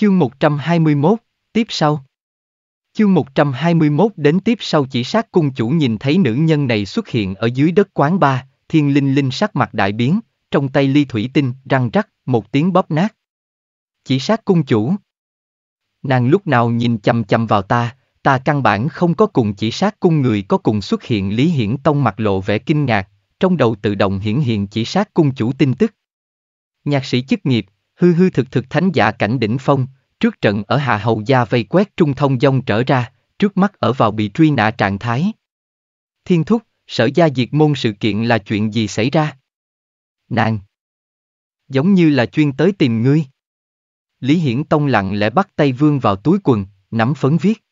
Chương 121, tiếp sau. Chương 121 đến tiếp sau chỉ sát cung chủ nhìn thấy nữ nhân này xuất hiện ở dưới đất quán ba, thiên linh linh sắc mặt đại biến, trong tay ly thủy tinh, răng rắc, một tiếng bóp nát. Chỉ sát cung chủ. Nàng lúc nào nhìn chầm chầm vào ta, ta căn bản không có cùng chỉ sát cung người có cùng xuất hiện Lý Hiển Tông mặt lộ vẻ kinh ngạc, trong đầu tự động hiển hiện chỉ sát cung chủ tin tức. Nhạc sĩ chức nghiệp, Hư hư thực thực thánh giả cảnh đỉnh phong, trước trận ở Hà Hầu Gia vây quét trung thông dông trở ra, trước mắt ở vào bị truy nã trạng thái. Thiên thúc, sở gia diệt môn sự kiện là chuyện gì xảy ra? Nàng! Giống như là chuyên tới tìm ngươi. Lý Hiển Tông lặng lẽ bắt tay vương vào túi quần, nắm phấn viết.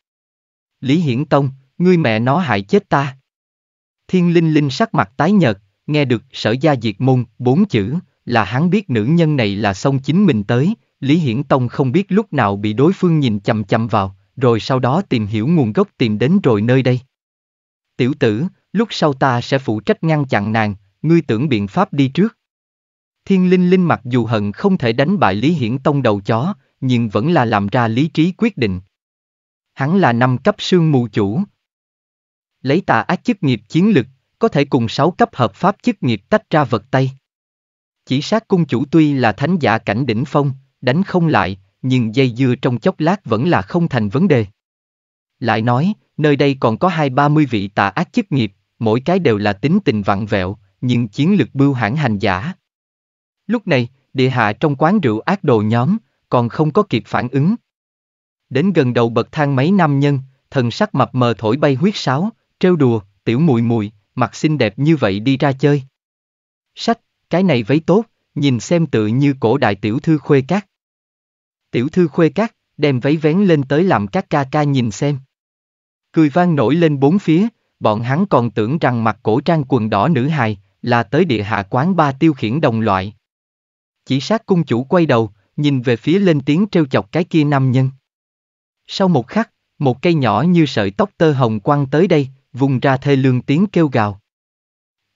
Lý Hiển Tông, ngươi mẹ nó hại chết ta. Thiên Linh Linh sắc mặt tái nhợt, nghe được sở gia diệt môn, bốn chữ, là hắn biết nữ nhân này là xong chính mình tới, Lý Hiển Tông không biết lúc nào bị đối phương nhìn chầm chầm vào, rồi sau đó tìm hiểu nguồn gốc tìm đến rồi nơi đây. Tiểu tử, lúc sau ta sẽ phụ trách ngăn chặn nàng, ngươi tưởng biện pháp đi trước. Thiên Linh Linh mặc dù hận không thể đánh bại Lý Hiển Tông đầu chó, nhưng vẫn là làm ra lý trí quyết định. Hắn là năm cấp sương mù chủ. Lấy tà ác chức nghiệp chiến lực, có thể cùng sáu cấp hợp pháp chức nghiệp tách ra vật tay. Chỉ sát cung chủ tuy là thánh giả cảnh đỉnh phong, đánh không lại, nhưng dây dưa trong chốc lát vẫn là không thành vấn đề. Lại nói, nơi đây còn có hai ba mươi vị tà ác chức nghiệp, mỗi cái đều là tính tình vặn vẹo, nhưng chiến lực bưu hãn hành giả. Lúc này, địa hạ trong quán rượu ác đồ nhóm, còn không có kịp phản ứng. Đến gần đầu bậc thang mấy nam nhân, thần sắc mập mờ thổi bay huyết sáo, trêu đùa, tiểu mùi mùi, mặt xinh đẹp như vậy đi ra chơi. Sách, cái này váy tốt, nhìn xem tự như cổ đại tiểu thư khuê cát. Tiểu thư khuê cát, đem váy vén lên tới làm các ca ca nhìn xem. Cười vang nổi lên bốn phía, bọn hắn còn tưởng rằng mặc cổ trang quần đỏ nữ hài, là tới địa hạ quán ba tiêu khiển đồng loại. Chỉ sát cung chủ quay đầu, nhìn về phía lên tiếng trêu chọc cái kia nam nhân. Sau một khắc, một cây nhỏ như sợi tóc tơ hồng quăng tới đây, vùng ra thê lương tiếng kêu gào.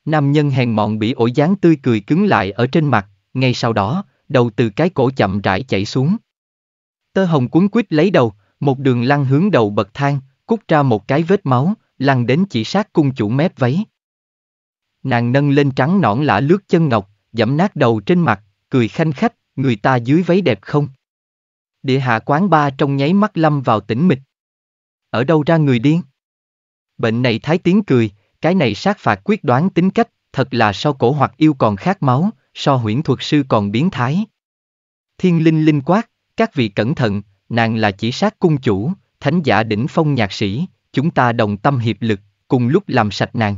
Nam nhân hèn mọn bị ổi dáng tươi cười cứng lại ở trên mặt, ngay sau đó, đầu từ cái cổ chậm rãi chảy xuống. Tơ hồng cuốn quýt lấy đầu, một đường lăn hướng đầu bậc thang, cút ra một cái vết máu, lăn đến chỉ sát cung chủ mép váy. Nàng nâng lên trắng nõn lả lướt chân ngọc, dẫm nát đầu trên mặt, cười khanh khách, người ta dưới váy đẹp không? Địa hạ quán ba trong nháy mắt lâm vào tĩnh mịch. Ở đâu ra người điên? Bệnh này thái tiếng cười, cái này sát phạt quyết đoán tính cách, thật là so cổ hoặc yêu còn khát máu, so huyễn thuật sư còn biến thái. Thiên linh linh quát, các vị cẩn thận, nàng là chỉ sát cung chủ, thánh giả đỉnh phong nhạc sĩ, chúng ta đồng tâm hiệp lực, cùng lúc làm sạch nàng.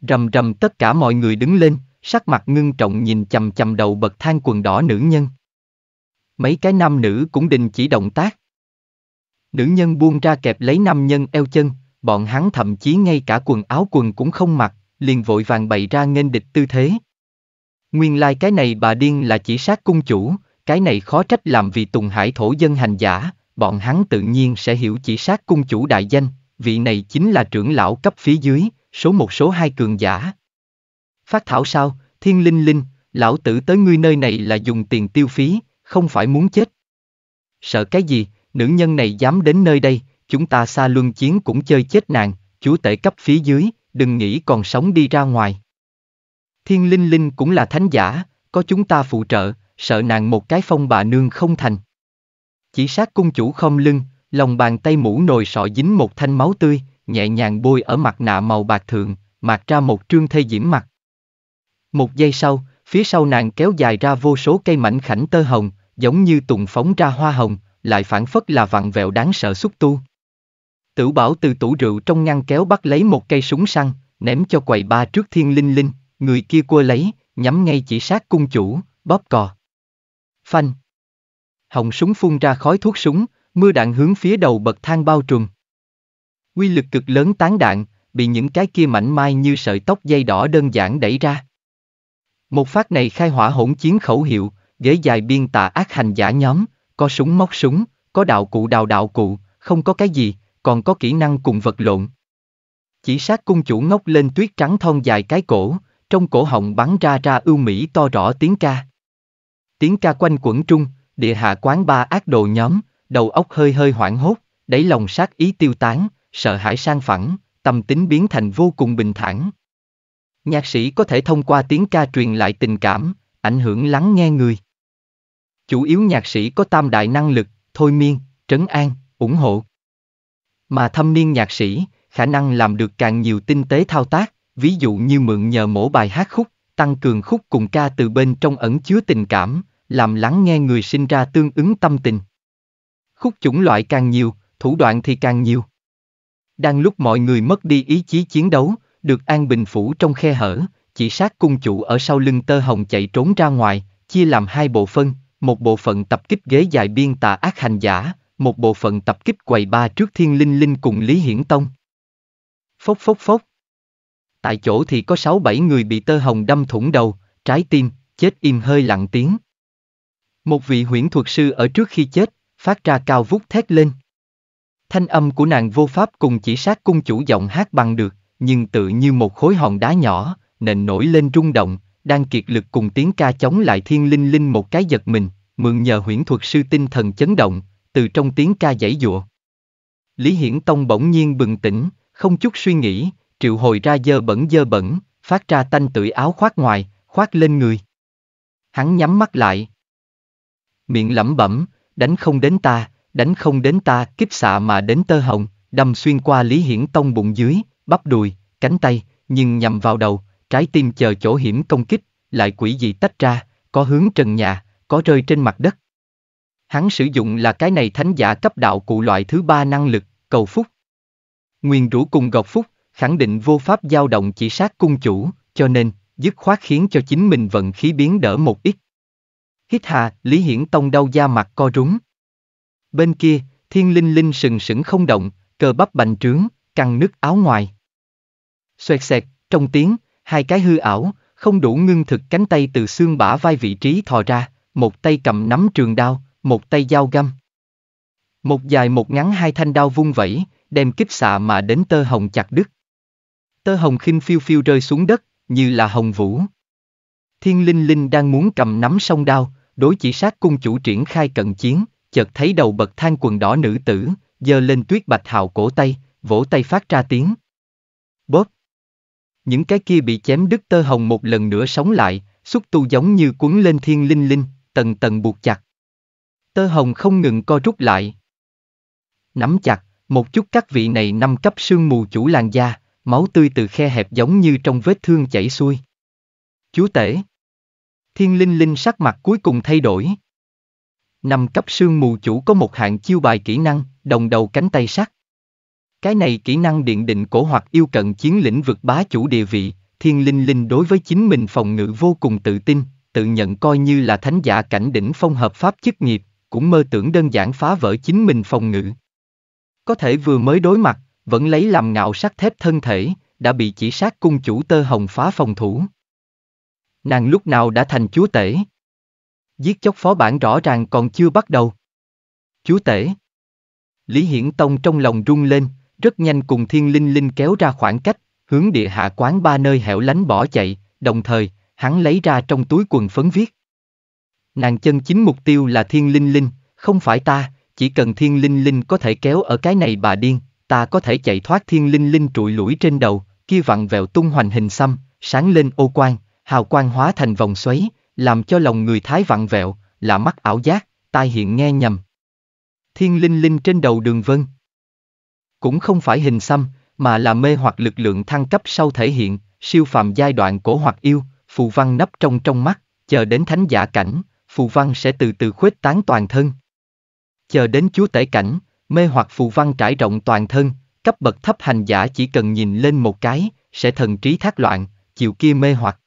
Rầm rầm tất cả mọi người đứng lên, sắc mặt ngưng trọng nhìn chầm chầm đầu bậc thang quần đỏ nữ nhân. Mấy cái nam nữ cũng đình chỉ động tác. Nữ nhân buông ra kẹp lấy nam nhân eo chân, bọn hắn thậm chí ngay cả quần áo quần cũng không mặc, liền vội vàng bày ra nghênh địch tư thế. Nguyên lai like cái này bà điên là chỉ sát cung chủ, cái này khó trách làm vì Tùng Hải thổ dân hành giả, bọn hắn tự nhiên sẽ hiểu chỉ sát cung chủ đại danh, vị này chính là trưởng lão cấp phía dưới, số một số hai cường giả. Phát thảo sao, thiên linh linh, lão tử tới ngươi nơi này là dùng tiền tiêu phí, không phải muốn chết. Sợ cái gì, nữ nhân này dám đến nơi đây, chúng ta xa luân chiến cũng chơi chết nàng, chúa tể cấp phía dưới, đừng nghĩ còn sống đi ra ngoài. Thiên linh linh cũng là thánh giả, có chúng ta phụ trợ, sợ nàng một cái phong bà nương không thành. Chỉ sát cung chủ không lưng, lòng bàn tay mũ nồi sọ dính một thanh máu tươi, nhẹ nhàng bôi ở mặt nạ màu bạc thượng, mạc ra một trương thê diễm mặt. Một giây sau, phía sau nàng kéo dài ra vô số cây mảnh khảnh tơ hồng, giống như tùng phóng ra hoa hồng, lại phản phất là vặn vẹo đáng sợ xúc tu. Tửu bảo từ tủ rượu trong ngăn kéo bắt lấy một cây súng săn, ném cho quầy ba trước thiên linh linh, người kia cua lấy, nhắm ngay chỉ sát cung chủ, bóp cò. Phanh. Hồng súng phun ra khói thuốc súng, mưa đạn hướng phía đầu bậc thang bao trùm. Quy lực cực lớn tán đạn, bị những cái kia mảnh mai như sợi tóc dây đỏ đơn giản đẩy ra. Một phát này khai hỏa hỗn chiến khẩu hiệu, ghế dài biên tà ác hành giả nhóm, có súng móc súng, có đạo cụ đào đạo cụ, không có cái gì, còn có kỹ năng cùng vật lộn. Chỉ sát cung chủ ngốc lên tuyết trắng thon dài cái cổ, trong cổ họng bắn ra ra ưu mỹ to rõ tiếng ca. Tiếng ca quanh quẩn trung, địa hạ quán ba ác đồ nhóm, đầu óc hơi hơi hoảng hốt, đẩy lòng sát ý tiêu tán, sợ hãi sang phẳng, tâm tính biến thành vô cùng bình thản. Nhạc sĩ có thể thông qua tiếng ca truyền lại tình cảm, ảnh hưởng lắng nghe người. Chủ yếu nhạc sĩ có tam đại năng lực, thôi miên, trấn an, ủng hộ. Mà thâm niên nhạc sĩ, khả năng làm được càng nhiều tinh tế thao tác, ví dụ như mượn nhờ mổ bài hát khúc, tăng cường khúc cùng ca từ bên trong ẩn chứa tình cảm, làm lắng nghe người sinh ra tương ứng tâm tình. Khúc chủng loại càng nhiều, thủ đoạn thì càng nhiều. Đang lúc mọi người mất đi ý chí chiến đấu, được an bình phủ trong khe hở, chỉ sát cung chủ ở sau lưng tơ hồng chạy trốn ra ngoài, chia làm hai bộ phân, một bộ phận tập kích ghế dài biên tà ác hành giả, một bộ phận tập kích quầy ba trước Thiên Linh Linh cùng Lý Hiển Tông. Phốc phốc phốc. Tại chỗ thì có sáu bảy người bị tơ hồng đâm thủng đầu, trái tim, chết im hơi lặng tiếng. Một vị huyễn thuật sư ở trước khi chết, phát ra cao vút thét lên. Thanh âm của nàng vô pháp cùng chỉ sát cung chủ giọng hát bằng được, nhưng tự như một khối hòn đá nhỏ, nền nổi lên rung động, đang kiệt lực cùng tiếng ca chống lại thiên linh linh một cái giật mình, mượn nhờ huyễn thuật sư tinh thần chấn động, từ trong tiếng ca giãy dụa. Lý Hiển Tông bỗng nhiên bừng tỉnh, không chút suy nghĩ, triệu hồi ra dơ bẩn dơ bẩn, phát ra tanh tưởi áo khoác ngoài, khoác lên người. Hắn nhắm mắt lại. Miệng lẩm bẩm, đánh không đến ta, đánh không đến ta, kích xạ mà đến tơ hồng, đâm xuyên qua Lý Hiển Tông bụng dưới, bắp đùi, cánh tay, nhưng nhằm vào đầu, trái tim chờ chỗ hiểm công kích, lại quỷ dị tách ra, có hướng trần nhà, có rơi trên mặt đất. Hắn sử dụng là cái này thánh giả cấp đạo cụ loại thứ ba năng lực, cầu phúc. Nguyên rũ cùng gọc phúc, khẳng định vô pháp dao động chỉ sát cung chủ, cho nên, dứt khoát khiến cho chính mình vận khí biến đỡ một ít. Hít hà, Lý Hiển Tông đau da mặt co rúng. Bên kia, thiên linh linh sừng sững không động, cơ bắp bành trướng, căng nứt áo ngoài. Xoẹt xẹt, trong tiếng, hai cái hư ảo, không đủ ngưng thực cánh tay từ xương bả vai vị trí thò ra, một tay cầm nắm trường đao, một tay dao găm. Một dài một ngắn hai thanh đao vung vẩy, đem kích xạ mà đến tơ hồng chặt đứt. Tơ hồng khinh phiêu phiêu rơi xuống đất, như là hồng vũ. Thiên linh linh đang muốn cầm nắm song đao, đối chỉ sát cung chủ triển khai cận chiến, chợt thấy đầu bậc thang quần đỏ nữ tử, giơ lên tuyết bạch hào cổ tay, vỗ tay phát ra tiếng. Bóp! Những cái kia bị chém đứt tơ hồng một lần nữa sống lại, xúc tu giống như cuốn lên thiên linh linh, tầng tầng buộc chặt. Tơ hồng không ngừng co rút lại. Nắm chặt, một chút các vị này năm cấp sương mù chủ làn da, máu tươi từ khe hẹp giống như trong vết thương chảy xuôi. Chú tể. Thiên linh linh sắc mặt cuối cùng thay đổi. Năm cấp sương mù chủ có một hạng chiêu bài kỹ năng, đồng đầu cánh tay sắt. Cái này kỹ năng điện định cổ hoặc yêu cận chiến lĩnh vực bá chủ địa vị, thiên linh linh đối với chính mình phòng ngự vô cùng tự tin, tự nhận coi như là thánh giả cảnh đỉnh phong hợp pháp chức nghiệp, cũng mơ tưởng đơn giản phá vỡ chính mình phòng ngự. Có thể vừa mới đối mặt, vẫn lấy làm ngạo sắt thép thân thể, đã bị chỉ sát cung chủ tơ hồng phá phòng thủ. Nàng lúc nào đã thành chúa tể? Giết chóc phó bản rõ ràng còn chưa bắt đầu. Chúa tể. Lý Hiển Tông trong lòng rung lên, rất nhanh cùng thiên linh linh kéo ra khoảng cách, hướng địa hạ quán ba nơi hẻo lánh bỏ chạy, đồng thời, hắn lấy ra trong túi quần phấn viết nàng chân chính mục tiêu là thiên linh linh, không phải ta, chỉ cần thiên linh linh có thể kéo ở cái này bà điên, ta có thể chạy thoát thiên linh linh trụi lũi trên đầu, kia vặn vẹo tung hoành hình xăm, sáng lên ô quang, hào quang hóa thành vòng xoáy, làm cho lòng người thái vặn vẹo, là mắt ảo giác, tai hiện nghe nhầm. Thiên linh linh trên đầu đường vân. Cũng không phải hình xăm, mà là mê hoặc lực lượng thăng cấp sau thể hiện, siêu phàm giai đoạn cổ hoặc yêu, phù văn nấp trong trong mắt, chờ đến thánh giả cảnh, phù văn sẽ từ từ khuếch tán toàn thân. Chờ đến chúa tể cảnh, mê hoặc phù văn trải rộng toàn thân, cấp bậc thấp hành giả chỉ cần nhìn lên một cái, sẽ thần trí thác loạn, chiều kia mê hoặc.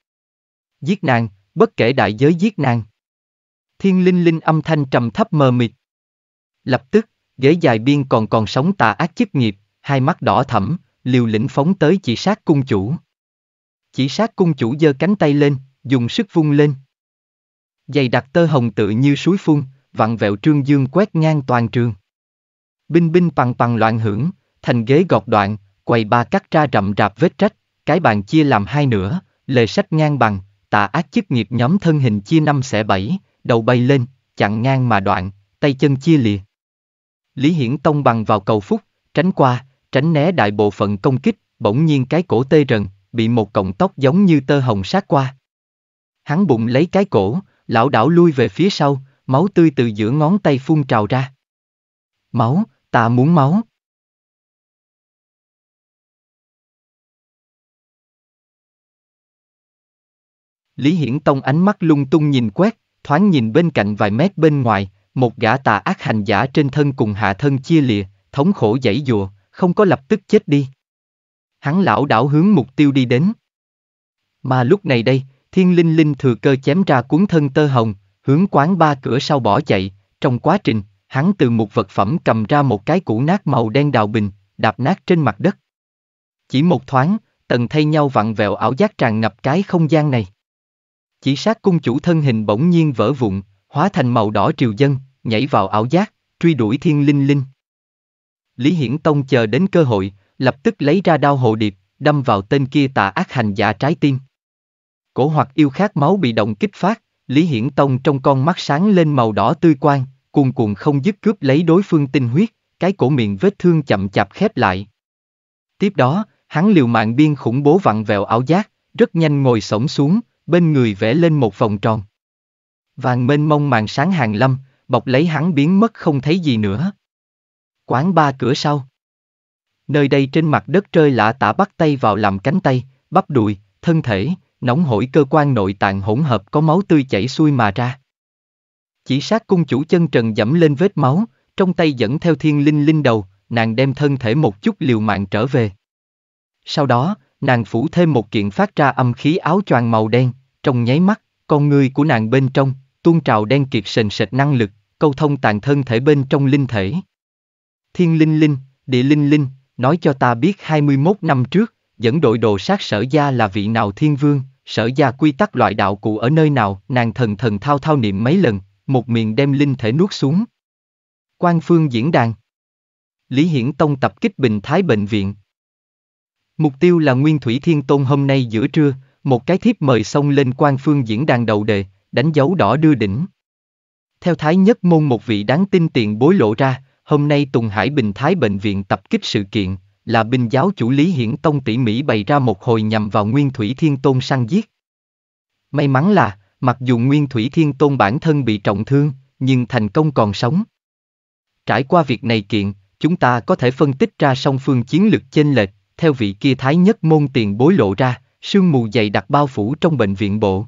Giết nàng, bất kể đại giới giết nàng. Thiên linh linh âm thanh trầm thấp mờ mịt. Lập tức, ghế dài biên còn còn sống tà ác chức nghiệp, hai mắt đỏ thẫm, liều lĩnh phóng tới chỉ sát cung chủ. Chỉ sát cung chủ giơ cánh tay lên, dùng sức vung lên dày đặc tơ hồng tự như suối phun, vặn vẹo trương dương quét ngang toàn trường. Binh binh bằng bằng loạn hưởng, thành ghế gọt đoạn, quầy ba cắt ra rậm rạp vết trách, cái bàn chia làm hai nửa, lề sách ngang bằng, tà ác chức nghiệp nhóm thân hình chia năm xẻ bảy, đầu bay lên, chặn ngang mà đoạn, tay chân chia lìa. Lý Hiển tông bằng vào cầu phúc, tránh qua, tránh né đại bộ phận công kích, bỗng nhiên cái cổ tê rần, bị một cọng tóc giống như tơ hồng sát qua. Hắn bụng lấy cái cổ, lão đảo lui về phía sau, máu tươi từ giữa ngón tay phun trào ra. Máu, ta muốn máu. Lý Hiển Tông ánh mắt lung tung nhìn quét, thoáng nhìn bên cạnh vài mét bên ngoài, một gã tà ác hành giả trên thân cùng hạ thân chia lìa, thống khổ dãy dùa, không có lập tức chết đi. Hắn lão đảo hướng mục tiêu đi đến. Mà lúc này đây, thiên linh linh thừa cơ chém ra cuốn thân tơ hồng, hướng quán ba cửa sau bỏ chạy, trong quá trình, hắn từ một vật phẩm cầm ra một cái củ nát màu đen đào bình, đạp nát trên mặt đất. Chỉ một thoáng, tần thay nhau vặn vẹo ảo giác tràn ngập cái không gian này. Chỉ sát cung chủ thân hình bỗng nhiên vỡ vụn, hóa thành màu đỏ triều dân, nhảy vào ảo giác, truy đuổi thiên linh linh. Lý Hiển Tông chờ đến cơ hội, lập tức lấy ra đao hồ điệp, đâm vào tên kia tà ác hành giả trái tim cổ hoặc yêu khát máu bị động kích phát, Lý Hiển Tông trong con mắt sáng lên màu đỏ tươi quang, cuồn cuộn không dứt cướp lấy đối phương tinh huyết, cái cổ miệng vết thương chậm chạp khép lại. Tiếp đó, hắn liều mạng biên khủng bố vặn vẹo áo giác, rất nhanh ngồi sổng xuống, bên người vẽ lên một vòng tròn. Vàng mênh mông màn sáng hàng lâm, bọc lấy hắn biến mất không thấy gì nữa. Quán ba cửa sau. Nơi đây trên mặt đất rơi lạ tả bắt tay vào làm cánh tay, bắp đùi, thân thể, nóng hổi cơ quan nội tạng hỗn hợp có máu tươi chảy xuôi mà ra. Chỉ sát cung chủ chân trần dẫm lên vết máu, trong tay dẫn theo thiên linh linh đầu, nàng đem thân thể một chút liều mạng trở về. Sau đó, nàng phủ thêm một kiện phát ra âm khí áo choàng màu đen, trong nháy mắt, con người của nàng bên trong, tuôn trào đen kiệt sền sệt năng lực, câu thông tàn thân thể bên trong linh thể. Thiên linh linh, địa linh linh, nói cho ta biết 21 năm trước, dẫn đội đồ sát sở gia là vị nào thiên vương sở gia quy tắc loại đạo cụ ở nơi nào, nàng thần thần thao thao niệm mấy lần, một miệng đem linh thể nuốt xuống. Quan phương diễn đàn Lý Hiển Tông tập kích Bình Thái Bệnh viện Mục tiêu là Nguyên Thủy Thiên Tôn hôm nay giữa trưa, một cái thiếp mời xông lên quan phương diễn đàn đầu đề, đánh dấu đỏ đưa đỉnh. Theo Thái Nhất Môn một vị đáng tin tiện bối lộ ra, hôm nay Tùng Hải Bình Thái Bệnh viện tập kích sự kiện, là binh giáo chủ Lý Hiển Tông tỉ mỉ bày ra một hồi nhằm vào Nguyên Thủy Thiên Tôn săn giết. May mắn là, mặc dù Nguyên Thủy Thiên Tôn bản thân bị trọng thương, nhưng thành công còn sống. Trải qua việc này kiện, chúng ta có thể phân tích ra song phương chiến lược chênh lệch, theo vị kia thái nhất môn tiền bối lộ ra, sương mù dày đặc bao phủ trong bệnh viện bộ.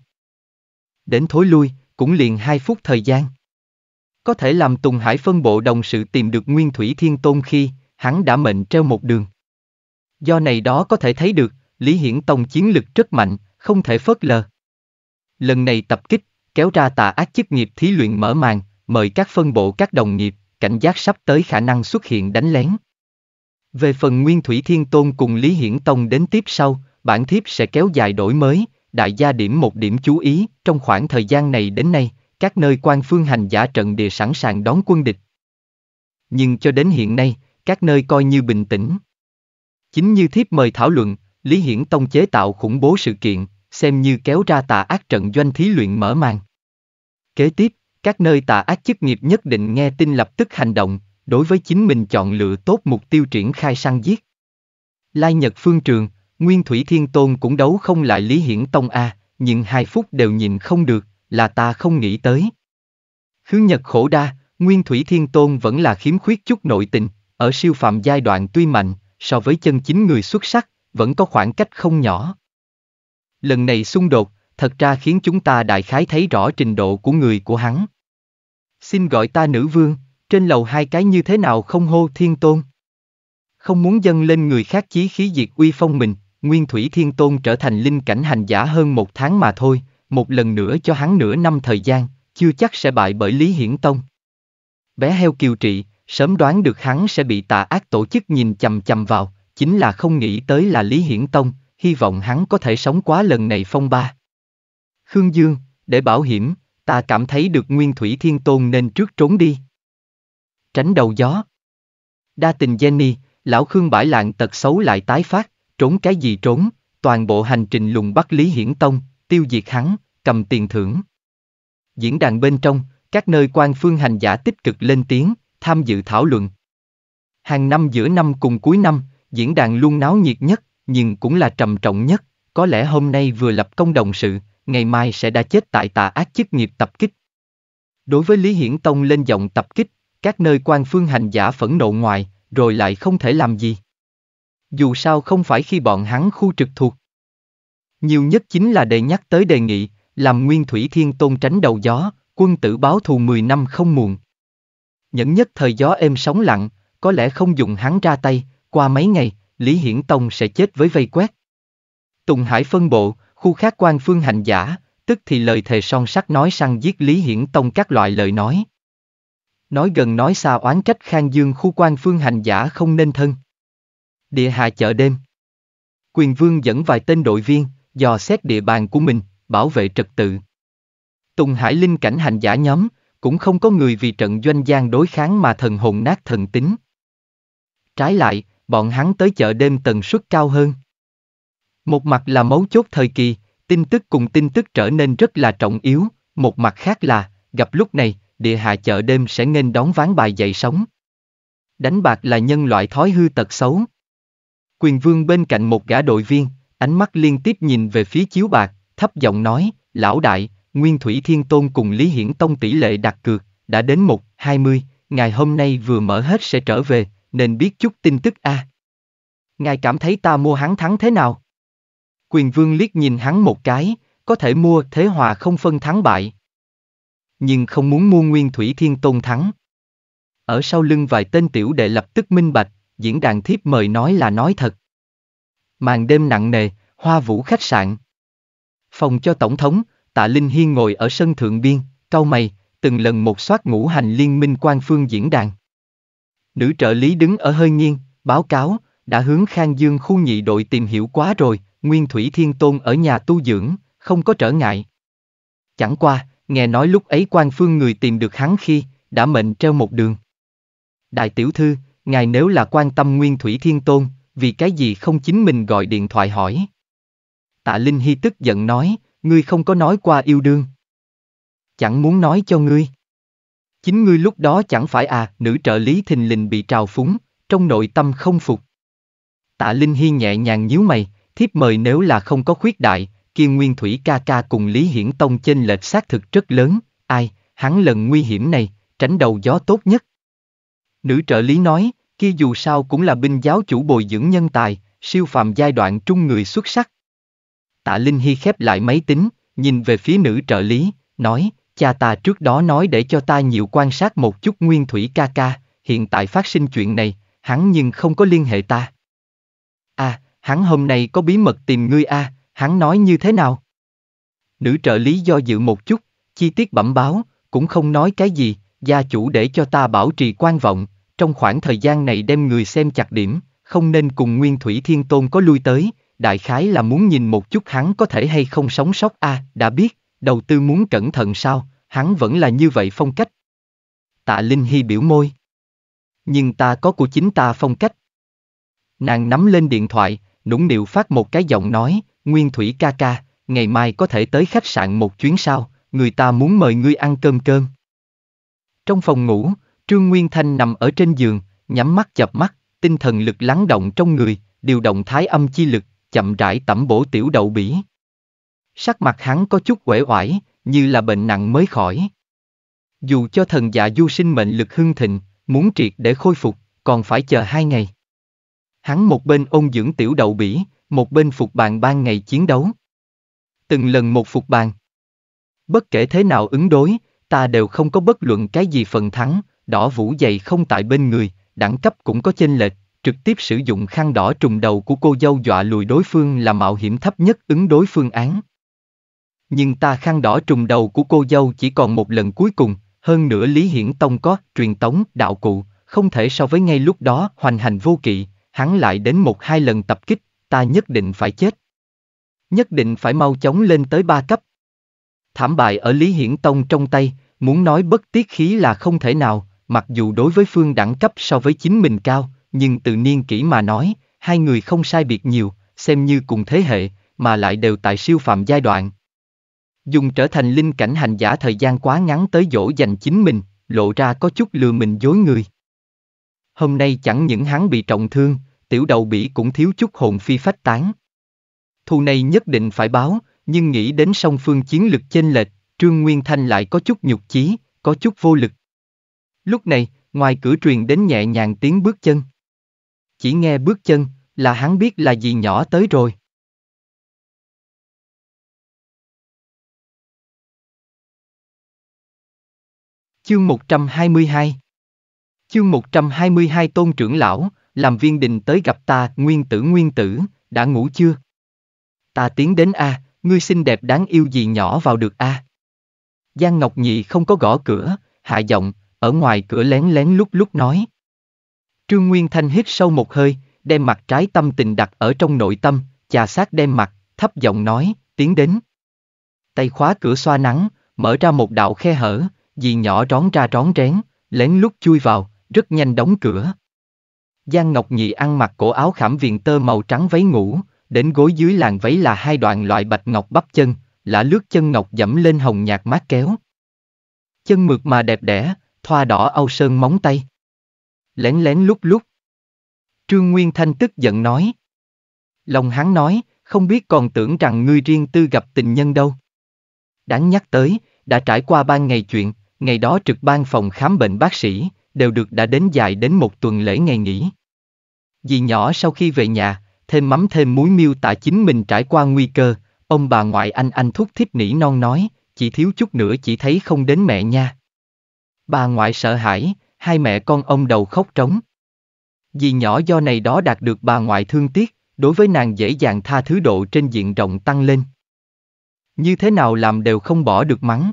Đến thối lui, cũng liền hai phút thời gian. Có thể làm Tùng Hải phân bộ đồng sự tìm được Nguyên Thủy Thiên Tôn khi, hắn đã mệnh treo một đường. Do này đó có thể thấy được, Lý Hiển Tông chiến lực rất mạnh, không thể phớt lờ. Lần này tập kích, kéo ra tà ác chức nghiệp thí luyện mở màn, mời các phân bộ các đồng nghiệp, cảnh giác sắp tới khả năng xuất hiện đánh lén. Về phần Nguyên Thủy Thiên Tôn cùng Lý Hiển Tông đến tiếp sau, bản thiếp sẽ kéo dài đổi mới, đại gia điểm một điểm chú ý, trong khoảng thời gian này đến nay, các nơi quan phương hành giả trận địa sẵn sàng đón quân địch. Nhưng cho đến hiện nay, các nơi coi như bình tĩnh. Chính như thiếp mời thảo luận, Lý Hiển Tông chế tạo khủng bố sự kiện, xem như kéo ra tà ác trận doanh thí luyện mở màn. Kế tiếp, các nơi tà ác chức nghiệp nhất định nghe tin lập tức hành động, đối với chính mình chọn lựa tốt mục tiêu triển khai săn giết. Lai Nhật Phương Trường, Nguyên Thủy Thiên Tôn cũng đấu không lại Lý Hiển Tông A, nhưng hai phút đều nhìn không được, là ta không nghĩ tới. Khứ Nhật khổ đa, Nguyên Thủy Thiên Tôn vẫn là khiếm khuyết chút nội tình, ở siêu phàm giai đoạn tuy mạnh, so với chân chính người xuất sắc, vẫn có khoảng cách không nhỏ. Lần này xung đột, thật ra khiến chúng ta đại khái thấy rõ trình độ của người của hắn. Xin gọi ta nữ vương, trên lầu hai cái như thế nào không hô thiên tôn. Không muốn dâng lên người khác chí khí diệt uy phong mình, Nguyên Thủy Thiên Tôn trở thành linh cảnh hành giả hơn một tháng mà thôi, một lần nữa cho hắn nửa năm thời gian, chưa chắc sẽ bại bởi Lý Hiển Tông. Bé heo kiều trị, Sớm đoán được hắn sẽ bị tà ác tổ chức nhìn chằm chằm vào, chính là không nghĩ tới là Lý Hiển Tông, hy vọng hắn có thể sống quá lần này phong ba. Khương Dương, để bảo hiểm, ta cảm thấy được Nguyên Thủy Thiên Tôn nên trước trốn đi. Tránh đầu gió. Đa tình Jenny, lão Khương bãi lạng tật xấu lại tái phát, trốn cái gì trốn, toàn bộ hành trình lùng bắt Lý Hiển Tông, tiêu diệt hắn, cầm tiền thưởng. Diễn đàn bên trong, các nơi quan phương hành giả tích cực lên tiếng, tham dự thảo luận. Hàng năm giữa năm cùng cuối năm, diễn đàn luôn náo nhiệt nhất, nhưng cũng là trầm trọng nhất, có lẽ hôm nay vừa lập công đồng sự, ngày mai sẽ đã chết tại tà ác chức nghiệp tập kích. Đối với Lý Hiển Tông lên giọng tập kích, các nơi quan phương hành giả phẫn nộ ngoài, rồi lại không thể làm gì. Dù sao không phải khi bọn hắn khu trực thuộc. Nhiều nhất chính là đề nhắc tới đề nghị, làm nguyên thủy thiên tôn tránh đầu gió, quân tử báo thù 10 năm không muộn nhẫn nhất thời gió êm sóng lặng, có lẽ không dùng hắn ra tay, qua mấy ngày, Lý Hiển Tông sẽ chết với vây quét. Tùng Hải phân bộ, khu khác quan phương hành giả, tức thì lời thề son sắt nói săn giết Lý Hiển Tông các loại lời nói. Nói gần nói xa oán trách Khang Dương khu quan phương hành giả không nên thân. Địa hạ chợ đêm. Quyền vương dẫn vài tên đội viên, dò xét địa bàn của mình, bảo vệ trật tự. Tùng Hải Linh cảnh hành giả nhóm, cũng không có người vì trận doanh gian đối kháng mà thần hồn nát thần tính. Trái lại, bọn hắn tới chợ đêm tần suất cao hơn. Một mặt là mấu chốt thời kỳ, tin tức cùng tin tức trở nên rất là trọng yếu, một mặt khác là, gặp lúc này, địa hạ chợ đêm sẽ nên đón ván bài dậy sóng. Đánh bạc là nhân loại thói hư tật xấu. Quyền vương bên cạnh một gã đội viên, ánh mắt liên tiếp nhìn về phía chiếu bạc, thấp giọng nói, lão đại, Nguyên Thủy Thiên Tôn cùng Lý Hiển Tông tỷ lệ đặt cược, đã đến 1, 20, ngày hôm nay vừa mở hết sẽ trở về, nên biết chút tin tức a. À. Ngài cảm thấy ta mua hắn thắng thế nào? Quyền Vương liếc nhìn hắn một cái, có thể mua thế hòa không phân thắng bại. Nhưng không muốn mua Nguyên Thủy Thiên Tôn thắng. Ở sau lưng vài tên tiểu đệ lập tức minh bạch, diễn đàn thiếp mời nói là nói thật. Màn đêm nặng nề, hoa vũ khách sạn. Phòng cho tổng thống, tạ Linh Hiên ngồi ở sân thượng biên, cau mày, từng lần một soát ngũ hành liên minh quan phương diễn đàn. Nữ trợ lý đứng ở hơi nghiêng, báo cáo, đã hướng Khang Dương khu nhị đội tìm hiểu quá rồi, Nguyên Thủy Thiên Tôn ở nhà tu dưỡng, không có trở ngại. Chẳng qua, nghe nói lúc ấy quan phương người tìm được hắn khi, đã mệnh treo một đường. Đại tiểu thư, ngài nếu là quan tâm Nguyên Thủy Thiên Tôn, vì cái gì không chính mình gọi điện thoại hỏi. Tạ Linh Hy tức giận nói, ngươi không có nói qua yêu đương. Chẳng muốn nói cho ngươi. Chính ngươi lúc đó chẳng phải à, nữ trợ lý thình lình bị trào phúng, trong nội tâm không phục. Tạ Linh Hiên nhẹ nhàng nhíu mày, thiếp mời nếu là không có khuyết đại, kia Nguyên Thủy ca ca cùng Lý Hiển Tông chênh lệch xác thực rất lớn, ai, hắn lần nguy hiểm này, tránh đầu gió tốt nhất. Nữ trợ lý nói, kia dù sao cũng là binh giáo chủ bồi dưỡng nhân tài, siêu phàm giai đoạn trung người xuất sắc, Tạ Linh Hy khép lại máy tính, nhìn về phía nữ trợ lý, nói, cha ta trước đó nói để cho ta nhiều quan sát một chút nguyên thủy ca ca, hiện tại phát sinh chuyện này, hắn nhưng không có liên hệ ta. À, hắn hôm nay có bí mật tìm ngươi a, à, hắn nói như thế nào? Nữ trợ lý do dự một chút, chi tiết bẩm báo, cũng không nói cái gì, gia chủ để cho ta bảo trì quan vọng, trong khoảng thời gian này đem người xem chặt điểm, không nên cùng Nguyên Thủy Thiên Tôn có lui tới, đại khái là muốn nhìn một chút hắn có thể hay không sống sót a, à, đã biết, đầu tư muốn cẩn thận sao, hắn vẫn là như vậy phong cách. Tạ Linh Hy biểu môi. Nhưng ta có của chính ta phong cách. Nàng nắm lên điện thoại, nũng nịu phát một cái giọng nói, Nguyên Thủy ca ca, ngày mai có thể tới khách sạn một chuyến sao, người ta muốn mời ngươi ăn cơm cơm. Trong phòng ngủ, Trương Nguyên Thanh nằm ở trên giường, nhắm mắt chập mắt, tinh thần lực lắng động trong người, điều động thái âm chi lực, chậm rãi tẩm bổ tiểu đậu bỉ. Sắc mặt hắn có chút uể oải, như là bệnh nặng mới khỏi. Dù cho thần dạ du sinh mệnh lực hưng thịnh, muốn triệt để khôi phục, còn phải chờ hai ngày. Hắn một bên ôn dưỡng tiểu đậu bỉ, một bên phục bàn ban ngày chiến đấu. Từng lần một phục bàn. Bất kể thế nào ứng đối, ta đều không có bất luận cái gì phần thắng, đỏ vũ dày không tại bên người, đẳng cấp cũng có chênh lệch, trực tiếp sử dụng khăn đỏ trùng đầu của cô dâu dọa lùi đối phương là mạo hiểm thấp nhất ứng đối phương án. Nhưng ta khăn đỏ trùng đầu của cô dâu chỉ còn một lần cuối cùng, hơn nữa Lý Hiển Tông có truyền tống, đạo cụ, không thể so với ngay lúc đó hoành hành vô kỵ, hắn lại đến một hai lần tập kích, ta nhất định phải chết. Nhất định phải mau chóng lên tới ba cấp. Thảm bại ở Lý Hiển Tông trong tay, muốn nói bất tiết khí là không thể nào, mặc dù đối với phương đẳng cấp so với chính mình cao, nhưng từ niên kỹ mà nói, hai người không sai biệt nhiều, xem như cùng thế hệ, mà lại đều tại siêu phạm giai đoạn. Dùng trở thành linh cảnh hành giả thời gian quá ngắn tới dỗ dành chính mình, lộ ra có chút lừa mình dối người. Hôm nay chẳng những hắn bị trọng thương, tiểu đầu bỉ cũng thiếu chút hồn phi phách tán. Thu này nhất định phải báo, nhưng nghĩ đến song phương chiến lực chênh lệch, Trương Nguyên Thanh lại có chút nhục chí, có chút vô lực. Lúc này, ngoài cửa truyền đến nhẹ nhàng tiếng bước chân chỉ nghe bước chân, là hắn biết là gì nhỏ tới rồi. Chương 122 Chương 122 Tôn trưởng lão, làm viên đình tới gặp ta, nguyên tử nguyên tử, đã ngủ chưa? Ta tiến đến a, ngươi xinh đẹp đáng yêu gì nhỏ vào được a. Giang Ngọc Nhị không có gõ cửa, hạ giọng, ở ngoài cửa lén lén lúc lúc nói, Trương Nguyên Thanh hít sâu một hơi, đem mặt trái tâm tình đặt ở trong nội tâm, chà sát đem mặt, thấp giọng nói, tiến đến. Tay khóa cửa xoa nắng, mở ra một đạo khe hở, dì nhỏ rón ra rón rén, lén lút chui vào, rất nhanh đóng cửa. Giang Ngọc Nhị ăn mặc cổ áo khảm viền tơ màu trắng váy ngủ, đến gối dưới làn váy là hai đoạn loại bạch ngọc bắp chân, lã lướt chân ngọc dẫm lên hồng nhạt mát kéo. Chân mượt mà đẹp đẽ, thoa đỏ âu sơn móng tay. Lén lén lúc lúc. Trương Nguyên Thanh tức giận nói. Lòng hắn nói, không biết còn tưởng rằng ngươi riêng tư gặp tình nhân đâu. Đáng nhắc tới, đã trải qua ban ngày chuyện, ngày đó trực ban phòng khám bệnh bác sĩ, đều được đã đến dài đến một tuần lễ ngày nghỉ. Dì nhỏ sau khi về nhà, thêm mắm thêm muối miêu tả chính mình trải qua nguy cơ, ông bà ngoại anh anh thúc thiết nỉ non nói, chỉ thiếu chút nữa chỉ thấy không đến mẹ nha. Bà ngoại sợ hãi, hai mẹ con ông đầu khóc trống. Dì nhỏ do này đó đạt được bà ngoại thương tiếc, đối với nàng dễ dàng tha thứ độ trên diện rộng tăng lên. Như thế nào làm đều không bỏ được mắng.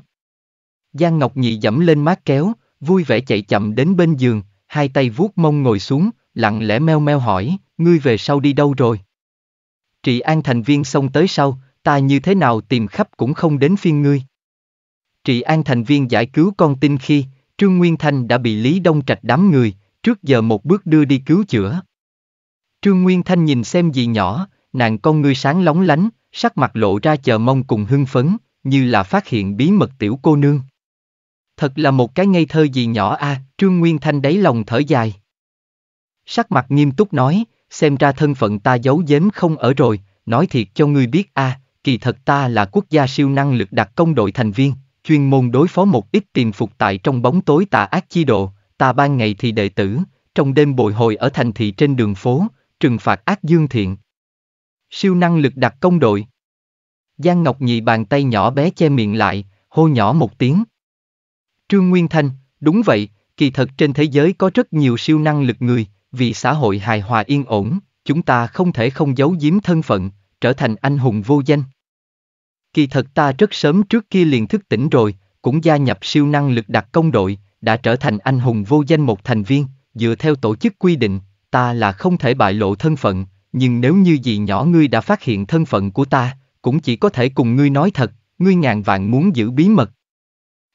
Giang Ngọc Nhị dẫm lên mát kéo, vui vẻ chạy chậm đến bên giường, hai tay vuốt mông ngồi xuống, lặng lẽ meo meo hỏi, ngươi về sau đi đâu rồi? Trị an thành viên xông tới sau, ta như thế nào tìm khắp cũng không đến phiên ngươi. Trị an thành viên giải cứu con tin khi, Trương Nguyên Thanh đã bị Lý Đông Trạch đám người, trước giờ một bước đưa đi cứu chữa. Trương Nguyên Thanh nhìn xem gì nhỏ, nàng con ngươi sáng lóng lánh, sắc mặt lộ ra chờ mong cùng hưng phấn, như là phát hiện bí mật tiểu cô nương. Thật là một cái ngây thơ gì nhỏ a, à, Trương Nguyên Thanh đáy lòng thở dài. Sắc mặt nghiêm túc nói, xem ra thân phận ta giấu giếm không ở rồi, nói thiệt cho ngươi biết a, à, kỳ thật ta là quốc gia siêu năng lực đặc công đội thành viên chuyên môn đối phó một ít tiền phục tại trong bóng tối tà ác chi độ, ta ban ngày thì đệ tử, trong đêm bồi hồi ở thành thị trên đường phố, trừng phạt ác dương thiện. Siêu năng lực đặc công đội. Giang Ngọc Nhị bàn tay nhỏ bé che miệng lại, hô nhỏ một tiếng. Trương Nguyên Thanh, đúng vậy, kỳ thật trên thế giới có rất nhiều siêu năng lực người, vì xã hội hài hòa yên ổn, chúng ta không thể không giấu giếm thân phận, trở thành anh hùng vô danh. Kỳ thật ta rất sớm trước kia liền thức tỉnh rồi, cũng gia nhập siêu năng lực đặc công đội, đã trở thành anh hùng vô danh một thành viên, dựa theo tổ chức quy định, ta là không thể bại lộ thân phận, nhưng nếu như gì nhỏ ngươi đã phát hiện thân phận của ta, cũng chỉ có thể cùng ngươi nói thật, ngươi ngàn vạn muốn giữ bí mật.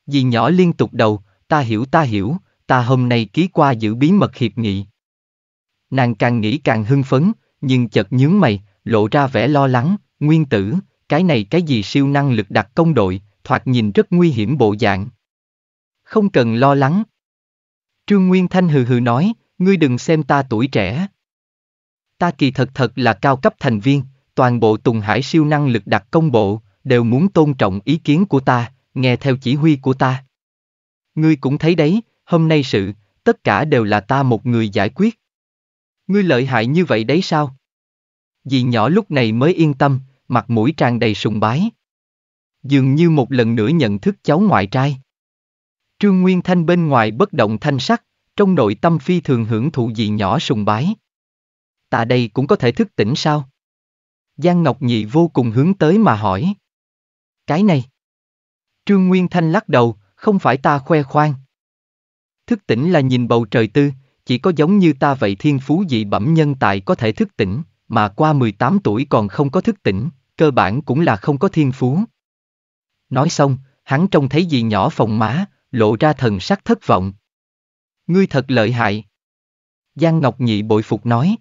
Dì nhỏ liên tục đầu, ta hiểu ta hiểu, ta hôm nay ký qua giữ bí mật hiệp nghị. Nàng càng nghĩ càng hưng phấn, nhưng chợt nhướng mày, lộ ra vẻ lo lắng, nguyên tử, cái này cái gì siêu năng lực đặc công đội, thoạt nhìn rất nguy hiểm bộ dạng. Không cần lo lắng. Trương Nguyên Thanh hừ hừ nói, ngươi đừng xem ta tuổi trẻ. Ta kỳ thật thật là cao cấp thành viên, toàn bộ Tùng Hải siêu năng lực đặc công bộ, đều muốn tôn trọng ý kiến của ta, nghe theo chỉ huy của ta. Ngươi cũng thấy đấy, hôm nay sự, tất cả đều là ta một người giải quyết. Ngươi lợi hại như vậy đấy sao? Dì nhỏ lúc này mới yên tâm, mặt mũi tràn đầy sùng bái. Dường như một lần nữa nhận thức cháu ngoại trai. Trương Nguyên Thanh bên ngoài bất động thanh sắc, trong nội tâm phi thường hưởng thụ gì nhỏ sùng bái. Tạ đây cũng có thể thức tỉnh sao? Giang Ngọc Nhị vô cùng hướng tới mà hỏi. Cái này. Trương Nguyên Thanh lắc đầu, không phải ta khoe khoang. Thức tỉnh là nhìn bầu trời tư, chỉ có giống như ta vậy thiên phú dị bẩm nhân tài có thể thức tỉnh, mà qua 18 tuổi còn không có thức tỉnh, cơ bản cũng là không có thiên phú. Nói xong, hắn trông thấy gì nhỏ phòng má, lộ ra thần sắc thất vọng. Ngươi thật lợi hại. Giang Ngọc Nhị bội phục nói.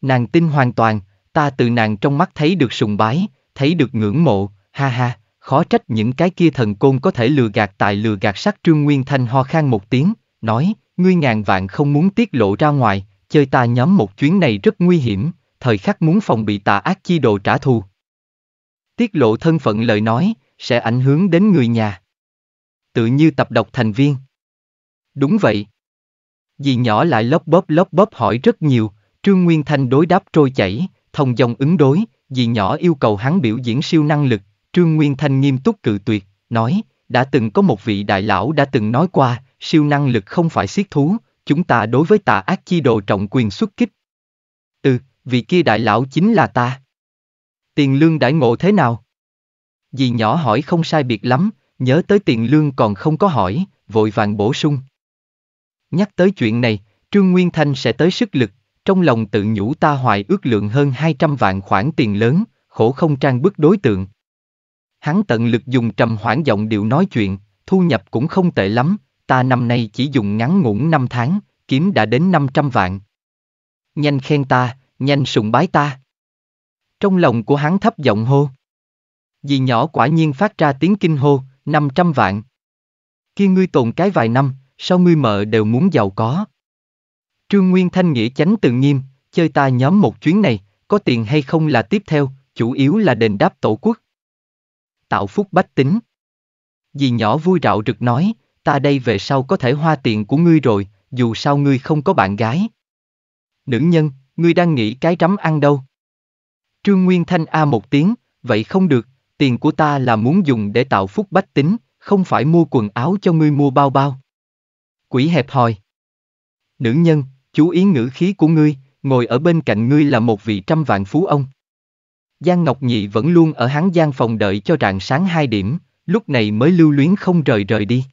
Nàng tin hoàn toàn, ta từ nàng trong mắt thấy được sùng bái, thấy được ngưỡng mộ, ha ha, khó trách những cái kia thần côn có thể lừa gạt tại lừa gạt sắc Trương Nguyên Thanh ho khan một tiếng, nói, ngươi ngàn vạn không muốn tiết lộ ra ngoài, chơi ta nhóm một chuyến này rất nguy hiểm, thời khắc muốn phòng bị tà ác chi đồ trả thù. Tiết lộ thân phận lời nói, sẽ ảnh hưởng đến người nhà. Tự như tập độc thành viên. Đúng vậy. Dì nhỏ lại lóc bóp lóc bóp hỏi rất nhiều, Trương Nguyên Thanh đối đáp trôi chảy, thông dòng ứng đối, dì nhỏ yêu cầu hắn biểu diễn siêu năng lực, Trương Nguyên Thanh nghiêm túc cự tuyệt, nói, đã từng có một vị đại lão đã từng nói qua, siêu năng lực không phải siết thú, chúng ta đối với tà ác chi đồ trọng quyền xuất kích. Ừ, vị kia đại lão chính là ta. Tiền lương đãi ngộ thế nào? Dì nhỏ hỏi không sai biệt lắm, nhớ tới tiền lương còn không có hỏi, vội vàng bổ sung. Nhắc tới chuyện này, Trương Nguyên Thanh sẽ tới sức lực, trong lòng tự nhủ ta hoài ước lượng hơn 200 vạn khoản tiền lớn, khổ không trang bức đối tượng. Hắn tận lực dùng trầm hoãn giọng điệu nói chuyện, thu nhập cũng không tệ lắm, ta năm nay chỉ dùng ngắn ngủn 5 tháng, kiếm đã đến 500 vạn. Nhanh khen ta, nhanh sùng bái ta. Trong lòng của hắn thấp giọng hô. Dì nhỏ quả nhiên phát ra tiếng kinh hô, 500 vạn. Khi ngươi tồn cái vài năm, sao ngươi mợ đều muốn giàu có. Trương Nguyên Thanh nghĩa chánh tự nghiêm, chơi ta nhóm một chuyến này, có tiền hay không là tiếp theo, chủ yếu là đền đáp tổ quốc. Tạo phúc bách tính. Dì nhỏ vui rạo rực nói, ta đây về sau có thể hoa tiền của ngươi rồi, dù sao ngươi không có bạn gái. Nữ nhân, ngươi đang nghĩ cái rắm ăn đâu? Trương Nguyên Thanh A một tiếng, vậy không được, tiền của ta là muốn dùng để tạo phúc bách tính, không phải mua quần áo cho ngươi mua bao bao. Quỷ hẹp hòi. Nữ nhân, chú ý ngữ khí của ngươi, ngồi ở bên cạnh ngươi là một vị trăm vạn phú ông. Giang Ngọc Nhị vẫn luôn ở hắn giang phòng đợi cho rạng sáng hai điểm, lúc này mới lưu luyến không rời rời đi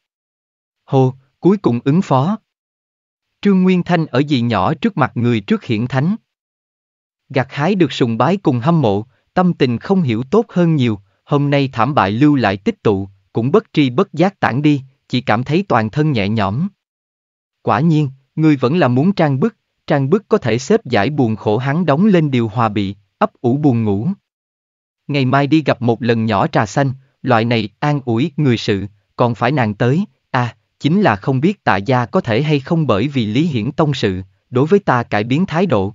hô, cuối cùng ứng phó. Trương Nguyên Thanh ở dì nhỏ trước mặt người trước hiển thánh. gạt hái được sùng bái cùng hâm mộ, tâm tình không hiểu tốt hơn nhiều, hôm nay thảm bại lưu lại tích tụ, cũng bất tri bất giác tản đi, chỉ cảm thấy toàn thân nhẹ nhõm. Quả nhiên, người vẫn là muốn trang bức, trang bức có thể xếp giải buồn khổ hắn đóng lên điều hòa bị, ấp ủ buồn ngủ. Ngày mai đi gặp một lần nhỏ trà xanh, loại này an ủi người sự, còn phải nàng tới, chính là không biết tạ gia có thể hay không bởi vì Lý Hiển Tông sự, đối với ta cải biến thái độ.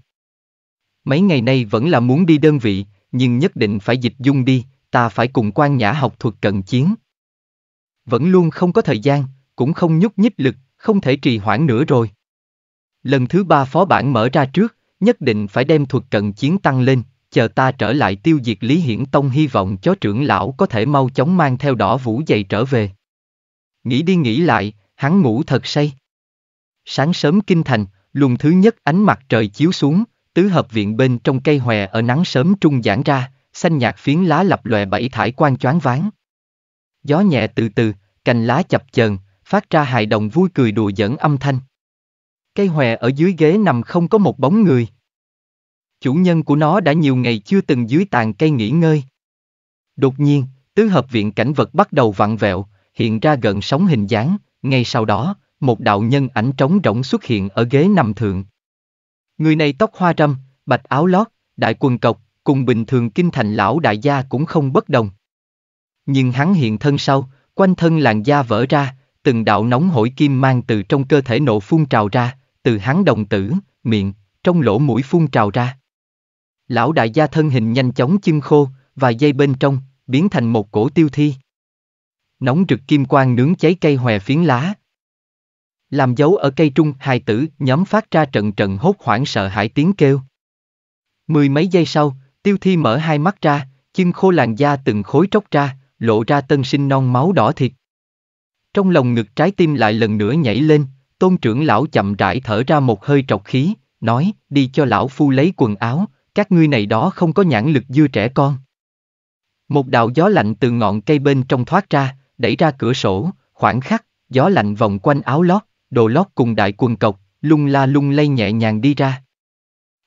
Mấy ngày nay vẫn là muốn đi đơn vị, nhưng nhất định phải dịch dung đi, ta phải cùng quan nhã học thuật cận chiến. Vẫn luôn không có thời gian, cũng không nhúc nhích lực, không thể trì hoãn nữa rồi. Lần thứ ba phó bản mở ra trước, nhất định phải đem thuật cận chiến tăng lên, chờ ta trở lại tiêu diệt Lý Hiển Tông hy vọng cho trưởng lão có thể mau chóng mang theo đỏ vũ dày trở về. Nghĩ đi nghĩ lại, hắn ngủ thật say. Sáng sớm kinh thành, luồng thứ nhất ánh mặt trời chiếu xuống, tứ hợp viện bên trong cây hòe ở nắng sớm trung giãn ra, xanh nhạt phiến lá lập lòe bảy thải quan choáng váng. Gió nhẹ từ từ, cành lá chập chờn, phát ra hài đồng vui cười đùa giỡn âm thanh. Cây hòe ở dưới ghế nằm không có một bóng người. Chủ nhân của nó đã nhiều ngày chưa từng dưới tàn cây nghỉ ngơi. Đột nhiên, tứ hợp viện cảnh vật bắt đầu vặn vẹo, hiện ra gần sóng hình dáng, ngay sau đó, một đạo nhân ảnh trống rỗng xuất hiện ở ghế nằm thượng. Người này tóc hoa râm, bạch áo lót, đại quần cộc, cùng bình thường kinh thành lão đại gia cũng không bất đồng. Nhưng hắn hiện thân sau, quanh thân làn da vỡ ra, từng đạo nóng hổi kim mang từ trong cơ thể nộ phun trào ra, từ hắn đồng tử, miệng, trong lỗ mũi phun trào ra. Lão đại gia thân hình nhanh chóng chim khô, và dây bên trong, biến thành một cổ tiêu thi nóng rực kim quang nướng cháy cây hòe phiến lá. Làm dấu ở cây trung, hai tử nhóm phát ra trận trận hốt hoảng sợ hãi tiếng kêu. Mười mấy giây sau, tiêu thi mở hai mắt ra, chân khô làn da từng khối tróc ra, lộ ra tân sinh non máu đỏ thịt. Trong lòng ngực trái tim lại lần nữa nhảy lên, tôn trưởng lão chậm rãi thở ra một hơi trọc khí, nói, đi cho lão phu lấy quần áo, các ngươi này đó không có nhãn lực dưa trẻ con. Một đạo gió lạnh từ ngọn cây bên trong thoát ra, đẩy ra cửa sổ, khoảng khắc, gió lạnh vòng quanh áo lót, đồ lót cùng đại quần cộc, lung la lung lay nhẹ nhàng đi ra.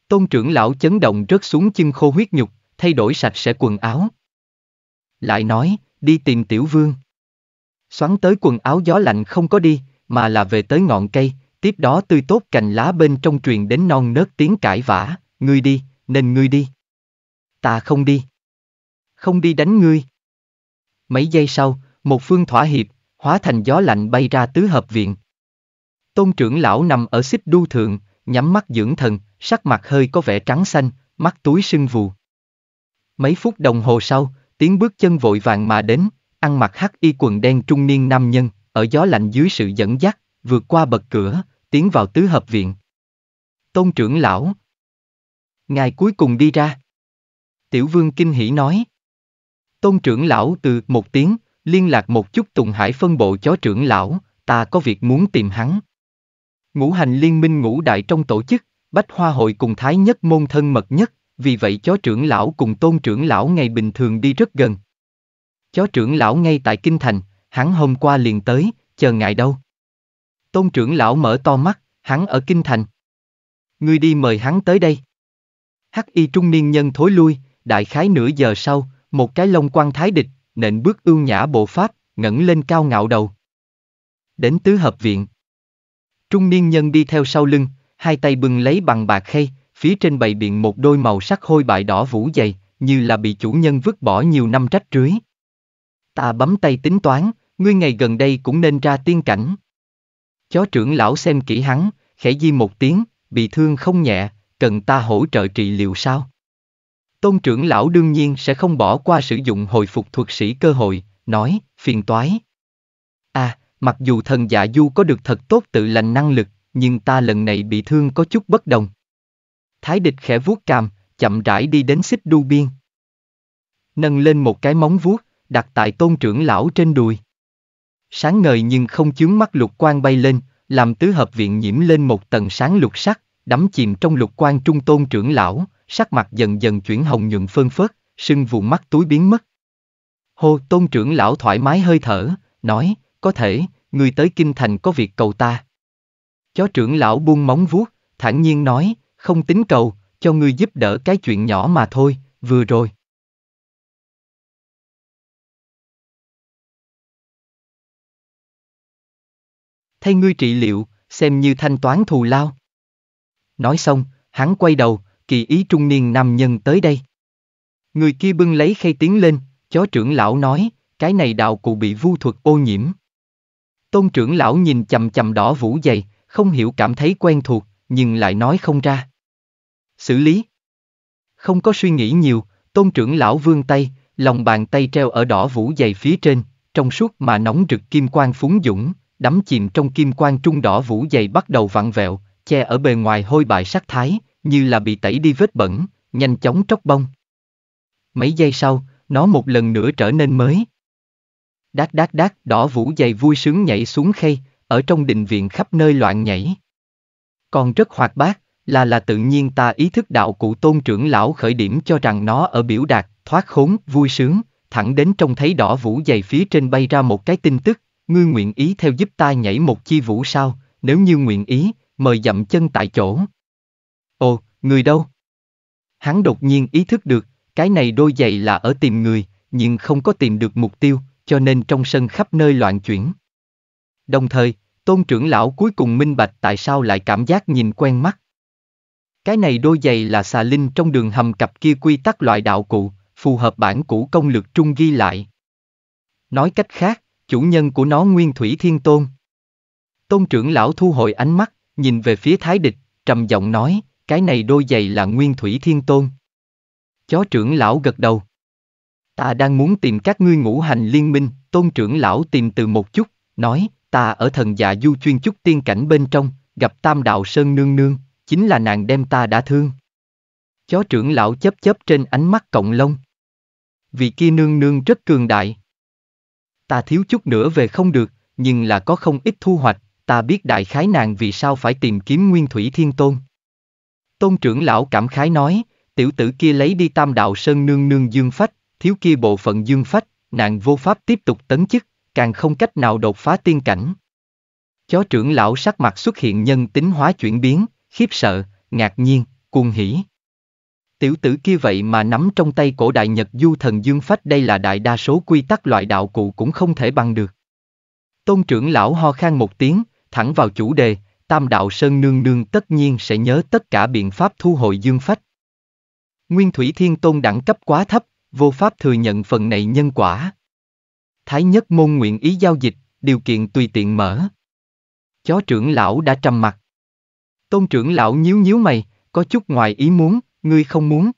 Tôn trưởng lão chấn động rớt xuống chân khô huyết nhục, thay đổi sạch sẽ quần áo. Lại nói, đi tìm tiểu vương. Xoắn tới quần áo gió lạnh không có đi, mà là về tới ngọn cây, tiếp đó tươi tốt cành lá bên trong truyền đến non nớt tiếng cãi vã, ngươi đi, nên ngươi đi. Ta không đi. Không đi đánh ngươi. Mấy giây sau, một phương thỏa hiệp, hóa thành gió lạnh bay ra tứ hợp viện. Tôn trưởng lão nằm ở xích đu thượng, nhắm mắt dưỡng thần, sắc mặt hơi có vẻ trắng xanh, mắt túi sưng vù. Mấy phút đồng hồ sau, tiếng bước chân vội vàng mà đến, ăn mặc hắc y quần đen trung niên nam nhân, ở gió lạnh dưới sự dẫn dắt, vượt qua bậc cửa, tiến vào tứ hợp viện. Tôn trưởng lão. Ngài cuối cùng đi ra. Tiểu vương kinh hỉ nói. Tôn trưởng lão từ một tiếng, liên lạc một chút Tùng Hải phân bộ chó trưởng lão, ta có việc muốn tìm hắn. Ngũ hành liên minh ngũ đại trong tổ chức, Bách Hoa hội cùng Thái nhất môn thân mật nhất, vì vậy chó trưởng lão cùng tôn trưởng lão ngày bình thường đi rất gần. Chó trưởng lão ngay tại Kinh Thành, hắn hôm qua liền tới, chờ ngại đâu. Tôn trưởng lão mở to mắt, hắn ở Kinh Thành. Ngươi đi mời hắn tới đây. Hắc y trung niên nhân thối lui, đại khái nửa giờ sau, một cái lông quan thái địch, nện bước ưu nhã bộ pháp, ngẩng lên cao ngạo đầu. Đến tứ hợp viện. Trung niên nhân đi theo sau lưng, hai tay bưng lấy bằng bạc khay, phía trên bày biện một đôi màu sắc hôi bại đỏ vũ dày, như là bị chủ nhân vứt bỏ nhiều năm trách rưới. Ta bấm tay tính toán, ngươi ngày gần đây cũng nên ra tiên cảnh. Chó trưởng lão xem kỹ hắn, khẽ di một tiếng, bị thương không nhẹ, cần ta hỗ trợ trị liệu sao? Tôn trưởng lão đương nhiên sẽ không bỏ qua sử dụng hồi phục thuật sĩ cơ hội, nói, phiền toái. À, mặc dù thần dạ du có được thật tốt tự lành năng lực, nhưng ta lần này bị thương có chút bất đồng. Thái địch khẽ vuốt càm, chậm rãi đi đến xích đu biên. Nâng lên một cái móng vuốt, đặt tại tôn trưởng lão trên đùi. Sáng ngời nhưng không chướng mắt lục quang bay lên, làm tứ hợp viện nhiễm lên một tầng sáng lục sắc, đắm chìm trong lục quang trung tôn trưởng lão sắc mặt dần dần chuyển hồng nhuận phơn phớt, sưng vùng mắt túi biến mất. Hồ Tôn trưởng lão thoải mái hơi thở, nói, có thể, người tới kinh thành có việc cầu ta. Chó trưởng lão buông móng vuốt, thản nhiên nói, không tính cầu, cho ngươi giúp đỡ cái chuyện nhỏ mà thôi, vừa rồi. Thay ngươi trị liệu, xem như thanh toán thù lao. Nói xong, hắn quay đầu, kỳ ý trung niên nam nhân tới đây. Người kia bưng lấy khay tiến lên, chó trưởng lão nói, cái này đạo cụ bị vu thuật ô nhiễm. Tôn trưởng lão nhìn chầm chầm đỏ vũ dày, không hiểu cảm thấy quen thuộc, nhưng lại nói không ra. Xử lý. Không có suy nghĩ nhiều, tôn trưởng lão vươn tay, lòng bàn tay treo ở đỏ vũ dày phía trên, trong suốt mà nóng rực kim quang phúng dũng, đắm chìm trong kim quang trung đỏ vũ dày bắt đầu vặn vẹo, che ở bề ngoài hôi bại sắc thái, như là bị tẩy đi vết bẩn, nhanh chóng tróc bông. Mấy giây sau, nó một lần nữa trở nên mới. Đát đát đát, đỏ vũ dày vui sướng nhảy xuống khay, ở trong đình viện khắp nơi loạn nhảy. Còn rất hoạt bát, là là tự nhiên ta ý thức đạo cụ tôn trưởng lão khởi điểm cho rằng nó ở biểu đạt, thoát khốn, vui sướng, thẳng đến trông thấy đỏ vũ dày phía trên bay ra một cái tin tức, ngươi nguyện ý theo giúp ta nhảy một chi vũ sao, nếu như nguyện ý, mời dậm chân tại chỗ. Ồ, người đâu? Hắn đột nhiên ý thức được, cái này đôi giày là ở tìm người, nhưng không có tìm được mục tiêu, cho nên trong sân khắp nơi loạn chuyển. Đồng thời, tôn trưởng lão cuối cùng minh bạch tại sao lại cảm giác nhìn quen mắt. Cái này đôi giày là xà linh trong đường hầm cặp kia quy tắc loại đạo cụ, phù hợp bản cũ công lược trung ghi lại. Nói cách khác, chủ nhân của nó nguyên thủy thiên tôn. Tôn trưởng lão thu hồi ánh mắt, nhìn về phía thái địch, trầm giọng nói, cái này đôi giày là nguyên thủy thiên tôn. Chó trưởng lão gật đầu. Ta đang muốn tìm các ngươi ngũ hành liên minh, tôn trưởng lão tìm từ một chút, nói, ta ở thần dạ du chuyên chút tiên cảnh bên trong, gặp tam đạo sơn nương nương, chính là nàng đem ta đã thương. Chó trưởng lão chấp chấp trên ánh mắt cộng lông. Vì kia nương nương rất cường đại. Ta thiếu chút nữa về không được, nhưng là có không ít thu hoạch, ta biết đại khái nàng vì sao phải tìm kiếm nguyên thủy thiên tôn. Tôn trưởng lão cảm khái nói, tiểu tử kia lấy đi tam đạo sơn nương nương dương phách, thiếu kia bộ phận dương phách, nạn vô pháp tiếp tục tấn chức, càng không cách nào đột phá tiên cảnh. Chó trưởng lão sắc mặt xuất hiện nhân tính hóa chuyển biến, khiếp sợ, ngạc nhiên, cuồng hỉ. Tiểu tử kia vậy mà nắm trong tay cổ đại Nhật Du thần Dương Phách đây là đại đa số quy tắc loại đạo cụ cũng không thể bằng được. Tôn trưởng lão ho khan một tiếng, thẳng vào chủ đề, Tam Đạo Sơn Nương Nương tất nhiên sẽ nhớ tất cả biện pháp thu hồi dương phách. Nguyên Thủy Thiên Tôn đẳng cấp quá thấp, vô pháp thừa nhận phần này nhân quả. Thái nhất môn nguyện ý giao dịch, điều kiện tùy tiện mở. Chó trưởng lão đã trầm mặt. Tôn trưởng lão nhíu nhíu mày, có chút ngoài ý muốn, ngươi không muốn.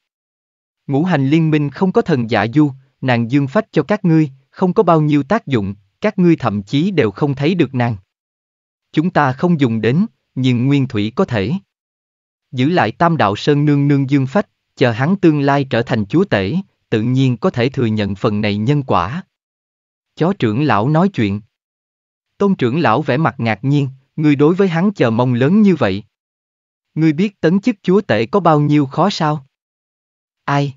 Ngũ hành liên minh không có thần dạ du, nàng dương phách cho các ngươi, không có bao nhiêu tác dụng, các ngươi thậm chí đều không thấy được nàng chúng ta không dùng đến, nhưng nguyên thủy có thể. Giữ lại tam đạo sơn nương nương dương phách, chờ hắn tương lai trở thành chúa tể, tự nhiên có thể thừa nhận phần này nhân quả. Chó trưởng lão nói chuyện. Tôn trưởng lão vẻ mặt ngạc nhiên, người đối với hắn chờ mong lớn như vậy. Ngươi biết tấn chức chúa tể có bao nhiêu khó sao? Ai?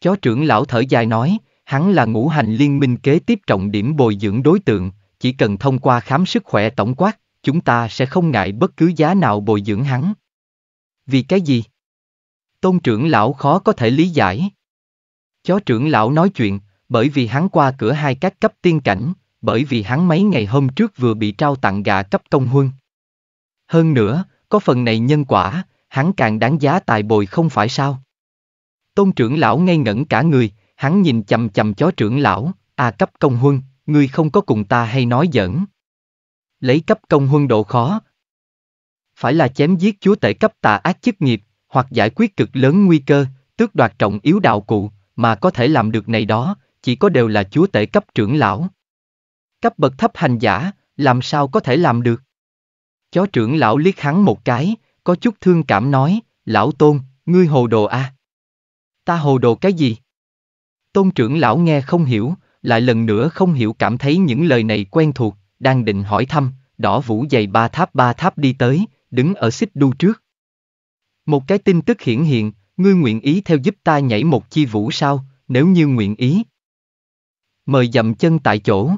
Chó trưởng lão thở dài nói, hắn là ngũ hành liên minh kế tiếp trọng điểm bồi dưỡng đối tượng, chỉ cần thông qua khám sức khỏe tổng quát, chúng ta sẽ không ngại bất cứ giá nào bồi dưỡng hắn. Vì cái gì? Tôn trưởng lão khó có thể lý giải. Chó trưởng lão nói chuyện, bởi vì hắn qua cửa hai các cấp tiên cảnh, bởi vì hắn mấy ngày hôm trước vừa bị trao tặng gạ cấp công huân. Hơn nữa, có phần này nhân quả, hắn càng đáng giá tài bồi không phải sao? Tôn trưởng lão ngây ngẩn cả người, hắn nhìn chầm chầm chó trưởng lão, a à cấp công huân, ngươi không có cùng ta hay nói giỡn. Lấy cấp công huân độ khó. Phải là chém giết chúa tể cấp tà ác chức nghiệp, hoặc giải quyết cực lớn nguy cơ, tước đoạt trọng yếu đạo cụ, mà có thể làm được này đó, chỉ có đều là chúa tể cấp trưởng lão. Cấp bậc thấp hành giả, làm sao có thể làm được? Chó trưởng lão liếc hắn một cái, có chút thương cảm nói, lão tôn, ngươi hồ đồ à? Ta hồ đồ cái gì? Tôn trưởng lão nghe không hiểu, lại lần nữa không hiểu cảm thấy những lời này quen thuộc, đang định hỏi thăm, đỏ vũ giày ba tháp ba tháp đi tới, đứng ở xích đu trước. Một cái tin tức hiển hiện, ngươi nguyện ý theo giúp ta nhảy một chi vũ sao, nếu như nguyện ý. Mời dậm chân tại chỗ.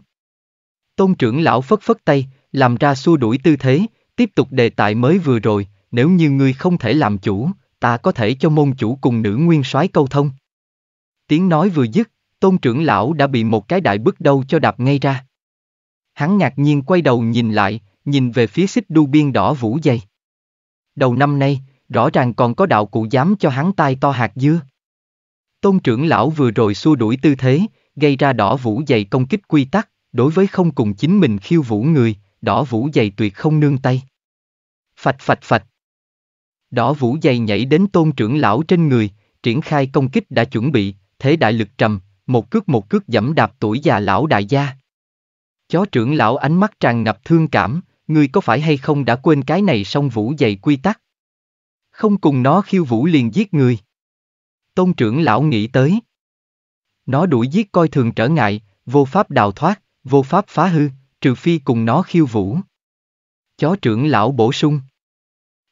Tôn trưởng lão phất phất tay, làm ra xua đuổi tư thế, tiếp tục đề tài mới vừa rồi, nếu như ngươi không thể làm chủ, ta có thể cho môn chủ cùng nữ nguyên soái câu thông. Tiếng nói vừa dứt, tôn trưởng lão đã bị một cái đại bước đâu cho đạp ngay ra. Hắn ngạc nhiên quay đầu nhìn lại, nhìn về phía xích đu biên đỏ vũ dày. Đầu năm nay, rõ ràng còn có đạo cụ dám cho hắn tai to hạt dưa. Tôn trưởng lão vừa rồi xua đuổi tư thế, gây ra đỏ vũ dày công kích quy tắc, đối với không cùng chính mình khiêu vũ người, đỏ vũ dày tuyệt không nương tay. Phạch phạch phạch. Đỏ vũ dày nhảy đến tôn trưởng lão trên người, triển khai công kích đã chuẩn bị, thế đại lực trầm, một cước một cước dẫm đạp tuổi già lão đại gia. Chó trưởng lão ánh mắt tràn ngập thương cảm, người có phải hay không đã quên cái này song vũ dày quy tắc? Không cùng nó khiêu vũ liền giết người. Tôn trưởng lão nghĩ tới. Nó đuổi giết coi thường trở ngại, vô pháp đào thoát, vô pháp phá hư, trừ phi cùng nó khiêu vũ. Chó trưởng lão bổ sung.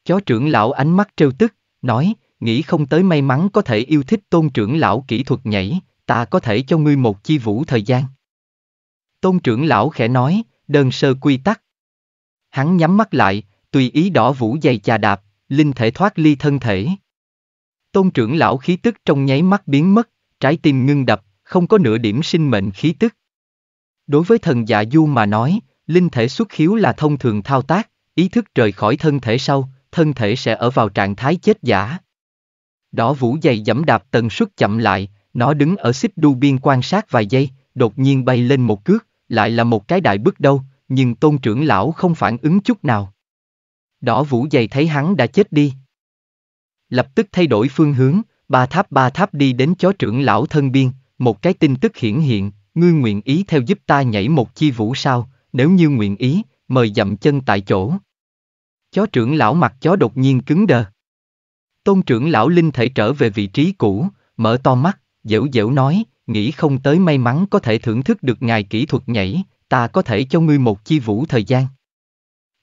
Chó trưởng lão ánh mắt trêu tức, nói, nghĩ không tới may mắn có thể yêu thích tôn trưởng lão kỹ thuật nhảy, ta có thể cho ngươi một chi vũ thời gian. Tôn trưởng lão khẽ nói, đơn sơ quy tắc. Hắn nhắm mắt lại, tùy ý đỏ vũ dày chà đạp, linh thể thoát ly thân thể. Tôn trưởng lão khí tức trong nháy mắt biến mất, trái tim ngưng đập, không có nửa điểm sinh mệnh khí tức. Đối với thần dạ du mà nói, linh thể xuất khiếu là thông thường thao tác, ý thức rời khỏi thân thể sau, thân thể sẽ ở vào trạng thái chết giả. Đỏ vũ dày dẫm đạp tần suất chậm lại, nó đứng ở xích đu biên quan sát vài giây, đột nhiên bay lên một cước, lại là một cái đại bước đâu, nhưng tôn trưởng lão không phản ứng chút nào. Đỏ vũ dày thấy hắn đã chết đi. Lập tức thay đổi phương hướng, ba tháp ba tháp đi đến chó trưởng lão thân biên, một cái tin tức hiển hiện, ngươi nguyện ý theo giúp ta nhảy một chi vũ sao, nếu như nguyện ý, mời dậm chân tại chỗ. Chó trưởng lão mặt chó đột nhiên cứng đờ. Tôn trưởng lão linh thể trở về vị trí cũ, mở to mắt, dễu dễu nói, nghĩ không tới may mắn có thể thưởng thức được ngài kỹ thuật nhảy, ta có thể cho ngươi một chi vũ thời gian.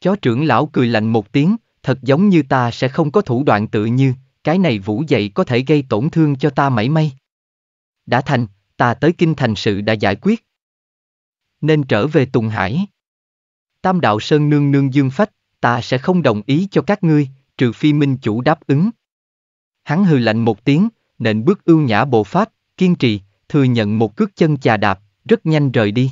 Chó trưởng lão cười lạnh một tiếng, thật giống như ta sẽ không có thủ đoạn tự như, cái này vũ dậy có thể gây tổn thương cho ta mảy may. Đã thành, ta tới kinh thành sự đã giải quyết. Nên trở về Tùng Hải. Tam đạo Sơn Nương Nương Dương Phách, ta sẽ không đồng ý cho các ngươi, trừ phi minh chủ đáp ứng. Hắn hừ lạnh một tiếng, nện bước ưu nhã bộ pháp, kiên trì, thừa nhận một cước chân chà đạp, rất nhanh rời đi.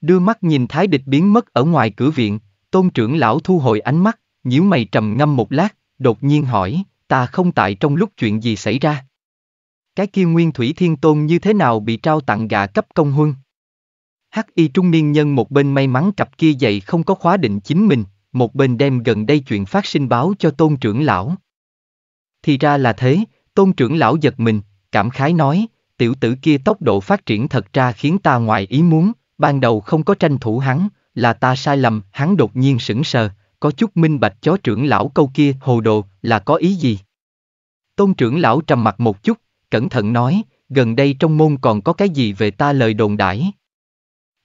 Đưa mắt nhìn thái địch biến mất ở ngoài cửa viện, tôn trưởng lão thu hồi ánh mắt, nhíu mày trầm ngâm một lát, đột nhiên hỏi, ta không tại trong lúc chuyện gì xảy ra. Cái kia nguyên thủy thiên tôn như thế nào bị trao tặng gạ cấp công huân? Hắc y trung niên nhân một bên may mắn cặp kia dậy không có khóa định chính mình, một bên đem gần đây chuyện phát sinh báo cho tôn trưởng lão. Thì ra là thế, Tôn trưởng lão giật mình, cảm khái nói, tiểu tử kia tốc độ phát triển thật ra khiến ta ngoài ý muốn, ban đầu không có tranh thủ hắn, là ta sai lầm, hắn đột nhiên sững sờ, có chút minh bạch chó trưởng lão câu kia hồ đồ là có ý gì. Tôn trưởng lão trầm mặt một chút, cẩn thận nói, gần đây trong môn còn có cái gì về ta lời đồn đãi.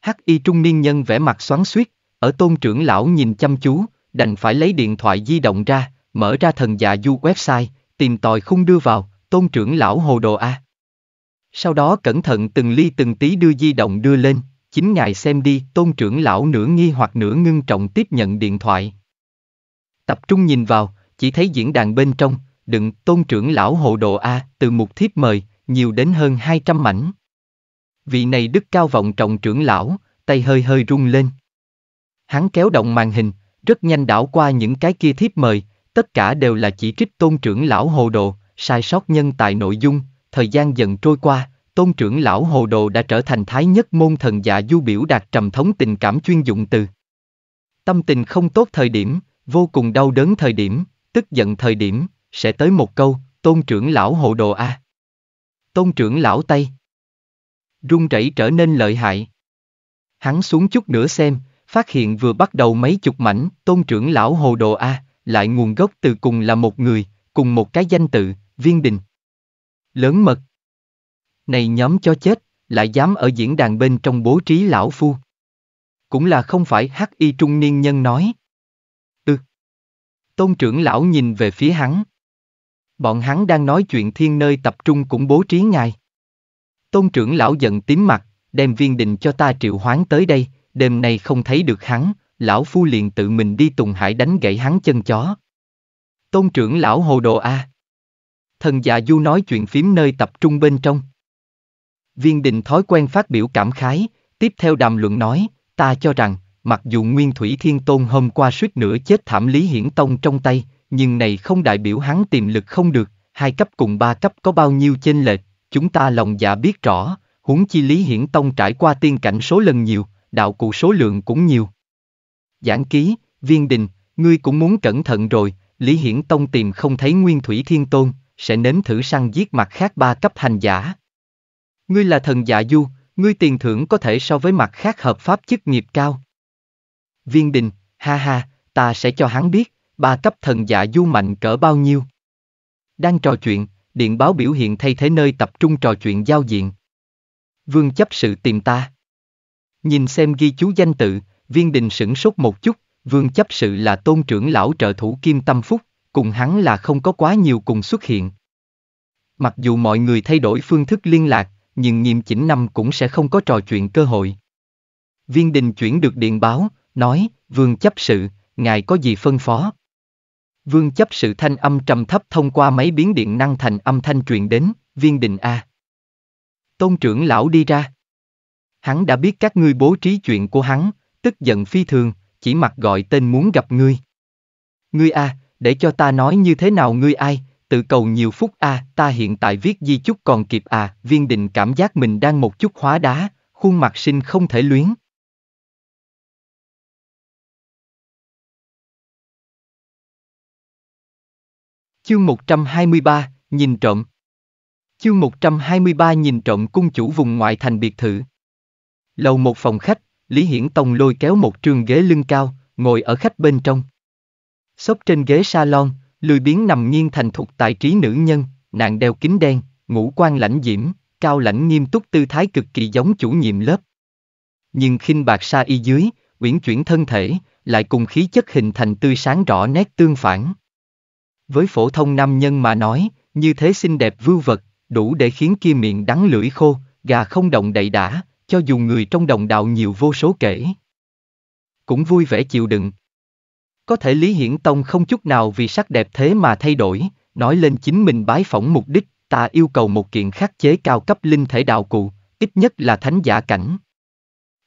Hắc y trung niên nhân vẻ mặt xoắn xuýt, ở tôn trưởng lão nhìn chăm chú, đành phải lấy điện thoại di động ra, mở ra thần dạ du website, tìm tòi không đưa vào, tôn trưởng lão hồ đồ a. À. Sau đó cẩn thận từng ly từng tí đưa di động đưa lên, chính ngài xem đi, tôn trưởng lão nửa nghi hoặc nửa ngưng trọng tiếp nhận điện thoại. Tập trung nhìn vào, chỉ thấy diễn đàn bên trong, đựng tôn trưởng lão hồ đồ a, à, từ mục thiếp mời, nhiều đến hơn 200 mảnh. Vị này đức cao vọng trọng trưởng lão, tay hơi hơi rung lên. Hắn kéo động màn hình, rất nhanh đảo qua những cái kia thiếp mời, Tất cả đều là chỉ trích tôn trưởng lão hồ đồ, sai sót nhân tài nội dung, thời gian dần trôi qua, tôn trưởng lão hồ đồ đã trở thành thái nhất môn thần dạ du biểu đạt trầm thống tình cảm chuyên dụng từ. Tâm tình không tốt thời điểm, vô cùng đau đớn thời điểm, tức giận thời điểm, sẽ tới một câu, tôn trưởng lão hồ đồ a. À. Tôn trưởng lão tây rung rẩy trở nên lợi hại. Hắn xuống chút nữa xem, phát hiện vừa bắt đầu mấy chục mảnh, tôn trưởng lão hồ đồ a, à, lại nguồn gốc từ cùng là một người, cùng một cái danh tự, viên đình. Lớn mật. Này nhóm cho chết, lại dám ở diễn đàn bên trong bố trí lão phu. Cũng là không phải hắc y trung niên nhân nói. Ừ. Tôn trưởng lão nhìn về phía hắn. Bọn hắn đang nói chuyện thiên nơi tập trung cũng bố trí ngài. Tôn trưởng lão giận tím mặt, đem viên đình cho ta triệu hoán tới đây, đêm nay không thấy được hắn, lão phu liền tự mình đi Tùng Hải đánh gãy hắn chân chó. Tôn trưởng lão hồ đồ A. Thần già du nói chuyện phím nơi tập trung bên trong. Viên đình thói quen phát biểu cảm khái, tiếp theo đàm luận nói, ta cho rằng, mặc dù Nguyên Thủy Thiên Tôn hôm qua suýt nửa chết thảm Lý Hiển Tông trong tay, nhưng này không đại biểu hắn tiềm lực không được, hai cấp cùng ba cấp có bao nhiêu chênh lệch, chúng ta lòng dạ biết rõ, huống chi Lý Hiển Tông trải qua tiên cảnh số lần nhiều, đạo cụ số lượng cũng nhiều, giảng ký, viên đình, ngươi cũng muốn cẩn thận rồi, Lý Hiển Tông tìm không thấy Nguyên Thủy Thiên Tôn, sẽ nếm thử săn giết mặt khác ba cấp hành giả. Ngươi là thần dạ du, ngươi tiền thưởng có thể so với mặt khác hợp pháp chức nghiệp cao. Viên đình, ha ha, ta sẽ cho hắn biết, ba cấp thần dạ du mạnh cỡ bao nhiêu. Đang trò chuyện, điện báo biểu hiện thay thế nơi tập trung trò chuyện giao diện. Vương chấp sự tìm ta. Nhìn xem ghi chú danh tự, Viên đình sửng sốt một chút, vương chấp sự là tôn trưởng lão trợ thủ kim tâm phúc, cùng hắn là không có quá nhiều cùng xuất hiện. Mặc dù mọi người thay đổi phương thức liên lạc, nhưng nghiêm chỉnh năm cũng sẽ không có trò chuyện cơ hội. Viên đình chuyển được điện báo, nói, vương chấp sự, ngài có gì phân phó? Vương chấp sự thanh âm trầm thấp thông qua máy biến điện năng thành âm thanh truyền đến, viên đình A. Tôn trưởng lão đi ra. Hắn đã biết các ngươi bố trí chuyện của hắn, tức giận phi thường, chỉ mặt gọi tên muốn gặp ngươi. Ngươi a, à, để cho ta nói như thế nào ngươi ai, tự cầu nhiều phút a, à, ta hiện tại viết di chúc còn kịp à, viên định cảm giác mình đang một chút hóa đá, khuôn mặt sinh không thể luyến. Chương 123, nhìn trộm. Chương 123 nhìn trộm cung chủ vùng ngoại thành biệt thự. Lầu một phòng khách, Lý Hiển Tông lôi kéo một trường ghế lưng cao, ngồi ở khách bên trong. Xốc trên ghế salon, lười biếng nằm nghiêng thành thục tài trí nữ nhân, nàng đeo kính đen, ngũ quan lãnh diễm, cao lãnh nghiêm túc tư thái cực kỳ giống chủ nhiệm lớp. Nhưng khinh bạc sa y dưới, uyển chuyển thân thể, lại cùng khí chất hình thành tươi sáng rõ nét tương phản. Với phổ thông nam nhân mà nói, như thế xinh đẹp vưu vật, đủ để khiến kia miệng đắng lưỡi khô, gà không động đậy đã, cho dù người trong đồng đạo nhiều vô số kể. Cũng vui vẻ chịu đựng. Có thể Lý Hiển Tông không chút nào vì sắc đẹp thế mà thay đổi, nói lên chính mình bái phỏng mục đích, ta yêu cầu một kiện khắc chế cao cấp linh thể đạo cụ, ít nhất là thánh giả cảnh.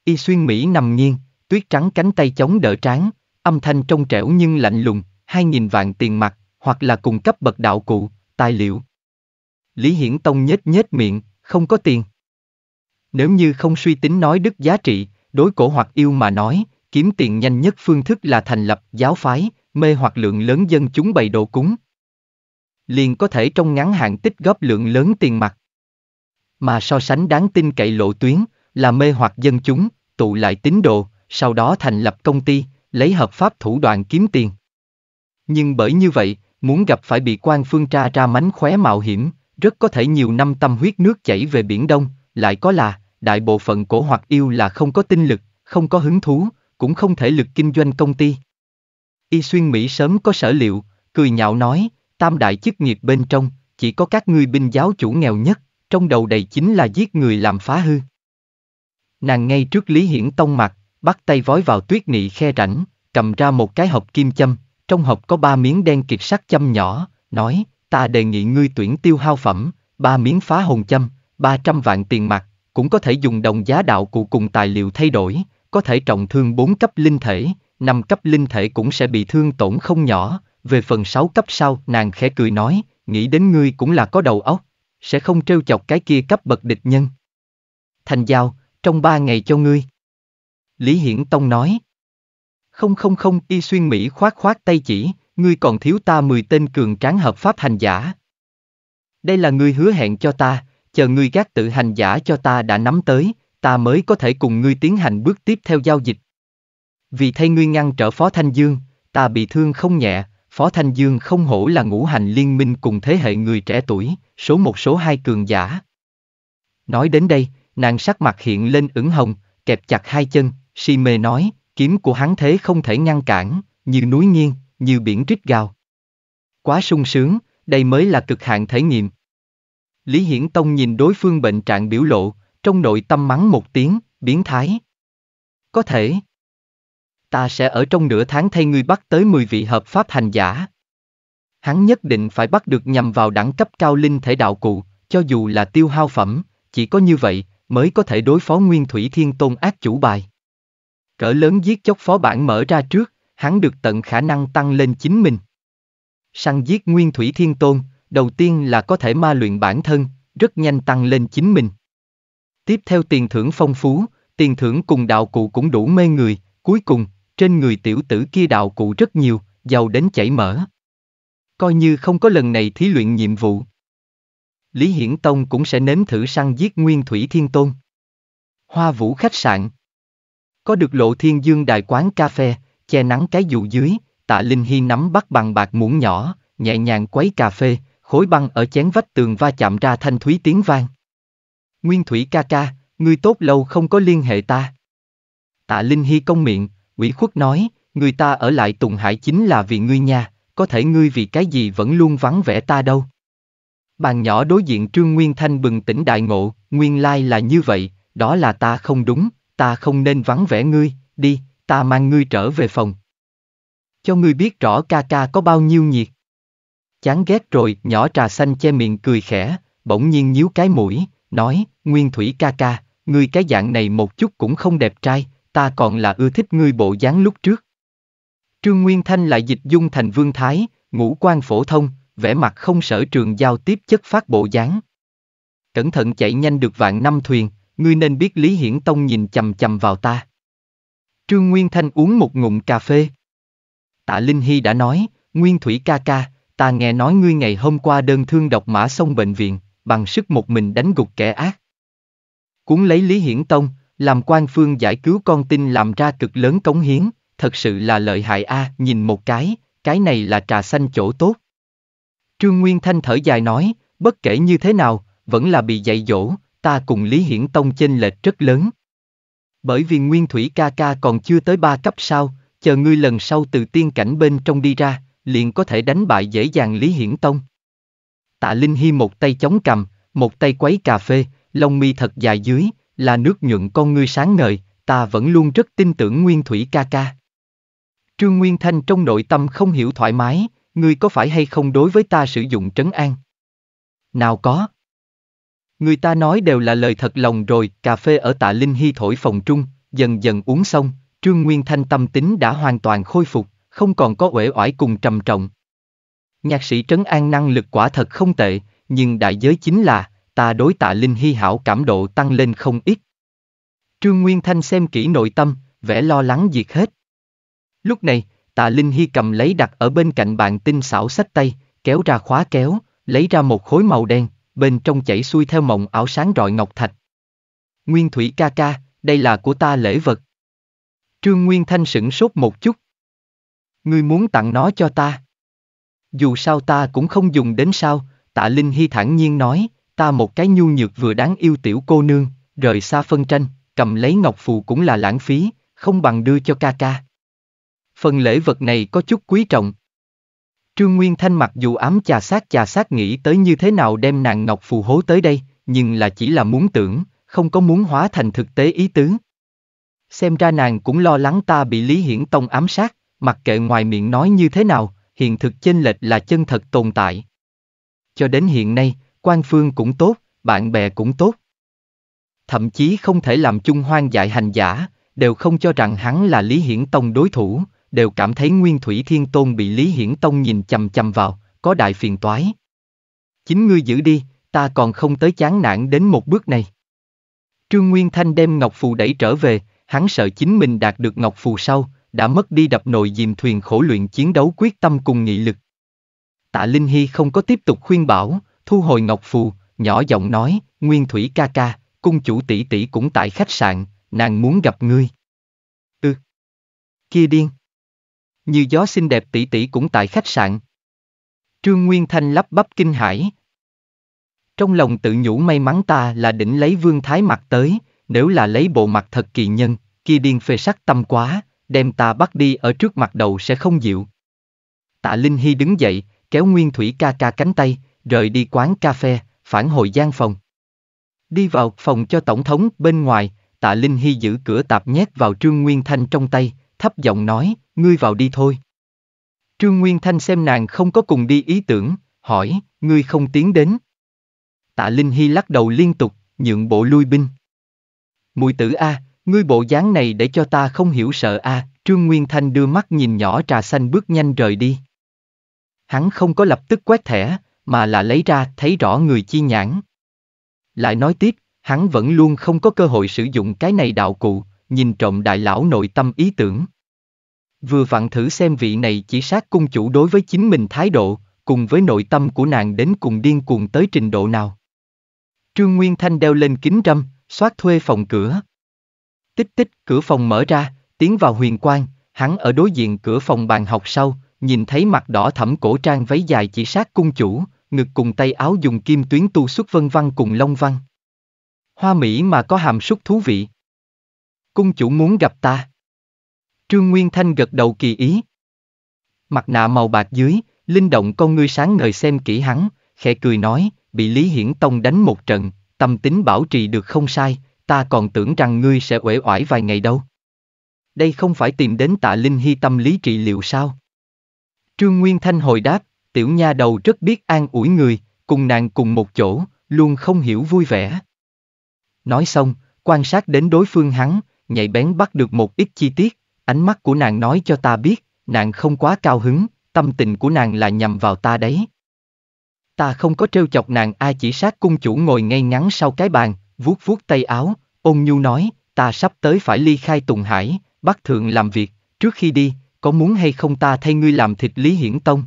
Y xuyên Mỹ nằm nghiêng, tuyết trắng cánh tay chống đỡ trán, âm thanh trong trẻo nhưng lạnh lùng, hai nghìn vạn tiền mặt, hoặc là cung cấp bậc đạo cụ, tài liệu. Lý Hiển Tông nhếch nhếch miệng, không có tiền. Nếu như không suy tính nói đức giá trị, đối cổ hoặc yêu mà nói, kiếm tiền nhanh nhất phương thức là thành lập giáo phái, mê hoặc lượng lớn dân chúng bày đồ cúng. Liền có thể trong ngắn hạn tích góp lượng lớn tiền mặt. Mà so sánh đáng tin cậy lộ tuyến là mê hoặc dân chúng, tụ lại tín đồ, sau đó thành lập công ty, lấy hợp pháp thủ đoạn kiếm tiền. Nhưng bởi như vậy, muốn gặp phải bị quan phương tra ra mánh khóe mạo hiểm, rất có thể nhiều năm tâm huyết nước chảy về Biển Đông, lại có là, đại bộ phận cổ hoặc yêu là không có tinh lực, không có hứng thú, cũng không thể lực kinh doanh công ty. Y xuyên Mỹ sớm có sở liệu, cười nhạo nói, tam đại chức nghiệp bên trong, chỉ có các ngươi binh giáo chủ nghèo nhất, trong đầu đầy chính là giết người làm phá hư. Nàng ngay trước Lý Hiển Tông mặt, bắt tay vói vào tuyết nị khe rảnh, cầm ra một cái hộp kim châm, trong hộp có ba miếng đen kịch sắc châm nhỏ, nói, ta đề nghị ngươi tuyển tiêu hao phẩm, ba miếng phá hồn châm, ba trăm vạn tiền mặt, cũng có thể dùng đồng giá đạo cụ cùng tài liệu thay đổi, có thể trọng thương 4 cấp linh thể, 5 cấp linh thể cũng sẽ bị thương tổn không nhỏ, về phần 6 cấp sau nàng khẽ cười nói, nghĩ đến ngươi cũng là có đầu óc, sẽ không trêu chọc cái kia cấp bậc địch nhân. Thành giao, trong 3 ngày cho ngươi. Lý Hiển Tông nói. Không không không, y xuyên Mỹ khoát khoát tay chỉ, ngươi còn thiếu ta 10 tên cường tráng hợp pháp hành giả. Đây là ngươi hứa hẹn cho ta, chờ ngươi gác tự hành giả cho ta đã nắm tới, ta mới có thể cùng ngươi tiến hành bước tiếp theo giao dịch. Vì thay ngươi ngăn trở Phó Thanh Dương, ta bị thương không nhẹ, Phó Thanh Dương không hổ là ngũ hành liên minh cùng thế hệ người trẻ tuổi, số một số hai cường giả. Nói đến đây, nàng sắc mặt hiện lên ửng hồng, kẹp chặt hai chân, si mê nói, kiếm của hắn thế không thể ngăn cản, như núi nghiêng, như biển rít gào. Quá sung sướng, đây mới là cực hạn thể nghiệm, Lý Hiển Tông nhìn đối phương bệnh trạng biểu lộ, trong nội tâm mắng một tiếng, biến thái. Có thể. Ta sẽ ở trong nửa tháng thay ngươi bắt tới 10 vị hợp pháp hành giả. Hắn nhất định phải bắt được nhằm vào đẳng cấp cao linh thể đạo cụ, cho dù là tiêu hao phẩm, chỉ có như vậy mới có thể đối phó nguyên thủy thiên tôn ác chủ bài. Cỡ lớn giết chóc phó bản mở ra trước, hắn được tận khả năng tăng lên chính mình. Săn giết nguyên thủy thiên tôn, đầu tiên là có thể ma luyện bản thân, rất nhanh tăng lên chính mình. Tiếp theo tiền thưởng phong phú, tiền thưởng cùng đạo cụ cũng đủ mê người, cuối cùng, trên người tiểu tử kia đạo cụ rất nhiều, giàu đến chảy mỡ. Coi như không có lần này thí luyện nhiệm vụ. Lý Hiển Tông cũng sẽ nếm thử săn giết Nguyên Thủy Thiên Tôn. Hoa Vũ khách sạn. Có được lộ thiên dương đài quán cà phê, che nắng cái dù dưới, tạ Linh Hy nắm bắt bằng bạc muỗng nhỏ, nhẹ nhàng quấy cà phê, khối băng ở chén vách tường va chạm ra thanh thúy tiếng vang. Nguyên Thủy ca ca, ngươi tốt lâu không có liên hệ ta. Tạ Linh Hy công miệng, ủy khuất nói, người ta ở lại Tùng Hải chính là vì ngươi nha, có thể ngươi vì cái gì vẫn luôn vắng vẻ ta đâu. Bàn nhỏ đối diện Trương Nguyên Thanh bừng tỉnh đại ngộ, nguyên lai là như vậy, đó là ta không đúng, ta không nên vắng vẻ ngươi, đi, ta mang ngươi trở về phòng. Cho ngươi biết rõ ca ca có bao nhiêu nhiệt chán ghét rồi, nhỏ trà xanh che miệng cười khẽ, bỗng nhiên nhíu cái mũi, nói, Nguyên Thủy ca ca, ngươi cái dạng này một chút cũng không đẹp trai, ta còn là ưa thích ngươi bộ dáng lúc trước. Trương Nguyên Thanh lại dịch dung thành vương thái, ngũ quan phổ thông, vẻ mặt không sở trường giao tiếp chất phát bộ dáng. Cẩn thận chạy nhanh được vạn năm thuyền, ngươi nên biết Lý Hiển Tông nhìn chầm chầm vào ta. Trương Nguyên Thanh uống một ngụm cà phê. Tạ Linh Hy đã nói, Nguyên Thủy ca ca, ta nghe nói ngươi ngày hôm qua đơn thương độc mã xông bệnh viện, bằng sức một mình đánh gục kẻ ác. Cuốn lấy Lý Hiển Tông, làm quan phương giải cứu con tin làm ra cực lớn cống hiến, thật sự là lợi hại a à, nhìn một cái, cái này là trà xanh chỗ tốt. Trương Nguyên Thanh thở dài nói, bất kể như thế nào, vẫn là bị dạy dỗ, ta cùng Lý Hiển Tông chênh lệch rất lớn. Bởi vì Nguyên Thủy ca ca còn chưa tới ba cấp sao, chờ ngươi lần sau từ tiên cảnh bên trong đi ra, liền có thể đánh bại dễ dàng Lý Hiển Tông. Tạ Linh Hi một tay chống cầm, một tay quấy cà phê, lông mi thật dài dưới, là nước nhuận con ngươi sáng ngời, ta vẫn luôn rất tin tưởng Nguyên Thủy ca ca. Trương Nguyên Thanh trong nội tâm không hiểu thoải mái, ngươi có phải hay không đối với ta sử dụng trấn an? Nào có. Người ta nói đều là lời thật lòng rồi, cà phê ở tạ Linh Hy thổi phòng trung, dần dần uống xong, Trương Nguyên Thanh tâm tính đã hoàn toàn khôi phục, không còn có uể oải cùng trầm trọng. Nhạc sĩ Trấn An năng lực quả thật không tệ, nhưng đại giới chính là, ta đối tạ Linh Hy hảo cảm độ tăng lên không ít. Trương Nguyên Thanh xem kỹ nội tâm, vẻ lo lắng diệt hết. Lúc này, tạ Linh Hy cầm lấy đặt ở bên cạnh bàn tinh xảo sách tay, kéo ra khóa kéo, lấy ra một khối màu đen, bên trong chảy xuôi theo mộng ảo sáng rọi ngọc thạch. Nguyên Thủy ca ca, đây là của ta lễ vật. Trương Nguyên Thanh sửng sốt một chút, Ngươi muốn tặng nó cho ta. Dù sao ta cũng không dùng đến sao, tạ Linh Hy thản nhiên nói, ta một cái nhu nhược vừa đáng yêu tiểu cô nương, rời xa phân tranh, cầm lấy ngọc phù cũng là lãng phí, không bằng đưa cho ca ca. Phần lễ vật này có chút quý trọng. Trương Nguyên Thanh mặc dù ám chà sát chà sát nghĩ tới như thế nào đem nàng ngọc phù hố tới đây, nhưng là chỉ là muốn tưởng, không có muốn hóa thành thực tế ý tứ. Xem ra nàng cũng lo lắng ta bị Lý Hiển Tông ám sát. Mặc kệ ngoài miệng nói như thế nào, hiện thực chênh lệch là chân thật tồn tại. Cho đến hiện nay, quan phương cũng tốt, bạn bè cũng tốt. Thậm chí không thể làm chung hoang dại hành giả, đều không cho rằng hắn là Lý Hiển Tông đối thủ, đều cảm thấy Nguyên Thủy Thiên Tôn bị Lý Hiển Tông nhìn chằm chằm vào, có đại phiền toái. Chính ngươi giữ đi, ta còn không tới chán nản đến một bước này. Trương Nguyên Thanh đem Ngọc Phù đẩy trở về, hắn sợ chính mình đạt được Ngọc Phù sau, đã mất đi đập nồi dìm thuyền khổ luyện chiến đấu quyết tâm cùng nghị lực. Tạ Linh Hy không có tiếp tục khuyên bảo, thu hồi ngọc phù, nhỏ giọng nói, Nguyên Thủy ca ca, cung chủ tỷ tỷ cũng tại khách sạn, nàng muốn gặp ngươi. Ừ. Kia điên. Như gió xinh đẹp tỷ tỷ cũng tại khách sạn. Trương Nguyên Thanh lắp bắp kinh hãi. Trong lòng tự nhủ may mắn ta là định lấy vương thái mặt tới, nếu là lấy bộ mặt thật kỳ nhân, kia điên phê sắc tâm quá, đem ta bắt đi ở trước mặt đầu sẽ không dịu. Tạ Linh Hy đứng dậy, kéo Nguyên Thủy ca ca cánh tay, rời đi quán cà phê, phản hồi gian phòng. Đi vào phòng cho Tổng thống bên ngoài, tạ Linh Hy giữ cửa tạp nhét vào Trương Nguyên Thanh trong tay, thấp giọng nói, ngươi vào đi thôi. Trương Nguyên Thanh xem nàng không có cùng đi ý tưởng, hỏi, ngươi không tiến đến. Tạ Linh Hy lắc đầu liên tục, nhượng bộ lui binh. Mùi tử A, Ngươi bộ dáng này để cho ta không hiểu sợ a à, Trương Nguyên Thanh đưa mắt nhìn nhỏ trà xanh bước nhanh rời đi. Hắn không có lập tức quét thẻ, mà là lấy ra thấy rõ người chi nhãn. Lại nói tiếp, hắn vẫn luôn không có cơ hội sử dụng cái này đạo cụ, nhìn trộm đại lão nội tâm ý tưởng. Vừa vặn thử xem vị này chỉ sát cung chủ đối với chính mình thái độ, cùng với nội tâm của nàng đến cùng điên cuồng tới trình độ nào. Trương Nguyên Thanh đeo lên kính râm, xoát thuê phòng cửa. Tích tích, cửa phòng mở ra, tiến vào huyền quang, hắn ở đối diện cửa phòng bàn học sau, nhìn thấy mặt đỏ thẫm cổ trang váy dài chỉ sát cung chủ, ngực cùng tay áo dùng kim tuyến tu xuất vân văn cùng long văn. Hoa Mỹ mà có hàm súc thú vị. Cung chủ muốn gặp ta. Trương Nguyên Thanh gật đầu kỳ ý. Mặt nạ màu bạc dưới, linh động con ngươi sáng ngời xem kỹ hắn, khẽ cười nói, bị Lý Hiển Tông đánh một trận, tâm tính bảo trì được không sai, ta còn tưởng rằng ngươi sẽ uể oải vài ngày đâu. Đây không phải tìm đến tạ Linh Hy tâm lý trị liệu sao? Trương Nguyên Thanh hồi đáp, tiểu nha đầu rất biết an ủi người, cùng nàng cùng một chỗ, luôn không hiểu vui vẻ. Nói xong, quan sát đến đối phương hắn, nhạy bén bắt được một ít chi tiết, ánh mắt của nàng nói cho ta biết, nàng không quá cao hứng, tâm tình của nàng là nhầm vào ta đấy. Ta không có trêu chọc nàng ai chỉ sát cung chủ ngồi ngay ngắn sau cái bàn, vuốt vuốt tay áo, ôn nhu nói, ta sắp tới phải ly khai Tùng Hải, bác thượng làm việc, trước khi đi, có muốn hay không ta thay ngươi làm thịt Lý Hiển Tông?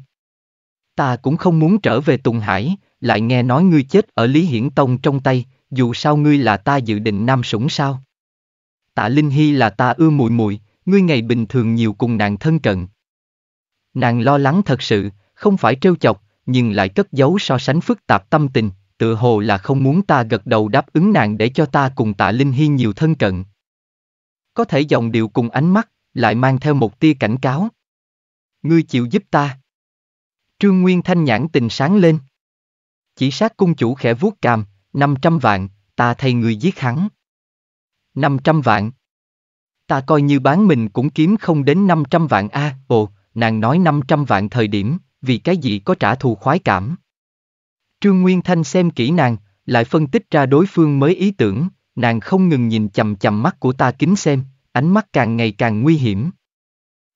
Ta cũng không muốn trở về Tùng Hải, lại nghe nói ngươi chết ở Lý Hiển Tông trong tay, dù sao ngươi là ta dự định nam sủng sao? Tạ Linh Hy là ta ưa muội muội, ngươi ngày bình thường nhiều cùng nàng thân cận. Nàng lo lắng thật sự, không phải trêu chọc, nhưng lại cất giấu so sánh phức tạp tâm tình, tựa hồ là không muốn ta gật đầu đáp ứng nàng để cho ta cùng tạ Linh Hi nhiều thân cận. Có thể dòng điệu cùng ánh mắt, lại mang theo một tia cảnh cáo. Ngươi chịu giúp ta. Trương Nguyên Thanh nhãn tình sáng lên. Chỉ sát cung chủ khẽ vuốt càm, trăm vạn, ta thay người giết hắn. Năm trăm vạn. Ta coi như bán mình cũng kiếm không đến năm trăm vạn a. À, ồ, nàng nói năm trăm vạn thời điểm, vì cái gì có trả thù khoái cảm. Trương Nguyên Thanh xem kỹ nàng, lại phân tích ra đối phương mới ý tưởng, nàng không ngừng nhìn chầm chầm mắt của ta kính xem, ánh mắt càng ngày càng nguy hiểm.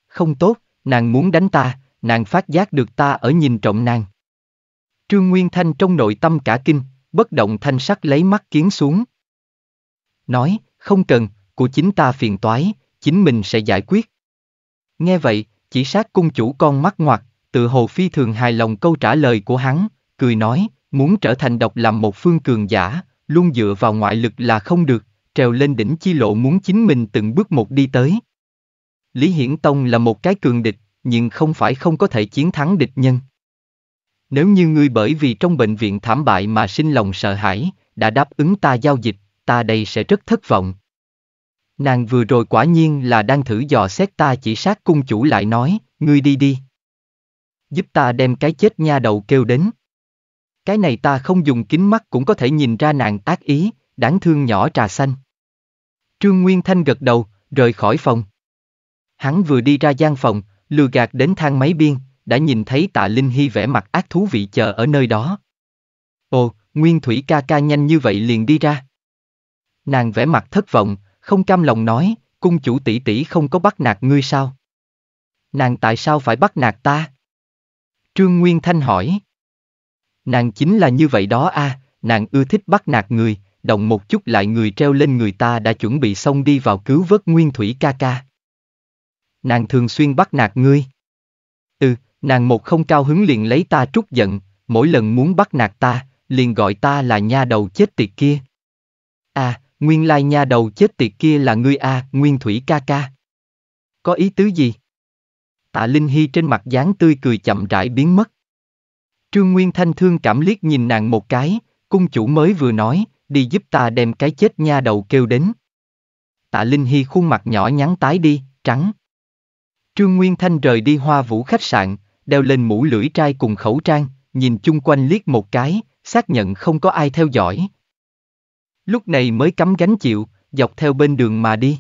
Không tốt, nàng muốn đánh ta, nàng phát giác được ta ở nhìn trộm nàng. Trương Nguyên Thanh trong nội tâm cả kinh, bất động thanh sắc lấy mắt kiến xuống. Nói, không cần, của chính ta phiền toái, chính mình sẽ giải quyết. Nghe vậy, chỉ sát cung chủ con mắt ngoặt, tự hồ phi thường hài lòng câu trả lời của hắn, cười nói, muốn trở thành độc làm một phương cường giả, luôn dựa vào ngoại lực là không được, trèo lên đỉnh chi lộ muốn chính mình từng bước một đi tới. Lý Hiển Tông là một cái cường địch, nhưng không phải không có thể chiến thắng địch nhân. Nếu như ngươi bởi vì trong bệnh viện thảm bại mà sinh lòng sợ hãi, đã đáp ứng ta giao dịch, ta đây sẽ rất thất vọng. Nàng vừa rồi quả nhiên là đang thử dò xét ta chỉ sát cung chủ lại nói, ngươi đi đi. Giúp ta đem cái chết nha đầu kêu đến. Cái này ta không dùng kính mắt cũng có thể nhìn ra nàng ác ý, đáng thương nhỏ trà xanh. Trương Nguyên Thanh gật đầu, rời khỏi phòng. Hắn vừa đi ra gian phòng, lừa gạt đến thang máy biên, đã nhìn thấy tạ Linh Hy vẻ mặt ác thú vị chờ ở nơi đó. Ồ, Nguyên Thủy ca ca nhanh như vậy liền đi ra. Nàng vẻ mặt thất vọng, không cam lòng nói, cung chủ tỷ tỷ không có bắt nạt ngươi sao? Nàng tại sao phải bắt nạt ta? Trương Nguyên Thanh hỏi. Nàng chính là như vậy đó a, à, nàng ưa thích bắt nạt người, động một chút lại người treo lên người ta đã chuẩn bị xong đi vào cứu vớt nguyên thủy ca ca. Nàng thường xuyên bắt nạt ngươi. Ừ, nàng một không cao hứng liền lấy ta trút giận, mỗi lần muốn bắt nạt ta, liền gọi ta là nha đầu chết tiệt kia. À, nguyên lai nha đầu chết tiệt kia là ngươi a, à, nguyên thủy ca ca. Có ý tứ gì? Tạ Linh Hy trên mặt dáng tươi cười chậm rãi biến mất. Trương Nguyên Thanh thương cảm liếc nhìn nàng một cái, cung chủ mới vừa nói, đi giúp ta đem cái chết nha đầu kêu đến. Tạ Linh Hy khuôn mặt nhỏ nhắn tái đi, trắng. Trương Nguyên Thanh rời đi hoa vũ khách sạn, đeo lên mũ lưỡi trai cùng khẩu trang, nhìn chung quanh liếc một cái, xác nhận không có ai theo dõi. Lúc này mới cắm gánh chịu, dọc theo bên đường mà đi.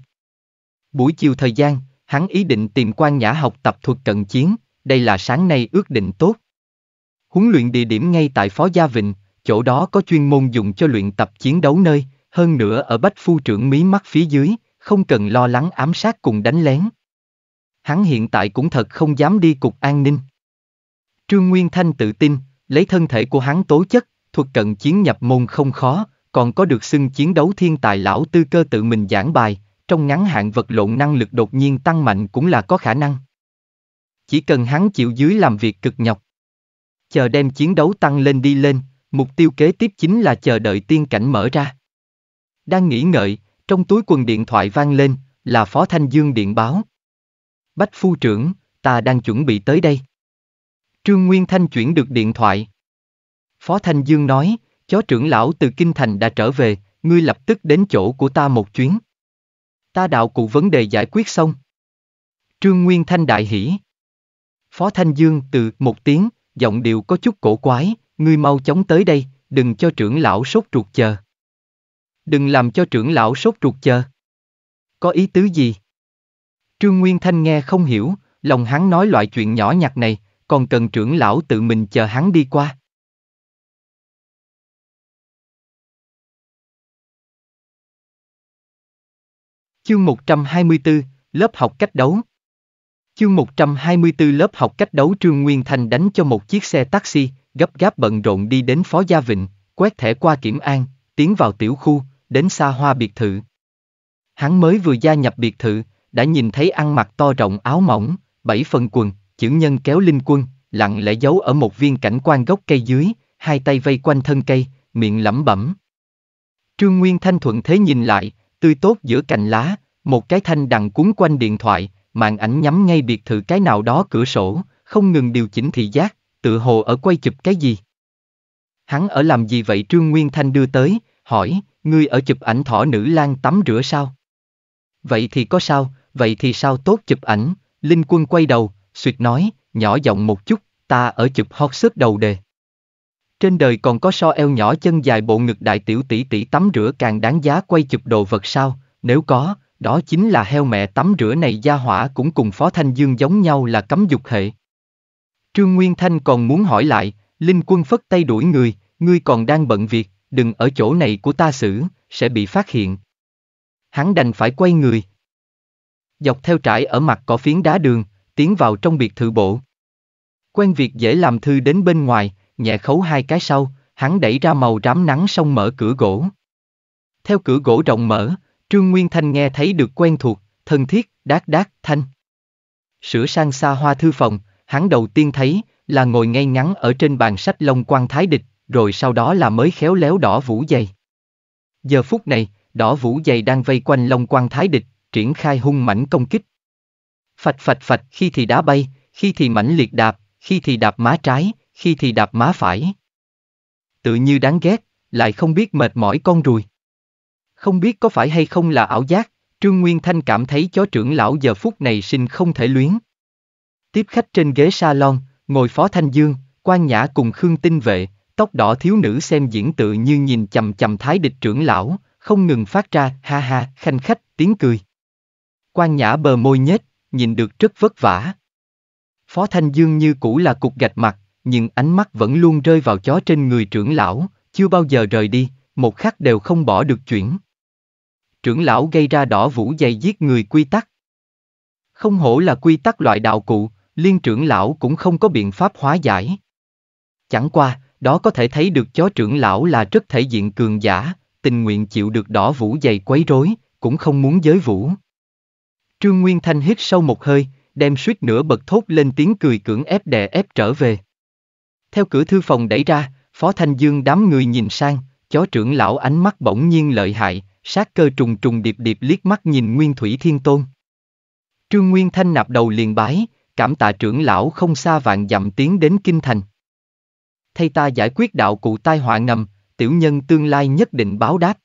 Buổi chiều thời gian, hắn ý định tìm quan nhã học tập thuật cận chiến, đây là sáng nay ước định tốt. Huấn luyện địa điểm ngay tại Phó Gia Vịnh, chỗ đó có chuyên môn dùng cho luyện tập chiến đấu nơi, hơn nữa ở bách phu trưởng mí mắt phía dưới, không cần lo lắng ám sát cùng đánh lén. Hắn hiện tại cũng thật không dám đi cục an ninh. Trương Nguyên Thanh tự tin, lấy thân thể của hắn tố chất, thuật cận chiến nhập môn không khó, còn có được xưng chiến đấu thiên tài lão tư cơ tự mình giảng bài, trong ngắn hạn vật lộn năng lực đột nhiên tăng mạnh cũng là có khả năng. Chỉ cần hắn chịu dưới làm việc cực nhọc chờ đem chiến đấu tăng lên đi lên, mục tiêu kế tiếp chính là chờ đợi tiên cảnh mở ra. Đang nghĩ ngợi, trong túi quần điện thoại vang lên, là Phó Thanh Dương điện báo. Bách phu trưởng, ta đang chuẩn bị tới đây. Trương Nguyên Thanh chuyển được điện thoại. Phó Thanh Dương nói, chó trưởng lão từ Kinh Thành đã trở về, ngươi lập tức đến chỗ của ta một chuyến. Ta đạo cụ vấn đề giải quyết xong. Trương Nguyên Thanh đại hỉ. Phó Thanh Dương từ một tiếng, giọng điệu có chút cổ quái, ngươi mau chóng tới đây, đừng cho trưởng lão sốt ruột chờ. Đừng làm cho trưởng lão sốt ruột chờ. Có ý tứ gì? Trương Nguyên Thanh nghe không hiểu, lòng hắn nói loại chuyện nhỏ nhặt này, còn cần trưởng lão tự mình chờ hắn đi qua. Chương 124, lớp học cách đấu Chương 124 lớp học cách đấu Trương Nguyên Thành đánh cho một chiếc xe taxi, gấp gáp bận rộn đi đến Phó Gia Vịnh, quét thẻ qua kiểm an, tiến vào tiểu khu, đến xa hoa biệt thự. Hắn mới vừa gia nhập biệt thự, đã nhìn thấy ăn mặc to rộng áo mỏng, bảy phần quần, chữ nhân kéo linh quân, lặng lẽ giấu ở một viên cảnh quan gốc cây dưới, hai tay vây quanh thân cây, miệng lẩm bẩm. Trương Nguyên Thanh thuận thế nhìn lại, tươi tốt giữa cành lá, một cái thanh đằng cuốn quanh điện thoại, màn ảnh nhắm ngay biệt thự cái nào đó cửa sổ, không ngừng điều chỉnh thị giác, tự hồ ở quay chụp cái gì. Hắn ở làm gì vậy Trương Nguyên Thanh đưa tới, hỏi, ngươi ở chụp ảnh thỏ nữ lang tắm rửa sao? Vậy thì có sao, vậy thì sao tốt chụp ảnh, Linh Quân quay đầu, suyệt nói, nhỏ giọng một chút, ta ở chụp hot sức đầu đề. Trên đời còn có so eo nhỏ chân dài bộ ngực đại tiểu tỷ tỷ tắm rửa càng đáng giá quay chụp đồ vật sao, nếu có, đó chính là heo mẹ tắm rửa này gia hỏa cũng cùng Phó Thanh Dương giống nhau là cấm dục hệ. Trương Nguyên Thanh còn muốn hỏi lại, Linh Quân phất tay đuổi người, ngươi còn đang bận việc, đừng ở chỗ này của ta xử, sẽ bị phát hiện. Hắn đành phải quay người. Dọc theo trải ở mặt cỏ phiến đá đường, tiến vào trong biệt thự bộ. Quen việc dễ làm thư đến bên ngoài, nhẹ khấu hai cái sau, hắn đẩy ra màu rám nắng xong mở cửa gỗ. Theo cửa gỗ rộng mở, Trương Nguyên Thanh nghe thấy được quen thuộc, thân thiết, đát đát, thanh. Sửa sang xa hoa thư phòng, hắn đầu tiên thấy là ngồi ngay ngắn ở trên bàn sách lông quan thái địch, rồi sau đó là mới khéo léo đỏ vũ dày. Giờ phút này, đỏ vũ dày đang vây quanh lông quan thái địch, triển khai hung mãnh công kích. Phạch phạch phạch khi thì đá bay, khi thì mãnh liệt đạp, khi thì đạp má trái, khi thì đạp má phải. Tự như đáng ghét, lại không biết mệt mỏi con ruồi. Không biết có phải hay không là ảo giác, Trương Nguyên Thanh cảm thấy chó trưởng lão giờ phút này sinh không thể luyến. Tiếp khách trên ghế salon, ngồi Phó Thanh Dương, quan Nhã cùng Khương Tinh Vệ, tóc đỏ thiếu nữ xem diễn tự như nhìn chầm chầm thái địch trưởng lão, không ngừng phát ra ha ha khanh khách tiếng cười. quan Nhã bờ môi nhếch, nhìn được rất vất vả. Phó Thanh Dương như cũ là cục gạch mặt, nhưng ánh mắt vẫn luôn rơi vào chó trên người trưởng lão, chưa bao giờ rời đi, một khắc đều không bỏ được chuyển trưởng lão gây ra đỏ vũ dày giết người quy tắc. Không hổ là quy tắc loại đạo cụ, liên trưởng lão cũng không có biện pháp hóa giải. Chẳng qua, đó có thể thấy được chó trưởng lão là rất thể diện cường giả, tình nguyện chịu được đỏ vũ dày quấy rối, cũng không muốn giới vũ. Trương Nguyên Thanh hít sâu một hơi, đem suýt nữa bật thốt lên tiếng cười cưỡng ép đè ép trở về. Theo cửa thư phòng đẩy ra, Phó Thanh Dương đám người nhìn sang, chó trưởng lão ánh mắt bỗng nhiên lợi hại, sát cơ trùng trùng điệp điệp liếc mắt nhìn Nguyên Thủy Thiên Tôn. Trương Nguyên Thanh nạp đầu liền bái, cảm tạ trưởng lão không xa vạn dặm tiến đến Kinh Thành. Thay ta giải quyết đạo cụ tai họa ngầm, tiểu nhân tương lai nhất định báo đáp.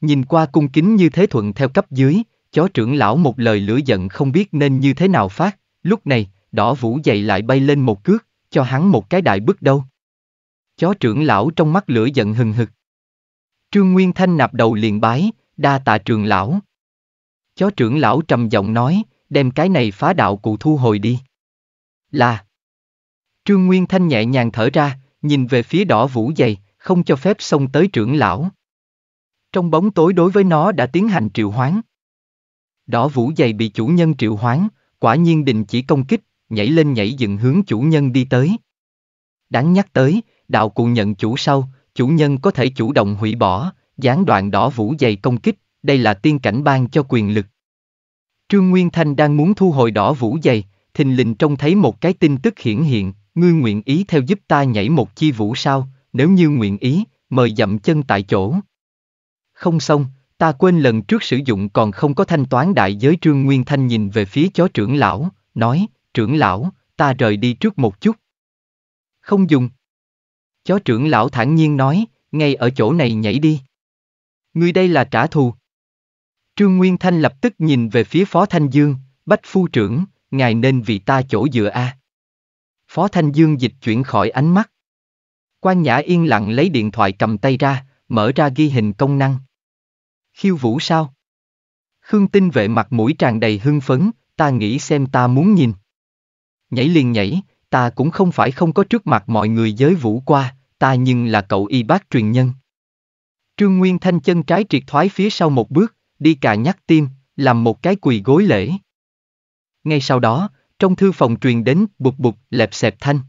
Nhìn qua cung kính như thế thuận theo cấp dưới, chó trưởng lão một lời lửa giận không biết nên như thế nào phát, lúc này, đỏ vũ dậy lại bay lên một cước, cho hắn một cái đại bước đâu. Chó trưởng lão trong mắt lửa giận hừng hực, Trương Nguyên Thanh nạp đầu liền bái, đa tạ trường lão. Chó trưởng lão trầm giọng nói, đem cái này phá đạo cụ thu hồi đi. Là. Trương Nguyên Thanh nhẹ nhàng thở ra, nhìn về phía đỏ vũ dày, không cho phép xông tới trưởng lão. Trong bóng tối đối với nó đã tiến hành triệu hoán. Đỏ vũ dày bị chủ nhân triệu hoán, quả nhiên đình chỉ công kích, nhảy lên nhảy dựng hướng chủ nhân đi tới. Đáng nhắc tới, đạo cụ nhận chủ sau, chủ nhân có thể chủ động hủy bỏ, gián đoạn đỏ vũ dày công kích, đây là tiên cảnh ban cho quyền lực. Trương Nguyên Thanh đang muốn thu hồi đỏ vũ dày, thình lình trông thấy một cái tin tức hiển hiện, ngươi nguyện ý theo giúp ta nhảy một chi vũ sao, nếu như nguyện ý, mời dậm chân tại chỗ. Không xong, ta quên lần trước sử dụng còn không có thanh toán đại giới Trương Nguyên Thanh nhìn về phía chó trưởng lão, nói, trưởng lão, ta rời đi trước một chút. Không dùng, Chó trưởng lão thản nhiên nói, ngay ở chỗ này nhảy đi. Ngươi đây là trả thù. Trương Nguyên Thanh lập tức nhìn về phía Phó Thanh Dương, Bách Phu trưởng, ngài nên vì ta chỗ dựa a. Phó Thanh Dương dịch chuyển khỏi ánh mắt. Quan Nhã yên lặng lấy điện thoại cầm tay ra, mở ra ghi hình công năng. Khiêu vũ sao? Khương Tinh vệ mặt mũi tràn đầy hưng phấn, ta nghĩ xem ta muốn nhìn. Nhảy liền nhảy, ta cũng không phải không có trước mặt mọi người giới vũ qua, ta nhưng là cậu y bác truyền nhân. Trương Nguyên Thanh chân trái triệt thoái phía sau một bước, đi cà nhắc tim, làm một cái quỳ gối lễ. Ngay sau đó, trong thư phòng truyền đến bục bục lẹp xẹp thanh.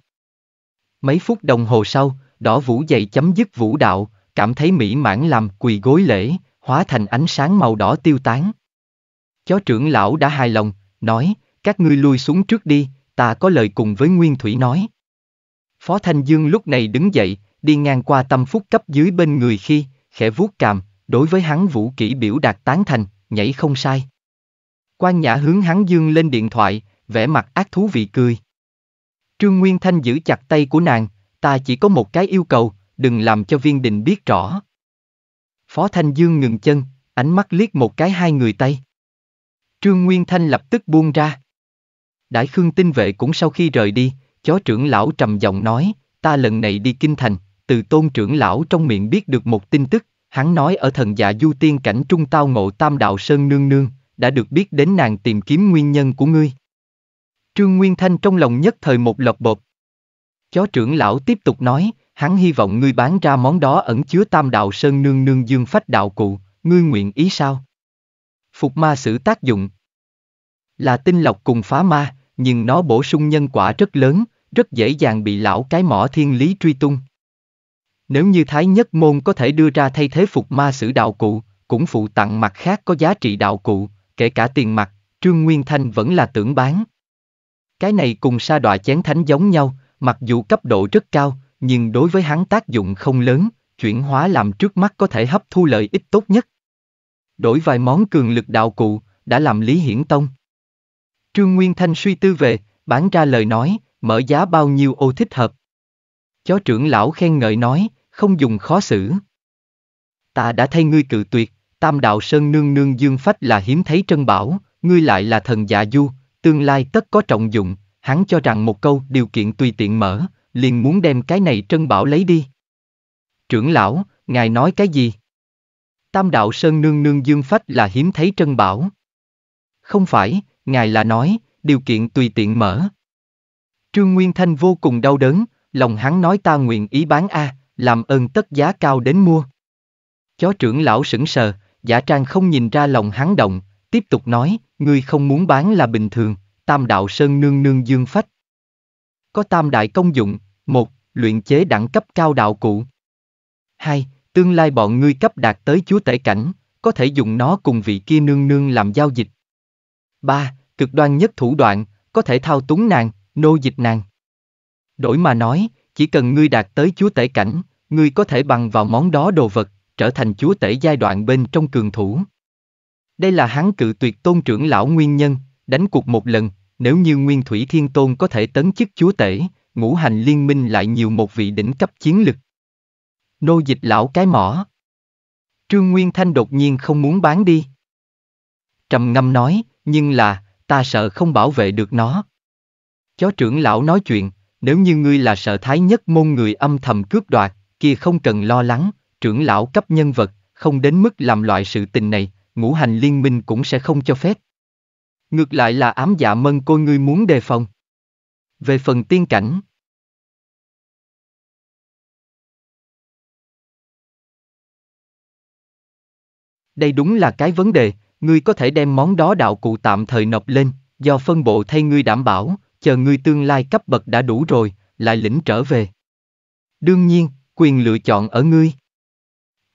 Mấy phút đồng hồ sau, đỏ vũ dậy chấm dứt vũ đạo, cảm thấy mỹ mãn làm quỳ gối lễ, hóa thành ánh sáng màu đỏ tiêu tán. Chó trưởng lão đã hài lòng, nói, các ngươi lui xuống trước đi, ta có lời cùng với Nguyên Thủy nói. Phó Thanh Dương lúc này đứng dậy, đi ngang qua tâm phúc cấp dưới bên người khi, khẽ vuốt cằm đối với hắn vũ kỹ biểu đạt tán thành, nhảy không sai. Quan Nhã hướng hắn dương lên điện thoại, vẻ mặt ác thú vị cười. Trương Nguyên Thanh giữ chặt tay của nàng, ta chỉ có một cái yêu cầu, đừng làm cho viên đình biết rõ. Phó Thanh Dương ngừng chân, ánh mắt liếc một cái hai người tay. Trương Nguyên Thanh lập tức buông ra. Đại Khương tinh vệ cũng sau khi rời đi, Chó trưởng lão trầm giọng nói, ta lần này đi kinh thành, từ tôn trưởng lão trong miệng biết được một tin tức, hắn nói ở thần dạ du tiên cảnh trung tao ngộ tam đạo sơn nương nương, đã được biết đến nàng tìm kiếm nguyên nhân của ngươi. Trương Nguyên Thanh trong lòng nhất thời một lọc bột. Chó trưởng lão tiếp tục nói, hắn hy vọng ngươi bán ra món đó ẩn chứa tam đạo sơn nương nương dương phách đạo cụ, ngươi nguyện ý sao? Phục ma sử tác dụng. Là tinh lọc cùng phá ma, nhưng nó bổ sung nhân quả rất lớn, rất dễ dàng bị lão cái mỏ thiên lý truy tung. Nếu như Thái Nhất Môn có thể đưa ra thay thế phục ma sử đạo cụ, cũng phụ tặng mặt khác có giá trị đạo cụ, kể cả tiền mặt, Trương Nguyên Thanh vẫn là tưởng bán. Cái này cùng sa đọa chén thánh giống nhau, mặc dù cấp độ rất cao, nhưng đối với hắn tác dụng không lớn, chuyển hóa làm trước mắt có thể hấp thu lợi ích tốt nhất. Đổi vài món cường lực đạo cụ, đã làm Lý Hiển Tông. Trương Nguyên Thanh suy tư về, bán ra lời nói, mở giá bao nhiêu ô thích hợp. Chó trưởng lão khen ngợi nói, không dùng khó xử. Ta đã thay ngươi cự tuyệt, tam đạo sơn nương nương dương phách là hiếm thấy trân bảo, ngươi lại là thần dạ du, tương lai tất có trọng dụng, hắn cho rằng một câu điều kiện tùy tiện mở, liền muốn đem cái này trân bảo lấy đi. Trưởng lão, ngài nói cái gì? Tam đạo sơn nương nương dương phách là hiếm thấy trân bảo. Không phải, ngài là nói, điều kiện tùy tiện mở, Trương Nguyên Thanh vô cùng đau đớn, lòng hắn nói ta nguyện ý bán A, làm ơn tất giá cao đến mua. Chó trưởng lão sững sờ, giả trang không nhìn ra lòng hắn động, tiếp tục nói, ngươi không muốn bán là bình thường, tam đạo sơn nương nương dương phách. Có tam đại công dụng, một, luyện chế đẳng cấp cao đạo cụ. hai, Tương lai bọn ngươi cấp đạt tới chúa tể cảnh, có thể dùng nó cùng vị kia nương nương làm giao dịch. ba, Cực đoan nhất thủ đoạn, có thể thao túng nàng, nô dịch nàng. Đổi mà nói, chỉ cần ngươi đạt tới chúa tể cảnh, ngươi có thể bằng vào món đó đồ vật, trở thành chúa tể giai đoạn bên trong cường thủ. Đây là hắn cự tuyệt tôn trưởng lão nguyên nhân, đánh cuộc một lần, nếu như nguyên thủy thiên tôn có thể tấn chức chúa tể, ngũ hành liên minh lại nhiều một vị đỉnh cấp chiến lực. Nô dịch lão cái mỏ. Trương Nguyên Thanh đột nhiên không muốn bán đi. Trầm ngâm nói, nhưng là, ta sợ không bảo vệ được nó. Chó trưởng lão nói chuyện, nếu như ngươi là sợ thái nhất môn người âm thầm cướp đoạt, kia không cần lo lắng, trưởng lão cấp nhân vật, không đến mức làm loại sự tình này, ngũ hành liên minh cũng sẽ không cho phép. Ngược lại là ám dạ mân cô ngươi muốn đề phòng. Về phần tiên cảnh. Đây đúng là cái vấn đề, ngươi có thể đem món đó đạo cụ tạm thời nộp lên, do phân bộ thay ngươi đảm bảo, chờ ngươi tương lai cấp bậc đã đủ rồi, lại lĩnh trở về. Đương nhiên, quyền lựa chọn ở ngươi.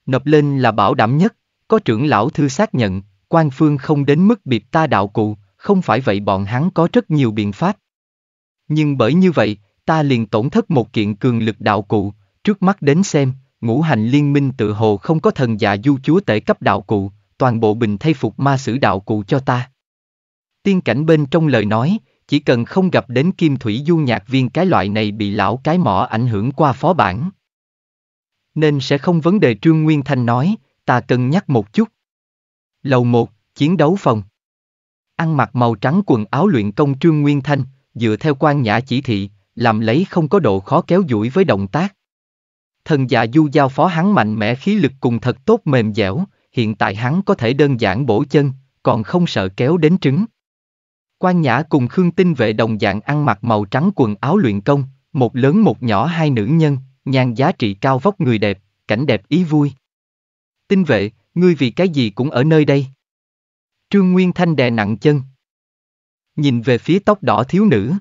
Nộp lên là bảo đảm nhất, có trưởng lão thư xác nhận, quan phương không đến mức biệt ta đạo cụ, không phải vậy bọn hắn có rất nhiều biện pháp. Nhưng bởi như vậy, ta liền tổn thất một kiện cường lực đạo cụ, trước mắt đến xem, ngũ hành liên minh tự hồ không có thần dạ du chúa tể cấp đạo cụ, toàn bộ bình thay phục ma sử đạo cụ cho ta. Tiên cảnh bên trong lời nói, chỉ cần không gặp đến kim thủy du nhạc viên cái loại này bị lão cái mỏ ảnh hưởng qua phó bản. Nên sẽ không vấn đề Trương Nguyên Thanh nói, ta cần nhắc một chút. Lầu 1, chiến đấu phòng. Ăn mặc màu trắng quần áo luyện công Trương Nguyên Thanh, dựa theo quan nhã chỉ thị, làm lấy không có độ khó kéo duỗi với động tác. Thần già du giao phó hắn mạnh mẽ khí lực cùng thật tốt mềm dẻo, hiện tại hắn có thể đơn giản bổ chân, còn không sợ kéo đến trứng. Quan Nhã cùng Khương Tinh Vệ đồng dạng ăn mặc màu trắng quần áo luyện công, một lớn một nhỏ hai nữ nhân, nhan giá trị cao vóc người đẹp, cảnh đẹp ý vui. Tinh Vệ, ngươi vì cái gì cũng ở nơi đây? Trương Nguyên Thanh đè nặng chân. Nhìn về phía tóc đỏ thiếu nữ.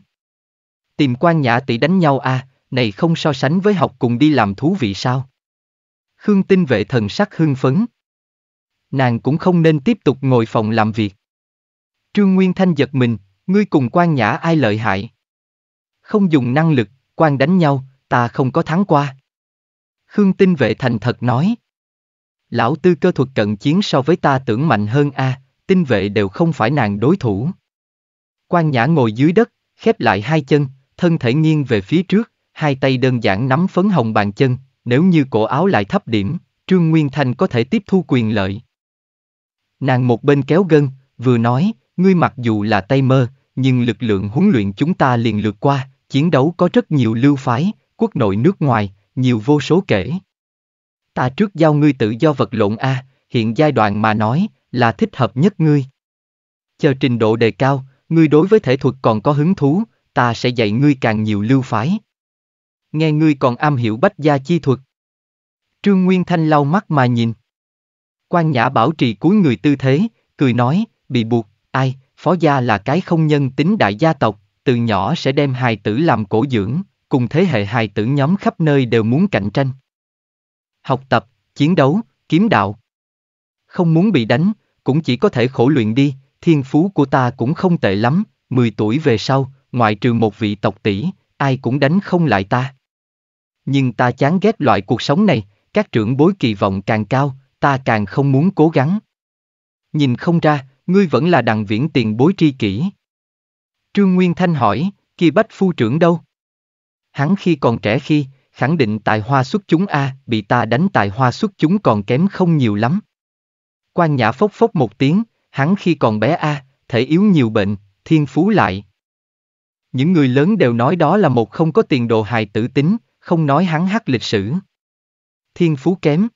Tìm quan nhã tỷ đánh nhau à, này không so sánh với học cùng đi làm thú vị sao? Khương tinh vệ thần sắc hưng phấn. Nàng cũng không nên tiếp tục ngồi phòng làm việc. Trương Nguyên Thanh giật mình, ngươi cùng quan nhã ai lợi hại? Không dùng năng lực, quan đánh nhau, ta không có thắng qua. Khương tinh vệ thành thật nói. Lão tư cơ thuật cận chiến so với ta tưởng mạnh hơn a, à, tinh vệ đều không phải nàng đối thủ. Quan nhã ngồi dưới đất, khép lại hai chân, thân thể nghiêng về phía trước, hai tay đơn giản nắm phấn hồng bàn chân, nếu như cổ áo lại thấp điểm, Trương Nguyên Thanh có thể tiếp thu quyền lợi. Nàng một bên kéo gân, vừa nói, Ngươi mặc dù là tay mơ, nhưng lực lượng huấn luyện chúng ta liền lượt qua, chiến đấu có rất nhiều lưu phái, quốc nội nước ngoài, nhiều vô số kể. Ta trước giao ngươi tự do vật lộn A, hiện giai đoạn mà nói, là thích hợp nhất ngươi. Chờ trình độ đề cao, ngươi đối với thể thuật còn có hứng thú, ta sẽ dạy ngươi càng nhiều lưu phái. Nghe ngươi còn am hiểu bách gia chi thuật. Trương Nguyên Thanh lau mắt mà nhìn. Quan Nhã bảo trì cuối người tư thế, cười nói, bị buộc, Ai, phó gia là cái không nhân tính đại gia tộc, từ nhỏ sẽ đem hài tử làm cổ dưỡng, cùng thế hệ hài tử nhóm khắp nơi đều muốn cạnh tranh. Học tập, chiến đấu, kiếm đạo. Không muốn bị đánh, cũng chỉ có thể khổ luyện đi, thiên phú của ta cũng không tệ lắm, 10 tuổi về sau, ngoại trừ một vị tộc tỷ, ai cũng đánh không lại ta. Nhưng ta chán ghét loại cuộc sống này, các trưởng bối kỳ vọng càng cao, ta càng không muốn cố gắng. Nhìn không ra, ngươi vẫn là đằng viễn tiền bối tri kỷ. Trương Nguyên Thanh hỏi, kia bách phu trưởng đâu? Hắn khi còn trẻ khi, khẳng định tài hoa xuất chúng a, à, bị ta đánh tài hoa xuất chúng còn kém không nhiều lắm. Quan Nhã phốc phốc một tiếng, hắn khi còn bé a, à, thể yếu nhiều bệnh, thiên phú lại. Những người lớn đều nói đó là một không có tiền đồ hài tử tính, không nói hắn hát lịch sử. Thiên phú kém.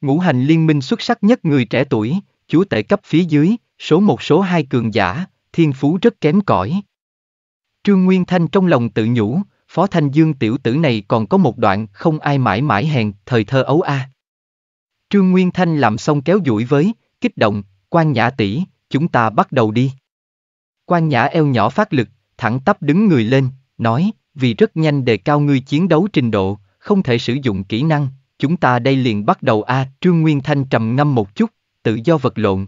Ngũ hành liên minh xuất sắc nhất người trẻ tuổi, chúa tể cấp phía dưới, số một số hai cường giả, thiên phú rất kém cỏi. Trương Nguyên Thanh trong lòng tự nhủ, Phó Thanh Dương tiểu tử này còn có một đoạn không ai mãi mãi hèn, thời thơ ấu a. À. Trương Nguyên Thanh làm xong kéo duỗi với, kích động, quan nhã tỷ, chúng ta bắt đầu đi. Quan nhã eo nhỏ phát lực, thẳng tắp đứng người lên, nói, vì rất nhanh đề cao ngươi chiến đấu trình độ, không thể sử dụng kỹ năng, chúng ta đây liền bắt đầu a. À. Trương Nguyên Thanh trầm ngâm một chút, tự do vật lộn.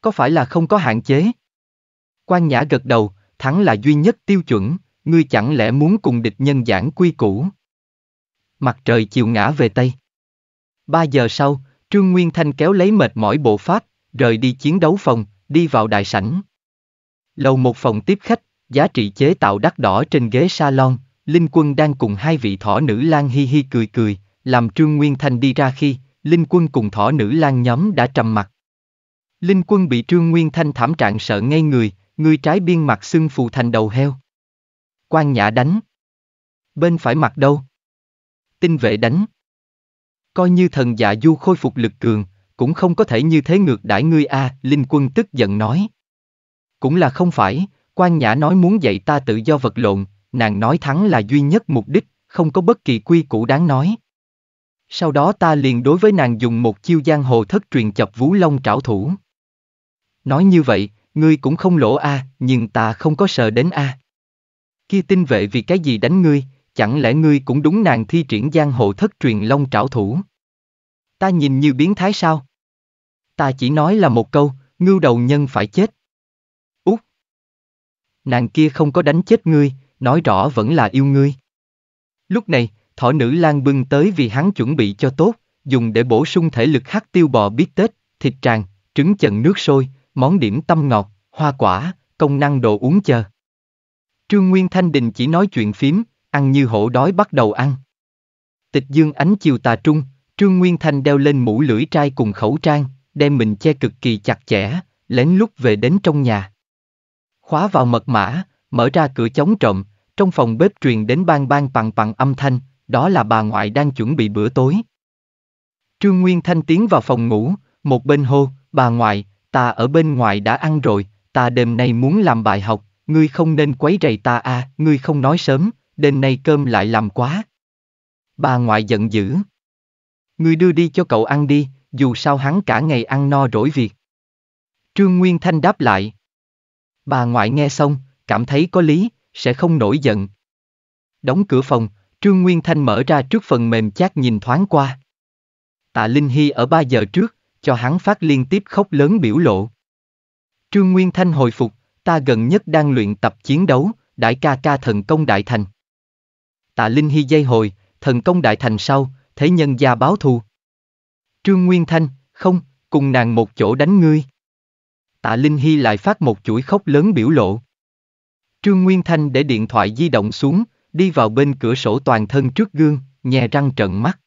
Có phải là không có hạn chế? Quan Nhã gật đầu, thắng là duy nhất tiêu chuẩn, ngươi chẳng lẽ muốn cùng địch nhân giảng quy củ? Mặt trời chiều ngã về Tây. Ba giờ sau, Trương Nguyên Thanh kéo lấy mệt mỏi bộ pháp, rời đi chiến đấu phòng, đi vào đại sảnh. Lầu một phòng tiếp khách, giá trị chế tạo đắt đỏ trên ghế salon, Linh Quân đang cùng hai vị thỏ nữ lang hi hi cười cười, làm Trương Nguyên Thanh đi ra khi, Linh Quân cùng thỏ nữ lang nhóm đã trầm mặt. Linh Quân bị Trương Nguyên Thanh thảm trạng sợ ngay người, người trái biên mặt xưng phù thành đầu heo. Quan Nhã đánh. Bên phải mặt đâu? Tinh vệ đánh. Coi như thần dạ du khôi phục lực cường, cũng không có thể như thế ngược đãi ngươi a, à, Linh Quân tức giận nói. Cũng là không phải, Quan Nhã nói muốn dạy ta tự do vật lộn, nàng nói thắng là duy nhất mục đích, không có bất kỳ quy củ đáng nói. Sau đó ta liền đối với nàng dùng một chiêu giang hồ thất truyền chập vú long trảo thủ. Nói như vậy, ngươi cũng không lỗ a, nhưng ta không có sợ đến a. Kia tinh vệ vì cái gì đánh ngươi, chẳng lẽ ngươi cũng đúng nàng thi triển giang hồ thất truyền long trảo thủ? Ta nhìn như biến thái sao? Ta chỉ nói là một câu, ngưu đầu nhân phải chết. Út! Nàng kia không có đánh chết ngươi, nói rõ vẫn là yêu ngươi. Lúc này, thỏ nữ lang bưng tới vì hắn chuẩn bị cho tốt, dùng để bổ sung thể lực hắc tiêu bò biết tết, thịt tràn, trứng chần nước sôi, món điểm tâm ngọt, hoa quả, công năng đồ uống chờ. Trương Nguyên Thanh Đình chỉ nói chuyện phím, ăn như hổ đói bắt đầu ăn. Tịch dương ánh chiều tà trung, Trương Nguyên Thanh đeo lên mũ lưỡi trai cùng khẩu trang, đem mình che cực kỳ chặt chẽ, lén lút về đến trong nhà. Khóa vào mật mã, mở ra cửa chống trộm, trong phòng bếp truyền đến bang bang bằng bằng âm thanh, đó là bà ngoại đang chuẩn bị bữa tối. Trương Nguyên Thanh tiến vào phòng ngủ, một bên hô, bà ngoại, ta ở bên ngoài đã ăn rồi, ta đêm nay muốn làm bài học, ngươi không nên quấy rầy ta à, ngươi không nói sớm, đêm nay cơm lại làm quá. Bà ngoại giận dữ. Ngươi đưa đi cho cậu ăn đi, dù sao hắn cả ngày ăn no rỗi việc. Trương Nguyên Thanh đáp lại. Bà ngoại nghe xong, cảm thấy có lý, sẽ không nổi giận. Đóng cửa phòng, Trương Nguyên Thanh mở ra trước phần mềm chat nhìn thoáng qua. Tạ Linh Hy ở 3 giờ trước, cho hắn phát liên tiếp khóc lớn biểu lộ. Trương Nguyên Thanh hồi phục, ta gần nhất đang luyện tập chiến đấu, đại ca ca thần công đại thành. Tạ Linh Hy dây hồi, thần công đại thành sau, thế nhân gia báo thù. Trương Nguyên Thanh, không, cùng nàng một chỗ đánh ngươi. Tạ Linh Hy lại phát một chuỗi khóc lớn biểu lộ. Trương Nguyên Thanh để điện thoại di động xuống, đi vào bên cửa sổ toàn thân trước gương, nhè răng trận mắt.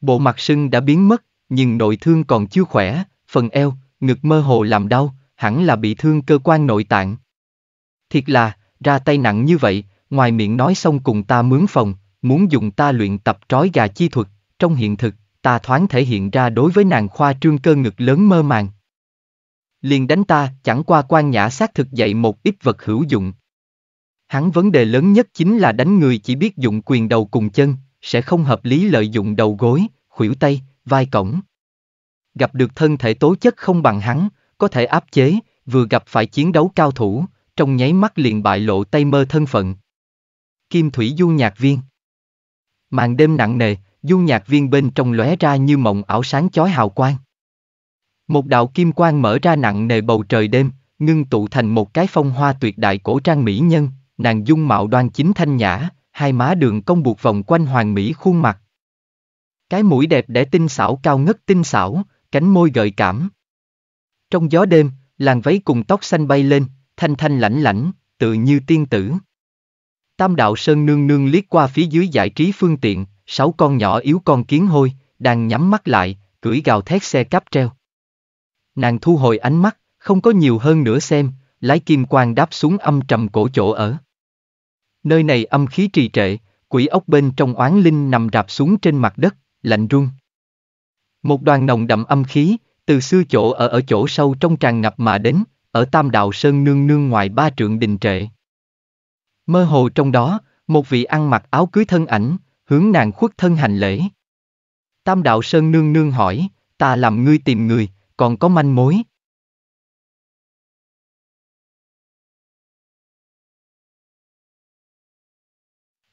Bộ mặt sưng đã biến mất, nhưng nội thương còn chưa khỏe, phần eo, ngực mơ hồ làm đau, hẳn là bị thương cơ quan nội tạng. Thiệt là, ra tay nặng như vậy, ngoài miệng nói xong cùng ta mướn phòng, muốn dùng ta luyện tập trói gà chi thuật, trong hiện thực, ta thoáng thể hiện ra đối với nàng khoa trương cơ ngực lớn mơ màng. Liền đánh ta, chẳng qua quan nhã xác thực dạy một ít vật hữu dụng. Hắn vấn đề lớn nhất chính là đánh người chỉ biết dụng quyền đầu cùng chân, sẽ không hợp lý lợi dụng đầu gối, khuỷu tay, vai cổng. Gặp được thân thể tố chất không bằng hắn, có thể áp chế, vừa gặp phải chiến đấu cao thủ, trong nháy mắt liền bại lộ tay mơ thân phận. Kim Thủy Du Nhạc Viên Màn đêm nặng nề, Du Nhạc Viên bên trong lóe ra như mộng ảo sáng chói hào quang. Một đạo kim quang mở ra nặng nề bầu trời đêm, ngưng tụ thành một cái phong hoa tuyệt đại cổ trang mỹ nhân, nàng dung mạo đoan chính thanh nhã, hai má đường cong buộc vòng quanh hoàng mỹ khuôn mặt. Cái mũi đẹp để tinh xảo cao ngất tinh xảo, cánh môi gợi cảm. Trong gió đêm, làn váy cùng tóc xanh bay lên, thanh thanh lãnh lãnh, tự như tiên tử. Tam đạo sơn nương nương liếc qua phía dưới giải trí phương tiện, sáu con nhỏ yếu con kiến hôi, đang nhắm mắt lại, cưỡi gào thét xe cáp treo. Nàng thu hồi ánh mắt, không có nhiều hơn nữa xem, lái kim quang đáp xuống âm trầm cổ chỗ ở. Nơi này âm khí trì trệ, quỷ ốc bên trong oán linh nằm rạp xuống trên mặt đất, lạnh run. Một đoàn nồng đậm âm khí, từ xưa chỗ ở ở chỗ sâu trong tràn ngập mà đến, ở Tam Đạo Sơn nương nương ngoài ba trượng đình trệ. Mơ hồ trong đó, một vị ăn mặc áo cưới thân ảnh, hướng nàng khuất thân hành lễ. Tam Đạo Sơn nương nương hỏi, ta làm ngươi tìm người, còn có manh mối.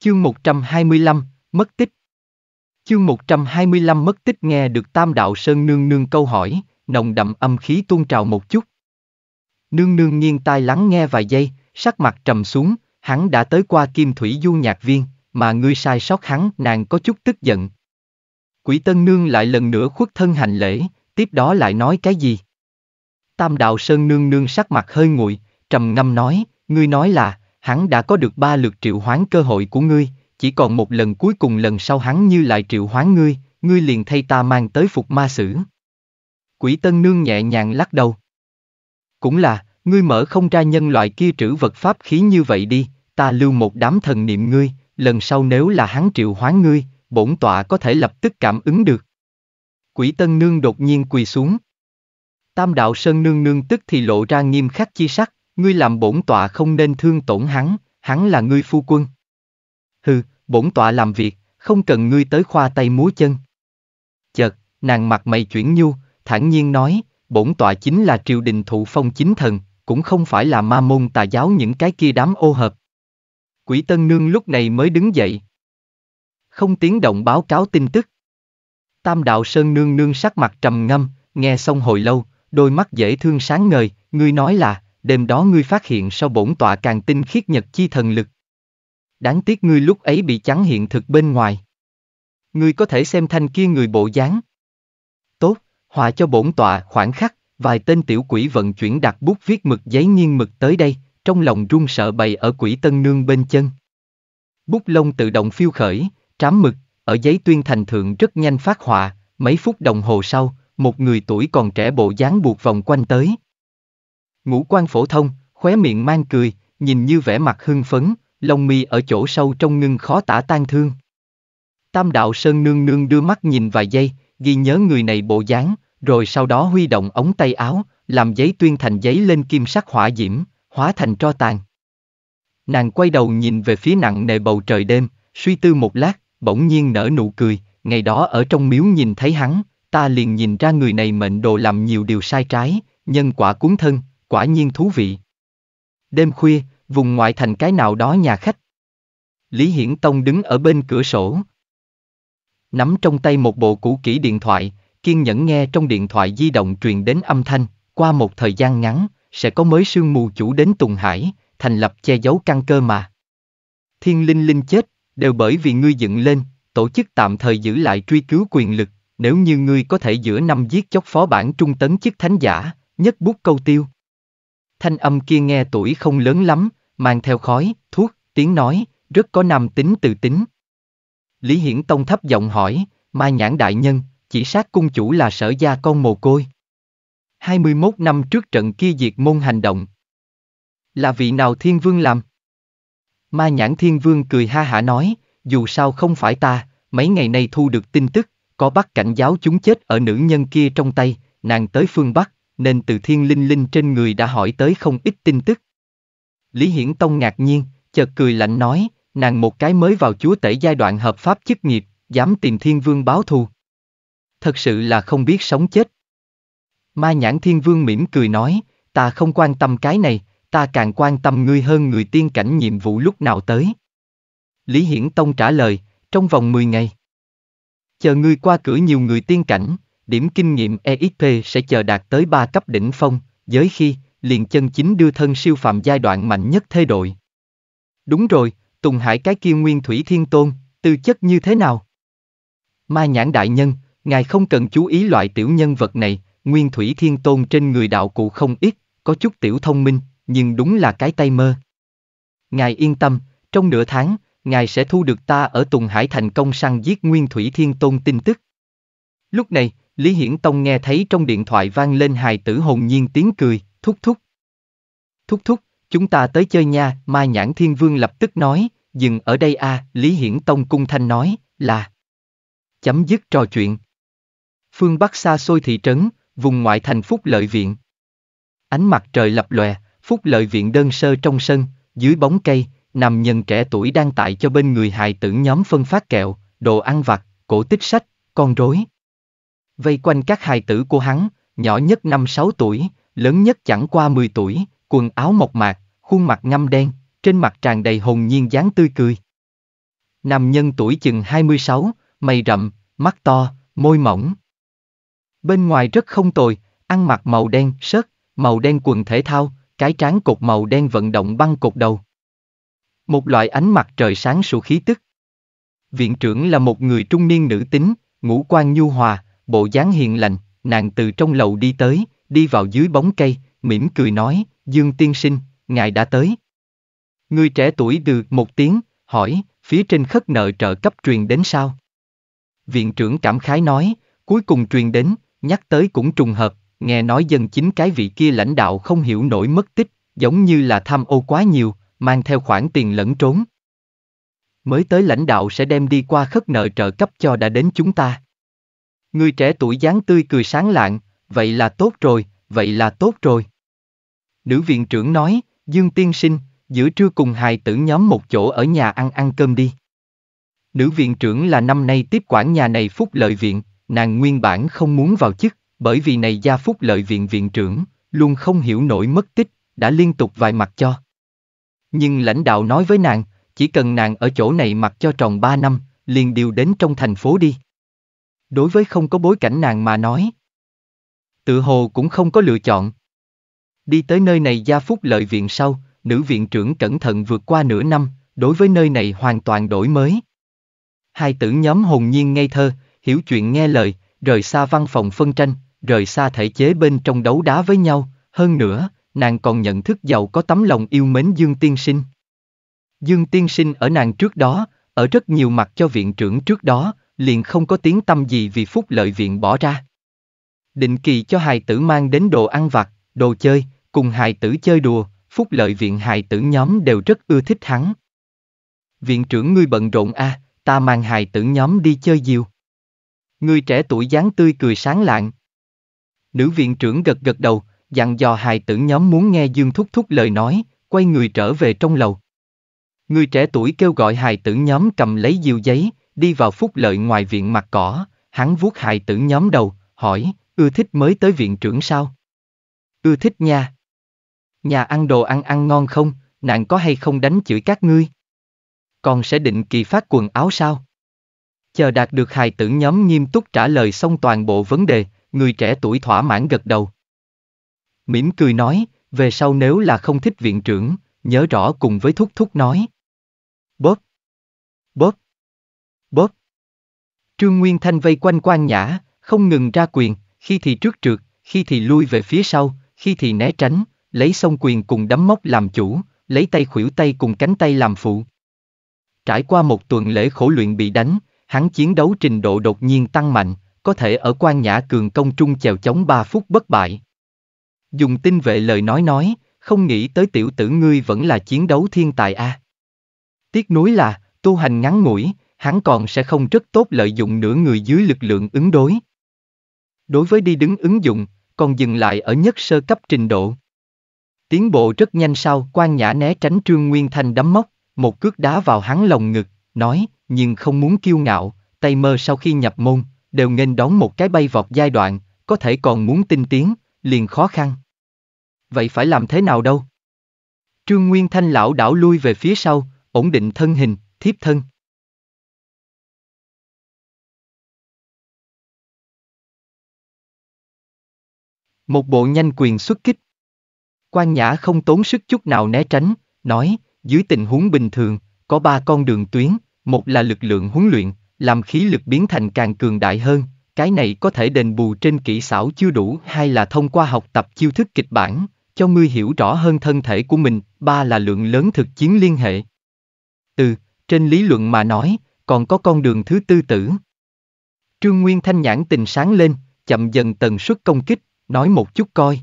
Chương 125, mất tích. Chương 125 mất tích nghe được Tam Đạo Sơn Nương Nương câu hỏi, nồng đậm âm khí tuôn trào một chút. Nương Nương nghiêng tai lắng nghe vài giây, sắc mặt trầm xuống, hắn đã tới qua Kim Thủy Du Nhạc Viên, mà ngươi sai sót hắn, nàng có chút tức giận. Quỷ Tân Nương lại lần nữa khuất thân hành lễ, tiếp đó lại nói cái gì? Tam Đạo Sơn Nương Nương sắc mặt hơi nguội, trầm ngâm nói, ngươi nói là, hắn đã có được ba lượt triệu hoán cơ hội của ngươi, chỉ còn một lần cuối cùng lần sau hắn như lại triệu hoán ngươi, ngươi liền thay ta mang tới phục ma sử. Quỷ Tân Nương nhẹ nhàng lắc đầu. Cũng là, ngươi mở không ra nhân loại kia trữ vật pháp khí như vậy đi, ta lưu một đám thần niệm ngươi, lần sau nếu là hắn triệu hoán ngươi, bổn tọa có thể lập tức cảm ứng được. Quỷ Tân Nương đột nhiên quỳ xuống. Tam đạo Sơn Nương Nương tức thì lộ ra nghiêm khắc chi sắc, Ngươi làm bổn tọa không nên thương tổn hắn, hắn là ngươi phu quân. Hừ, bổn tọa làm việc, không cần ngươi tới khoa tay múa chân. Chợt, nàng mặt mày chuyển nhu, thản nhiên nói, bổn tọa chính là triều đình thụ phong chính thần, cũng không phải là ma môn tà giáo những cái kia đám ô hợp. Quỷ tân nương lúc này mới đứng dậy. Không tiếng động báo cáo tin tức. Tam đạo sơn nương nương sắc mặt trầm ngâm, nghe xong hồi lâu, đôi mắt dễ thương sáng ngời, ngươi nói là đêm đó ngươi phát hiện sau bổn tọa càng tinh khiết nhật chi thần lực. Đáng tiếc ngươi lúc ấy bị chắn hiện thực bên ngoài. Ngươi có thể xem thanh kia người bộ dáng. Tốt, họa cho bổn tọa khoảng khắc, vài tên tiểu quỷ vận chuyển đặt bút viết mực giấy nghiêng mực tới đây, trong lòng run sợ bày ở quỷ tân nương bên chân. Bút lông tự động phiêu khởi, trám mực, ở giấy tuyên thành thượng rất nhanh phát họa, mấy phút đồng hồ sau, một người tuổi còn trẻ bộ dáng buộc vòng quanh tới, Ngũ quan phổ thông, khóe miệng mang cười, nhìn như vẻ mặt hưng phấn, lông mi ở chỗ sâu trong ngưng khó tả tang thương. Tam đạo Sơn Nương Nương đưa mắt nhìn vài giây, ghi nhớ người này bộ dáng, rồi sau đó huy động ống tay áo, làm giấy tuyên thành giấy lên kim sắc hỏa diễm, hóa thành tro tàn. Nàng quay đầu nhìn về phía nặng nề bầu trời đêm, suy tư một lát, bỗng nhiên nở nụ cười, ngày đó ở trong miếu nhìn thấy hắn, ta liền nhìn ra người này mệnh đồ làm nhiều điều sai trái, nhân quả cuốn thân, quả nhiên thú vị. Đêm khuya, vùng ngoại thành cái nào đó nhà khách. Lý Hiển Tông đứng ở bên cửa sổ. Nắm trong tay một bộ cũ kỹ điện thoại, kiên nhẫn nghe trong điện thoại di động truyền đến âm thanh, qua một thời gian ngắn, sẽ có mới sương mù chủ đến Tùng Hải, thành lập che giấu căn cơ mà. Thiên linh linh chết, đều bởi vì ngươi dựng lên, tổ chức tạm thời giữ lại truy cứu quyền lực, nếu như ngươi có thể giữa năm giết chóc phó bản trung tấn chức thánh giả, nhất bút câu tiêu, thanh âm kia nghe tuổi không lớn lắm, mang theo khói, thuốc, tiếng nói, rất có nam tính tự tính. Lý Hiển Tông thấp giọng hỏi, Mai Nhãn Đại Nhân, chỉ sát cung chủ là sở gia con mồ côi. 21 năm trước trận kia diệt môn hành động. Là vị nào thiên vương làm? Ma Nhãn Thiên Vương cười ha hả nói, dù sao không phải ta, mấy ngày nay thu được tin tức, có bắt cảnh giáo chúng chết ở nữ nhân kia trong tay, nàng tới phương Bắc, nên từ thiên linh linh trên người đã hỏi tới không ít tin tức. Lý Hiển Tông ngạc nhiên, chợt cười lạnh nói, nàng một cái mới vào chúa tể giai đoạn hợp pháp chức nghiệp, dám tìm thiên vương báo thù. Thật sự là không biết sống chết. Ma nhãn thiên vương mỉm cười nói, ta không quan tâm cái này, ta càng quan tâm ngươi hơn người tiên cảnh nhiệm vụ lúc nào tới. Lý Hiển Tông trả lời, trong vòng 10 ngày. Chờ ngươi qua cửa nhiều người tiên cảnh, điểm kinh nghiệm EXP sẽ chờ đạt tới 3 cấp đỉnh phong, giới khi, liền chân chính đưa thân siêu phạm giai đoạn mạnh nhất thay đổi. Đúng rồi, Tùng Hải cái kia nguyên thủy thiên tôn, tư chất như thế nào? Ma nhãn đại nhân, ngài không cần chú ý loại tiểu nhân vật này, nguyên thủy thiên tôn trên người đạo cụ không ít, có chút tiểu thông minh, nhưng đúng là cái tay mơ. Ngài yên tâm, trong nửa tháng, ngài sẽ thu được ta ở Tùng Hải thành công săn giết nguyên thủy thiên tôn tin tức. Lúc này, Lý Hiển Tông nghe thấy trong điện thoại vang lên hài tử hồn nhiên tiếng cười, thúc thúc. Thúc thúc, chúng ta tới chơi nha, Mai Nhãn Thiên Vương lập tức nói, dừng ở đây a à, Lý Hiển Tông cung thanh nói, là. Chấm dứt trò chuyện. Phương Bắc xa xôi thị trấn, vùng ngoại thành Phúc Lợi Viện. Ánh mặt trời lập lòe, Phúc Lợi Viện đơn sơ trong sân, dưới bóng cây, nằm nhân trẻ tuổi đang tại cho bên người hài tử nhóm phân phát kẹo, đồ ăn vặt, cổ tích sách, con rối. Vây quanh các hài tử của hắn, nhỏ nhất năm sáu tuổi, lớn nhất chẳng qua 10 tuổi, quần áo mộc mạc, khuôn mặt ngăm đen, trên mặt tràn đầy hồn nhiên dáng tươi cười. Nam nhân tuổi chừng 26, mày rậm, mắt to, môi mỏng. Bên ngoài rất không tồi, ăn mặc màu đen sớt, màu đen quần thể thao, cái trán cột màu đen vận động băng cột đầu. Một loại ánh mặt trời sáng sủa khí tức. Viện trưởng là một người trung niên nữ tính, ngũ quan nhu hòa, bộ dáng hiền lành, nàng từ trong lầu đi tới, đi vào dưới bóng cây, mỉm cười nói, Dương tiên sinh, ngài đã tới. Người trẻ tuổi được một tiếng, hỏi, phía trên khất nợ trợ cấp truyền đến sao? Viện trưởng cảm khái nói, cuối cùng truyền đến, nhắc tới cũng trùng hợp, nghe nói dân chính cái vị kia lãnh đạo không hiểu nổi mất tích, giống như là tham ô quá nhiều, mang theo khoản tiền lẫn trốn. Mới tới lãnh đạo sẽ đem đi qua khất nợ trợ cấp cho đã đến chúng ta. Người trẻ tuổi dáng tươi cười sáng lạng, vậy là tốt rồi, vậy là tốt rồi. Nữ viện trưởng nói, Dương tiên sinh, giữa trưa cùng hài tử nhóm một chỗ ở nhà ăn ăn cơm đi. Nữ viện trưởng là năm nay tiếp quản nhà này phúc lợi viện, nàng nguyên bản không muốn vào chức, bởi vì này gia phúc lợi viện viện trưởng, luôn không hiểu nổi mất tích, đã liên tục vài mặt cho. Nhưng lãnh đạo nói với nàng, chỉ cần nàng ở chỗ này mặc cho tròn 3 năm, liền điều đến trong thành phố đi đối với không có bối cảnh nàng mà nói. Tự hồ cũng không có lựa chọn. Đi tới nơi này gia phúc lợi viện sau, nữ viện trưởng cẩn thận vượt qua nửa năm, đối với nơi này hoàn toàn đổi mới. Hai tử nhóm hồn nhiên ngây thơ, hiểu chuyện nghe lời, rời xa văn phòng phân tranh, rời xa thể chế bên trong đấu đá với nhau, hơn nữa, nàng còn nhận thức giàu có tấm lòng yêu mến Dương Tiên Sinh. Dương Tiên Sinh ở nàng trước đó, ở rất nhiều mặt cho viện trưởng trước đó, liền không có tiếng tâm gì vì phúc lợi viện bỏ ra. Định kỳ cho hài tử mang đến đồ ăn vặt, đồ chơi, cùng hài tử chơi đùa, phúc lợi viện hài tử nhóm đều rất ưa thích hắn. Viện trưởng ngươi bận rộn a, à, ta mang hài tử nhóm đi chơi diều. Ngươi trẻ tuổi dáng tươi cười sáng lạng. Nữ viện trưởng gật gật đầu, dặn dò hài tử nhóm muốn nghe Dương Thúc Thúc lời nói, quay người trở về trong lầu. Người trẻ tuổi kêu gọi hài tử nhóm cầm lấy diều giấy, đi vào phúc lợi ngoài viện mặt cỏ, hắn vuốt hài tử nhóm đầu, hỏi, ưa thích mới tới viện trưởng sao? Ưa thích nha. Nhà ăn đồ ăn ăn ngon không, nạn có hay không đánh chửi các ngươi? Còn sẽ định kỳ phát quần áo sao? Chờ đạt được hài tử nhóm nghiêm túc trả lời xong toàn bộ vấn đề, người trẻ tuổi thỏa mãn gật đầu. Mỉm cười nói, về sau nếu là không thích viện trưởng, nhớ rõ cùng với thúc thúc nói. Bóp, Bóp. Trương Nguyên Thanh vây quanh quan nhã, không ngừng ra quyền, khi thì trước trượt, khi thì lui về phía sau, khi thì né tránh, lấy xong quyền cùng đấm móc làm chủ, lấy tay khuỷu tay cùng cánh tay làm phụ. Trải qua một tuần lễ khổ luyện bị đánh, hắn chiến đấu trình độ đột nhiên tăng mạnh, có thể ở quan nhã cường công trung chèo chống 3 phút bất bại. Dùng tinh vệ lời nói nói, không nghĩ tới tiểu tử ngươi vẫn là chiến đấu thiên tài a. À. Tiếc nuối là, tu hành ngắn ngủi, hắn còn sẽ không rất tốt lợi dụng nửa người dưới lực lượng ứng đối. Đối với đi đứng ứng dụng, còn dừng lại ở nhất sơ cấp trình độ. Tiến bộ rất nhanh sau, quan nhã né tránh Trương Nguyên Thanh đấm móc, một cước đá vào hắn lồng ngực, nói, nhưng không muốn kiêu ngạo, tay mơ sau khi nhập môn, đều nghênh đón một cái bay vọt giai đoạn, có thể còn muốn tinh tiến, liền khó khăn. Vậy phải làm thế nào đâu? Trương Nguyên Thanh lão đảo lui về phía sau, ổn định thân hình, thiếp thân. Một bộ nhanh quyền xuất kích. Quan Nhã không tốn sức chút nào né tránh, nói, dưới tình huống bình thường, có ba con đường tuyến, một là lực lượng huấn luyện, làm khí lực biến thành càng cường đại hơn, cái này có thể đền bù trên kỹ xảo chưa đủ, hai là thông qua học tập chiêu thức kịch bản, cho ngươi hiểu rõ hơn thân thể của mình, ba là lượng lớn thực chiến liên hệ. từ trên lý luận mà nói, còn có con đường thứ tư tử. Trương Nguyên Thanh nhãn tình sáng lên, chậm dần tần suất công kích, nói một chút coi.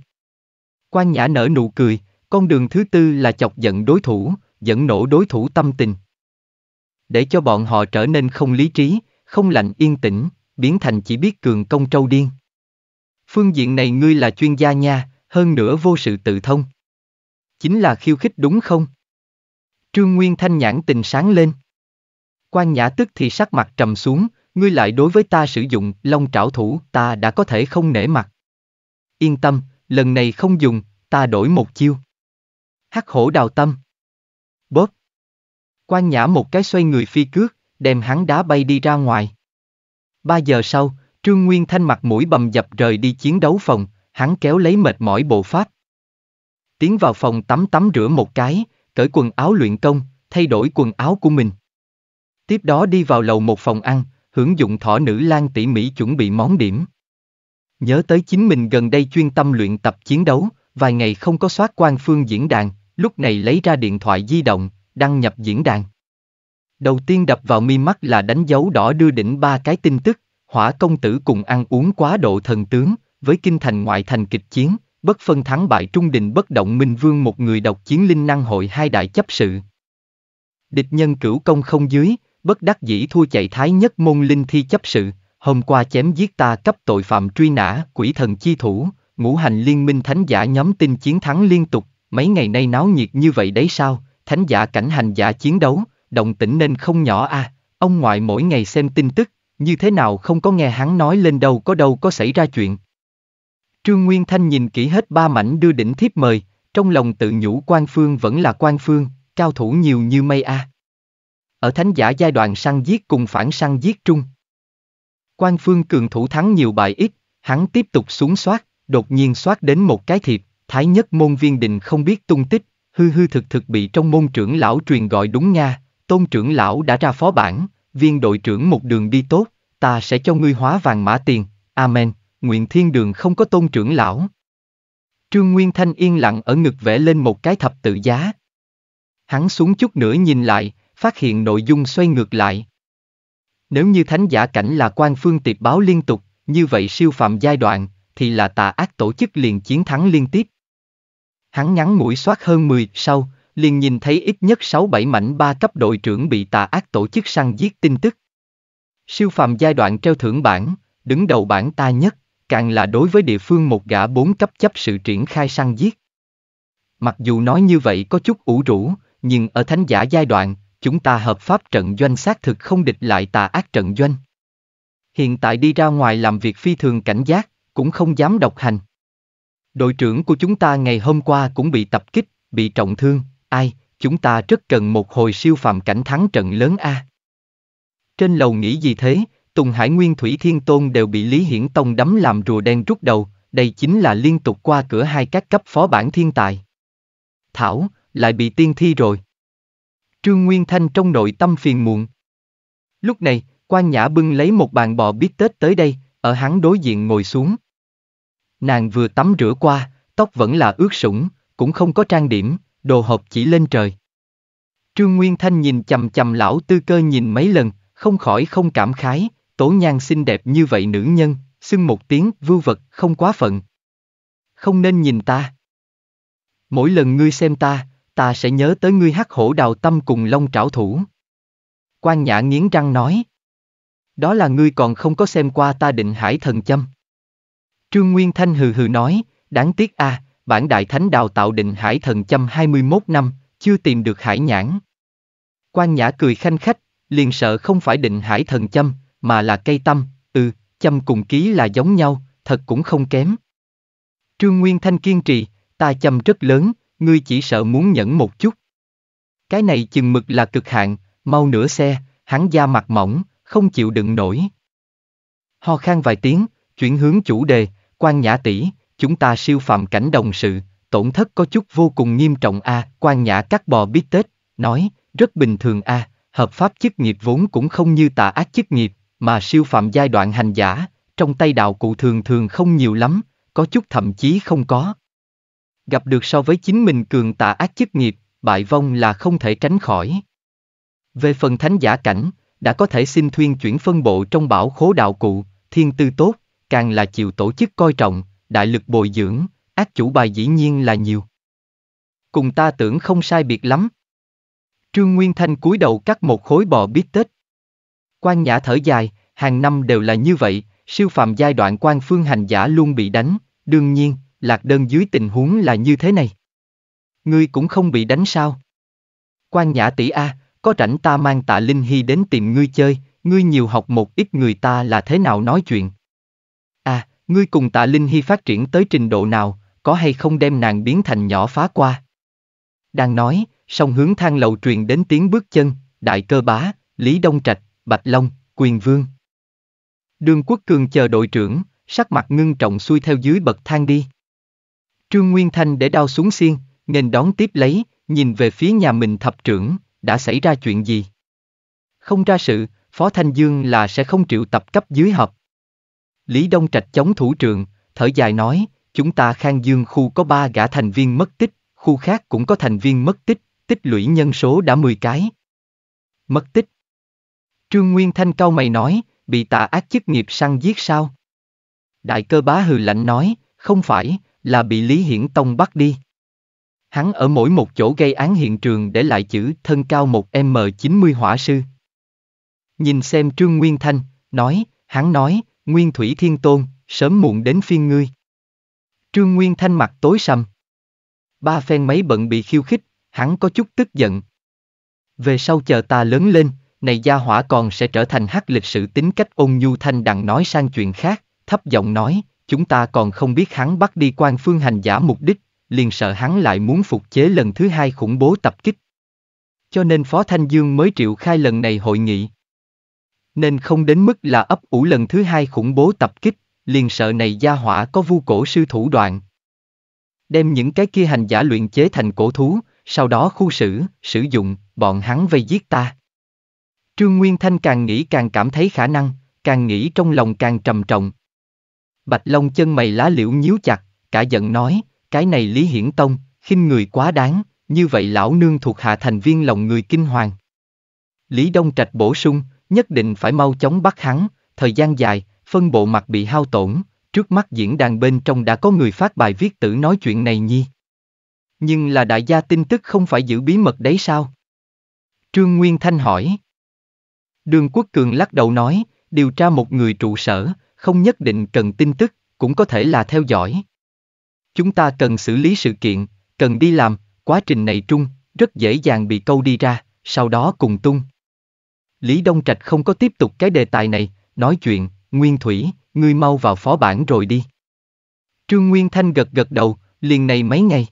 Quan Nhã nở nụ cười, con đường thứ tư là chọc giận đối thủ, dẫn nổ đối thủ tâm tình. Để cho bọn họ trở nên không lý trí, không lạnh yên tĩnh, biến thành chỉ biết cường công trâu điên. Phương diện này ngươi là chuyên gia nha, hơn nữa vô sự tự thông. Chính là khiêu khích đúng không? Trương Nguyên Thanh nhãn tình sáng lên. Quan Nhã tức thì sắc mặt trầm xuống, ngươi lại đối với ta sử dụng long trảo thủ, ta đã có thể không nể mặt yên tâm, lần này không dùng, ta đổi một chiêu. Hắc hổ đào tâm. Bóp. Quan nhã một cái xoay người phi cước, đem hắn đá bay đi ra ngoài. Ba giờ sau, Trương Nguyên Thanh mặt mũi bầm dập rời đi chiến đấu phòng, hắn kéo lấy mệt mỏi bộ pháp. Tiến vào phòng tắm tắm rửa một cái, cởi quần áo luyện công, thay đổi quần áo của mình. Tiếp đó đi vào lầu một phòng ăn, hưởng dụng thỏ nữ lang tỉ mỹ chuẩn bị món điểm. Nhớ tới chính mình gần đây chuyên tâm luyện tập chiến đấu, vài ngày không có soát quan phương diễn đàn, lúc này lấy ra điện thoại di động, đăng nhập diễn đàn. Đầu tiên đập vào mi mắt là đánh dấu đỏ đưa đỉnh ba cái tin tức, hỏa công tử cùng ăn uống quá độ thần tướng, với kinh thành ngoại thành kịch chiến, bất phân thắng bại trung đình bất động minh vương một người độc chiến linh năng hội hai đại chấp sự. Địch nhân cửu công không dưới, bất đắc dĩ thua chạy thái nhất môn linh thi chấp sự, hôm qua chém giết ta cấp tội phạm truy nã, quỷ thần chi thủ, ngũ hành liên minh thánh giả nhóm tin chiến thắng liên tục, mấy ngày nay náo nhiệt như vậy đấy sao, thánh giả cảnh hành giả chiến đấu, động tĩnh nên không nhỏ à, ông ngoại mỗi ngày xem tin tức, như thế nào không có nghe hắn nói lên đâu có đâu có xảy ra chuyện. Trương Nguyên Thanh nhìn kỹ hết ba mảnh đưa đỉnh thiếp mời, trong lòng tự nhủ quan phương vẫn là quan phương, cao thủ nhiều như mây a. À. Ở thánh giả giai đoạn săn giết cùng phản săn giết trung. Quan Phương cường thủ thắng nhiều bài ít, hắn tiếp tục xuống soát, đột nhiên soát đến một cái thiệp, thái nhất môn viên đình không biết tung tích, hư hư thực thực bị trong môn trưởng lão truyền gọi đúng Nga, tôn trưởng lão đã ra phó bản, viên đội trưởng một đường đi tốt, ta sẽ cho ngươi hóa vàng mã tiền, Amen, nguyện thiên đường không có tôn trưởng lão. Trương Nguyên Thanh yên lặng ở ngực vẽ lên một cái thập tự giá. Hắn xuống chút nữa nhìn lại, phát hiện nội dung xoay ngược lại, nếu như thánh giả cảnh là quan phương tiệp báo liên tục, như vậy siêu phạm giai đoạn, thì là tà ác tổ chức liền chiến thắng liên tiếp. Hắn ngắn mũi soát hơn 10 sau, liền nhìn thấy ít nhất 6-7 mảnh ba cấp đội trưởng bị tà ác tổ chức săn giết tin tức. Siêu phàm giai đoạn treo thưởng bản, đứng đầu bản ta nhất, càng là đối với địa phương một gã bốn cấp chấp sự triển khai săn giết. Mặc dù nói như vậy có chút ủ rũ, nhưng ở thánh giả giai đoạn, chúng ta hợp pháp trận doanh xác thực không địch lại tà ác trận doanh. Hiện tại đi ra ngoài làm việc phi thường cảnh giác, cũng không dám độc hành. Đội trưởng của chúng ta ngày hôm qua cũng bị tập kích, bị trọng thương, ai, chúng ta rất cần một hồi siêu phàm cảnh thắng trận lớn A. Trên lầu nghĩ gì thế, Tùng Hải Nguyên Thủy Thiên Tôn đều bị Lý Hiển Tông đấm làm rùa đen rút đầu, đây chính là liên tục qua cửa hai các cấp phó bản thiên tài. Thảo, lại bị tiên thi rồi. Trương Nguyên Thanh trong nội tâm phiền muộn. Lúc này, quan nhã bưng lấy một bàn bò bít tết tới đây, ở hắn đối diện ngồi xuống. Nàng vừa tắm rửa qua, tóc vẫn là ướt sũng, cũng không có trang điểm, đồ hộp chỉ lên trời. Trương Nguyên Thanh nhìn chầm chầm lão tư cơ nhìn mấy lần, không khỏi không cảm khái, tổ nhan xinh đẹp như vậy nữ nhân, xưng một tiếng vưu vật không quá phận. Không nên nhìn ta. Mỗi lần ngươi xem ta, ta sẽ nhớ tới ngươi hắc hổ đào tâm cùng long trảo thủ. Quan Nhã nghiến răng nói. Đó là ngươi còn không có xem qua ta định hải thần châm. Trương Nguyên Thanh hừ hừ nói, đáng tiếc a, à, bản đại thánh đào tạo định hải thần châm 21 năm, chưa tìm được hải nhãn. Quan Nhã cười khanh khách, liền sợ không phải định hải thần châm, mà là cây tâm, ừ, châm cùng ký là giống nhau, thật cũng không kém. Trương Nguyên Thanh kiên trì, ta châm rất lớn, ngươi chỉ sợ muốn nhẫn một chút. Cái này chừng mực là cực hạn, mau nửa xe, hắn da mặt mỏng, không chịu đựng nổi. Ho khan vài tiếng, chuyển hướng chủ đề, quan nhã tỷ, chúng ta siêu phạm cảnh đồng sự, tổn thất có chút vô cùng nghiêm trọng a, à, quan nhã cắt bò biết tết, nói, rất bình thường a, à, hợp pháp chức nghiệp vốn cũng không như tà ác chức nghiệp, mà siêu phạm giai đoạn hành giả, trong tay đạo cụ thường thường không nhiều lắm, có chút thậm chí không có, gặp được so với chính mình cường tà ác chức nghiệp, bại vong là không thể tránh khỏi. Về phần thánh giả cảnh, đã có thể xin thuyên chuyển phân bộ trong bảo khố đạo cụ, thiên tư tốt, càng là chịu tổ chức coi trọng, đại lực bồi dưỡng, ác chủ bài dĩ nhiên là nhiều. Cùng ta tưởng không sai biệt lắm. Trương Nguyên Thanh cúi đầu cắt một khối bò bít tết. Quan Nhã thở dài, hàng năm đều là như vậy, siêu phàm giai đoạn quan phương hành giả luôn bị đánh, đương nhiên, lạc đơn dưới tình huống là như thế này. Ngươi cũng không bị đánh sao? Quan nhã tỷ A, có rảnh ta mang tạ Linh Hy đến tìm ngươi chơi, ngươi nhiều học một ít người ta là thế nào nói chuyện. À, ngươi cùng tạ Linh Hy phát triển tới trình độ nào, có hay không đem nàng biến thành nhỏ phá qua? Đang nói, song hướng thang lầu truyền đến tiếng bước chân, đại cơ bá, Lý Đông Trạch, Bạch Long, Quyền Vương. Đường Quốc Cường chờ đội trưởng, sắc mặt ngưng trọng xuôi theo dưới bậc thang đi. Trương Nguyên Thanh để đao xuống xiên, nghênh đón tiếp lấy, nhìn về phía nhà mình thập trưởng, đã xảy ra chuyện gì? Không ra sự, Phó Thanh Dương là sẽ không triệu tập cấp dưới họp. Lý Đông Trạch chống thủ trưởng, thở dài nói, chúng ta Khang Dương khu có ba gã thành viên mất tích, khu khác cũng có thành viên mất tích, tích lũy nhân số đã 10 cái. Mất tích. Trương Nguyên Thanh cao mày nói, bị tà ác chức nghiệp săn giết sao? Đại cơ bá hừ lạnh nói, không phải, là bị Lý Hiển Tông bắt đi. Hắn ở mỗi một chỗ gây án hiện trường để lại chữ thân cao một m 90 hỏa sư. Nhìn xem Trương Nguyên Thanh, nói, hắn nói, Nguyên Thủy Thiên Tôn, sớm muộn đến phiên ngươi. Trương Nguyên Thanh mặt tối sầm. Ba phen mấy bận bị khiêu khích, hắn có chút tức giận. Về sau chờ ta lớn lên, này gia hỏa còn sẽ trở thành hắc lịch sử tính cách ôn nhu thanh đằng nói sang chuyện khác, thấp giọng nói, chúng ta còn không biết hắn bắt đi quan phương hành giả mục đích, liền sợ hắn lại muốn phục chế lần thứ hai khủng bố tập kích. Cho nên Phó Thanh Dương mới triệu khai lần này hội nghị. Nên không đến mức là ấp ủ lần thứ hai khủng bố tập kích, liền sợ này gia hỏa có vu cổ sư thủ đoạn. Đem những cái kia hành giả luyện chế thành cổ thú, sau đó khu xử, sử dụng, bọn hắn vây giết ta. Trương Nguyên Thanh càng nghĩ càng cảm thấy khả năng, càng nghĩ trong lòng càng trầm trọng, Bạch Long chân mày lá liễu nhíu chặt, cả giận nói, cái này Lý Hiển Tông, khinh người quá đáng, như vậy lão nương thuộc hạ thành viên lòng người kinh hoàng. Lý Đông Trạch bổ sung, nhất định phải mau chóng bắt hắn, thời gian dài, phân bộ mặt bị hao tổn, trước mắt diễn đàn bên trong đã có người phát bài viết tử nói chuyện này nhi. Nhưng là đại gia tin tức không phải giữ bí mật đấy sao? Trương Nguyên Thanh hỏi. Đường Quốc Cường lắc đầu nói, điều tra một người trụ sở, không nhất định cần tin tức, cũng có thể là theo dõi. Chúng ta cần xử lý sự kiện, cần đi làm, quá trình này trung, rất dễ dàng bị câu đi ra, sau đó cùng tung. Lý Đông Trạch không có tiếp tục cái đề tài này, nói chuyện, Nguyên Thủy, ngươi mau vào phó bản rồi đi. Trương Nguyên Thanh gật gật đầu, liền này mấy ngày.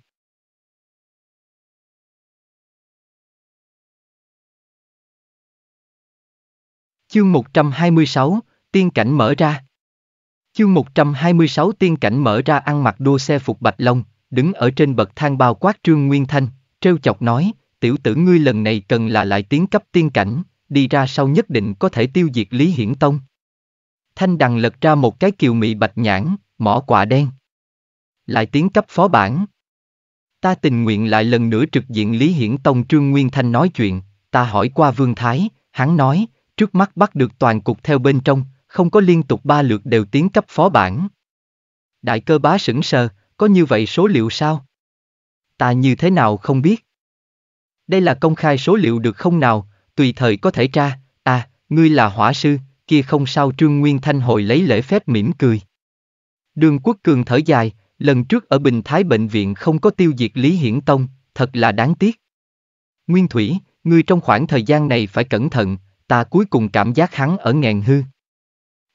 Chương 126, tiên cảnh mở ra. Chương 126 tiên cảnh mở ra ăn mặc đua xe phục bạch long, đứng ở trên bậc thang bao quát trương nguyên thanh, trêu chọc nói, tiểu tử ngươi lần này cần là lại tiến cấp tiên cảnh, đi ra sau nhất định có thể tiêu diệt Lý Hiển Tông. Thanh đằng lật ra một cái kiều mị bạch nhãn, mỏ quả đen. Lại tiến cấp phó bản. Ta tình nguyện lại lần nữa trực diện Lý Hiển Tông Trương Nguyên Thanh nói chuyện, ta hỏi qua Vương Thái, hắn nói, trước mắt bắt được toàn cục theo bên trong, không có liên tục ba lượt đều tiến cấp phó bản. Đại cơ bá sững sờ, có như vậy số liệu sao? Ta như thế nào không biết? Đây là công khai số liệu được không nào, tùy thời có thể tra, à, ngươi là hỏa sư, kia không sao Trương Nguyên Thanh hồi lấy lễ phép mỉm cười. Đường Quốc Cường thở dài, lần trước ở Bình Thái Bệnh viện không có tiêu diệt Lý Hiển Tông, thật là đáng tiếc. Nguyên Thủy, ngươi trong khoảng thời gian này phải cẩn thận, ta cuối cùng cảm giác hắn ở ngàn hư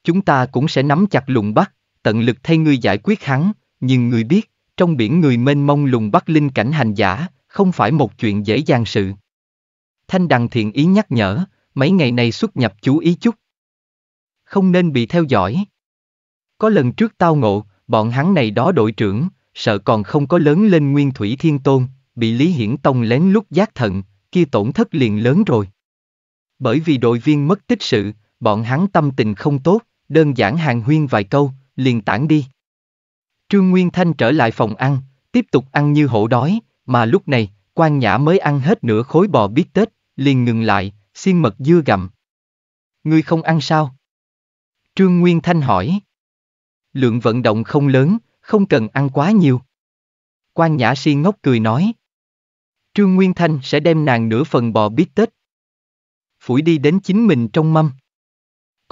chúng ta cũng sẽ nắm chặt lùng bắt, tận lực thay ngươi giải quyết hắn, nhưng ngươi biết, trong biển người mênh mông lùng bắt linh cảnh hành giả, không phải một chuyện dễ dàng sự. Thanh đằng thiện ý nhắc nhở, mấy ngày này xuất nhập chú ý chút. Không nên bị theo dõi. Có lần trước tao ngộ, bọn hắn này đó đội trưởng, sợ còn không có lớn lên nguyên thủy thiên tôn, bị Lý Hiển Tông lén lút giác thận, kia tổn thất liền lớn rồi. Bởi vì đội viên mất tích sự, bọn hắn tâm tình không tốt, đơn giản hàng huyên vài câu, liền tản đi. Trương Nguyên Thanh trở lại phòng ăn, tiếp tục ăn như hổ đói, mà lúc này, quan nhã mới ăn hết nửa khối bò bít tết, liền ngừng lại, xiên mật dưa gặm. Ngươi không ăn sao? Trương Nguyên Thanh hỏi. Lượng vận động không lớn, không cần ăn quá nhiều. Quan Nhã Si ngốc cười nói. Trương Nguyên Thanh sẽ đem nàng nửa phần bò bít tết. Phủi đi đến chính mình trong mâm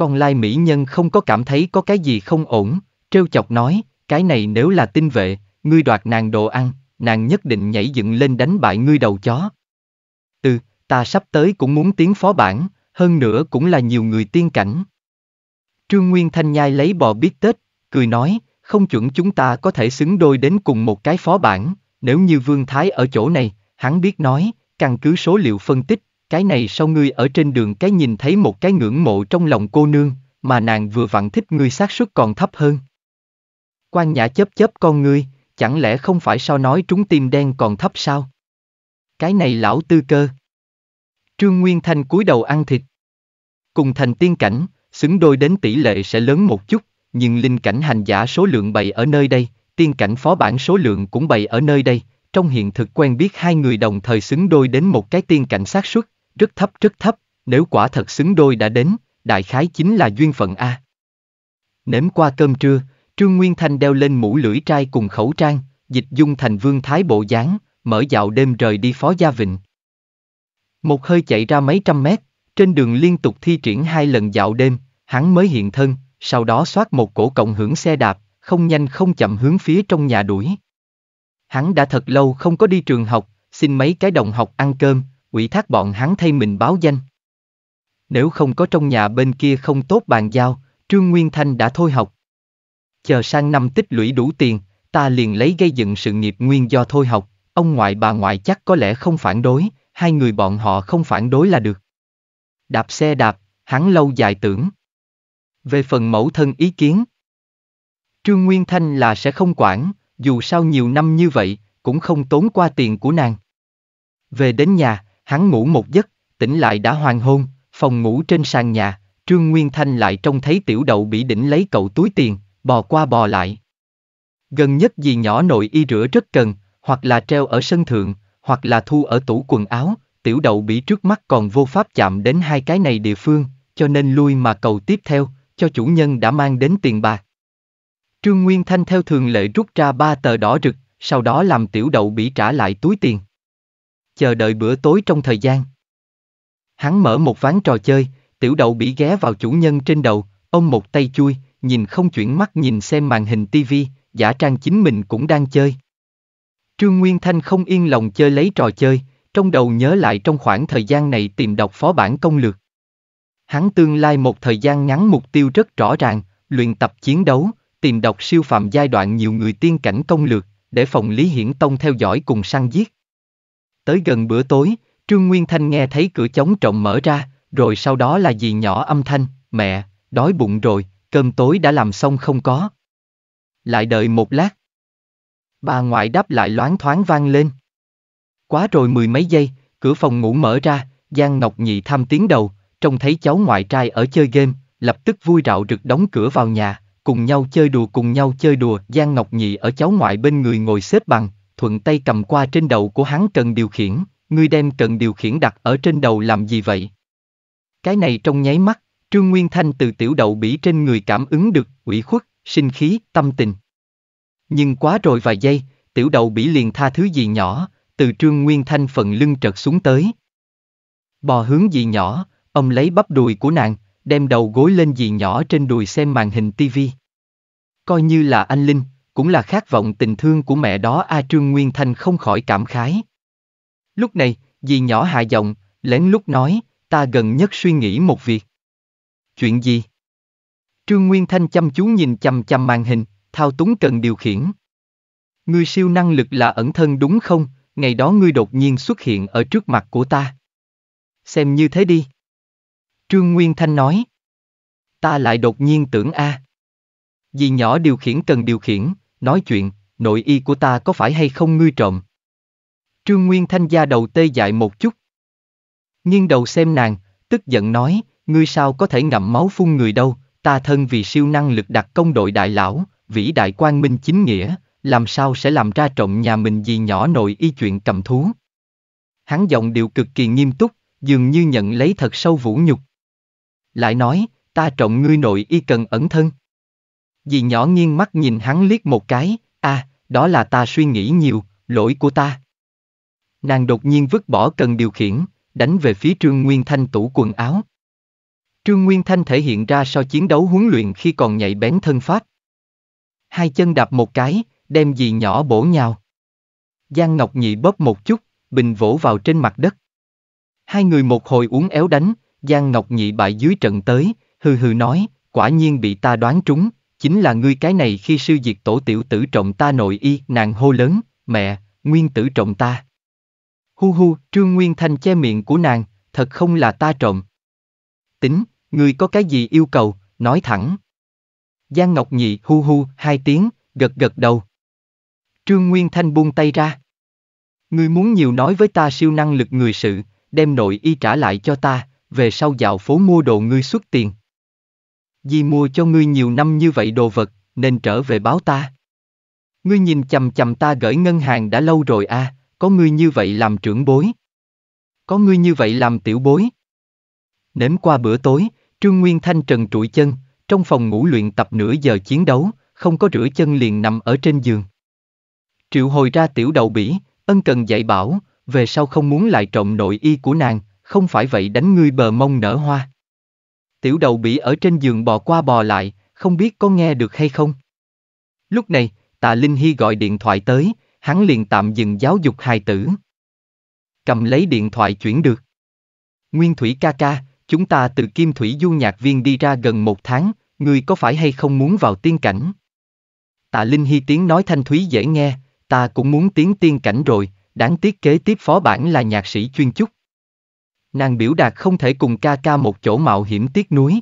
con lai mỹ nhân không có cảm thấy có cái gì không ổn, trêu chọc nói, cái này nếu là tinh vệ, ngươi đoạt nàng đồ ăn, nàng nhất định nhảy dựng lên đánh bại ngươi đầu chó. Từ, ta sắp tới cũng muốn tiến phó bản, hơn nữa cũng là nhiều người tiên cảnh. Trương Nguyên Thanh Nhai lấy bò biết tết, cười nói, không chuẩn chúng ta có thể xứng đôi đến cùng một cái phó bản, nếu như Vương Thái ở chỗ này, hắn biết nói, căn cứ số liệu phân tích, cái này sau ngươi ở trên đường cái nhìn thấy một cái ngưỡng mộ trong lòng cô nương, mà nàng vừa vặn thích ngươi xác suất còn thấp hơn. Quan Nhã chớp chớp con ngươi, chẳng lẽ không phải sao nói trúng tim đen còn thấp sao? Cái này lão tư cơ. Trương Nguyên Thanh cúi đầu ăn thịt. Cùng thành tiên cảnh, xứng đôi đến tỷ lệ sẽ lớn một chút, nhưng linh cảnh hành giả số lượng bày ở nơi đây, tiên cảnh phó bản số lượng cũng bày ở nơi đây, trong hiện thực quen biết hai người đồng thời xứng đôi đến một cái tiên cảnh xác suất, rất thấp rất thấp, nếu quả thật xứng đôi đã đến, đại khái chính là duyên phận A. Nếm qua cơm trưa, Trương Nguyên Thanh đeo lên mũ lưỡi trai cùng khẩu trang, dịch dung thành vương thái bộ dáng, mở dạo đêm rời đi phó gia vịnh. Một hơi chạy ra mấy trăm mét, trên đường liên tục thi triển hai lần dạo đêm, hắn mới hiện thân, sau đó xoát một cổ cộng hưởng xe đạp, không nhanh không chậm hướng phía trong nhà đuổi. Hắn đã thật lâu không có đi trường học, xin mấy cái đồng học ăn cơm, ủy thác bọn hắn thay mình báo danh. Nếu không có trong nhà bên kia không tốt bàn giao, Trương Nguyên Thanh đã thôi học. Chờ sang năm tích lũy đủ tiền, ta liền lấy gây dựng sự nghiệp nguyên do thôi học, ông ngoại bà ngoại chắc có lẽ không phản đối, hai người bọn họ không phản đối là được. Đạp xe đạp, hắn lâu dài tưởng. Về phần mẫu thân ý kiến, Trương Nguyên Thanh là sẽ không quản, dù sao nhiều năm như vậy, cũng không tốn qua tiền của nàng. Về đến nhà, Hắn ngủ một giấc, tỉnh lại đã hoàng hôn, phòng ngủ trên sàn nhà, Trương Nguyên Thanh lại trông thấy tiểu đậu bị đỉnh lấy cậu túi tiền, bò qua bò lại. Gần nhất gì nhỏ nội y rửa rất cần, hoặc là treo ở sân thượng, hoặc là thu ở tủ quần áo, tiểu đậu bị trước mắt còn vô pháp chạm đến hai cái này địa phương, cho nên lui mà cầu tiếp theo, cho chủ nhân đã mang đến tiền bạc. Trương Nguyên Thanh theo thường lệ rút ra ba tờ đỏ rực, sau đó làm tiểu đậu bị trả lại túi tiền chờ đợi bữa tối trong thời gian. Hắn mở một ván trò chơi, tiểu đậu bị ghé vào chủ nhân trên đầu, ông một tay chui, nhìn không chuyển mắt nhìn xem màn hình tivi, giả trang chính mình cũng đang chơi. Trương Nguyên Thanh không yên lòng chơi lấy trò chơi, trong đầu nhớ lại trong khoảng thời gian này tìm đọc phó bản công lược. Hắn tương lai một thời gian ngắn mục tiêu rất rõ ràng, luyện tập chiến đấu, tìm đọc siêu phạm giai đoạn nhiều người tiên cảnh công lược, để phòng Lý Hiển Tông theo dõi cùng săn giết. Tới gần bữa tối, Trương Nguyên Thanh nghe thấy cửa chống trọng mở ra, rồi sau đó là dì nhỏ âm thanh, mẹ, đói bụng rồi, cơm tối đã làm xong không có. Lại đợi một lát. Bà ngoại đáp lại loáng thoáng vang lên. Quá rồi mười mấy giây, cửa phòng ngủ mở ra, Giang Ngọc Nhị tham tiếng đầu, trông thấy cháu ngoại trai ở chơi game, lập tức vui rạo rực đóng cửa vào nhà, cùng nhau chơi đùa cùng nhau chơi đùa, Giang Ngọc Nhị ở cháu ngoại bên người ngồi xếp bằng, thuận tay cầm qua trên đầu của hắn cần điều khiển, ngươi đem cần điều khiển đặt ở trên đầu làm gì vậy? Cái này trong nháy mắt, Trương Nguyên Thanh từ tiểu đậu bỉ trên người cảm ứng được, ủy khuất, sinh khí, tâm tình. Nhưng quá rồi vài giây, tiểu đậu bỉ liền tha thứ gì nhỏ, từ Trương Nguyên Thanh phần lưng trật xuống tới. Bò hướng gì nhỏ, ông lấy bắp đùi của nàng, đem đầu gối lên gì nhỏ trên đùi xem màn hình tivi. Coi như là anh Linh, cũng là khát vọng tình thương của mẹ đó a Trương Nguyên Thanh không khỏi cảm khái. Lúc này, dì nhỏ hạ giọng, lén lúc nói, ta gần nhất suy nghĩ một việc. Chuyện gì? Trương Nguyên Thanh chăm chú nhìn chăm chăm màn hình, thao túng cần điều khiển. Ngươi siêu năng lực là ẩn thân đúng không? Ngày đó ngươi đột nhiên xuất hiện ở trước mặt của ta. Xem như thế đi. Trương Nguyên Thanh nói. Ta lại đột nhiên tưởng a. À. Dì nhỏ điều khiển cần điều khiển, nói chuyện, nội y của ta có phải hay không ngươi trộm? Trương Nguyên Thanh gia đầu tê dại một chút. Nghiêng đầu xem nàng, tức giận nói, ngươi sao có thể ngậm máu phun người đâu, ta thân vì siêu năng lực đặc công đội đại lão, vĩ đại quan minh chính nghĩa, làm sao sẽ làm ra trộm nhà mình gì nhỏ nội y chuyện cầm thú. Hắn giọng điệu cực kỳ nghiêm túc, dường như nhận lấy thật sâu vũ nhục. Lại nói, ta trộm ngươi nội y cần ẩn thân. Dì nhỏ nghiêng mắt nhìn hắn liếc một cái, a, à, đó là ta suy nghĩ nhiều, lỗi của ta. Nàng đột nhiên vứt bỏ cần điều khiển, đánh về phía Trương Nguyên Thanh tủ quần áo. Trương Nguyên Thanh thể hiện ra sau chiến đấu huấn luyện khi còn nhảy bén thân pháp. Hai chân đạp một cái, đem dì nhỏ bổ nhào. Giang Ngọc Nhị bóp một chút, bình vỗ vào trên mặt đất. Hai người một hồi uống éo đánh, Giang Ngọc Nhị bại dưới trận tới, hừ hừ nói, quả nhiên bị ta đoán trúng, chính là ngươi cái này khi sư diệt tổ tiểu tử trọng ta nội y, nàng hô lớn, mẹ, nguyên tử trọng ta. Hu hu, Trương Nguyên Thanh che miệng của nàng, thật không là ta trọng Tính, ngươi có cái gì yêu cầu, nói thẳng. Giang Ngọc Nhị hu hu, hai tiếng, gật gật đầu. Trương Nguyên Thanh buông tay ra. Ngươi muốn nhiều nói với ta siêu năng lực người sự, đem nội y trả lại cho ta, về sau dạo phố mua đồ ngươi xuất tiền. Di mua cho ngươi nhiều năm như vậy đồ vật, nên trở về báo ta. Ngươi nhìn chầm chầm ta gửi ngân hàng đã lâu rồi à, có ngươi như vậy làm trưởng bối. Có ngươi như vậy làm tiểu bối. Nếm qua bữa tối, Trương Nguyên Thanh trần trụi chân, trong phòng ngủ luyện tập nửa giờ chiến đấu, không có rửa chân liền nằm ở trên giường. Triệu hồi ra tiểu đầu bỉ, ân cần dạy bảo, về sau không muốn lại trộm nội y của nàng, không phải vậy đánh ngươi bờ mông nở hoa tiểu đầu bị ở trên giường bò qua bò lại, không biết có nghe được hay không. Lúc này, tạ Linh Hy gọi điện thoại tới, hắn liền tạm dừng giáo dục hài tử. Cầm lấy điện thoại chuyển được. Nguyên Thủy ca ca, chúng ta từ Kim Thủy Du nhạc viên đi ra gần một tháng, ngươi có phải hay không muốn vào tiên cảnh? Tạ Linh Hy tiếng nói thanh thúy dễ nghe, ta cũng muốn tiến tiên cảnh rồi, đáng tiếc kế tiếp phó bản là nhạc sĩ chuyên chúc. Nàng biểu đạt không thể cùng ca ca một chỗ mạo hiểm tiếc núi.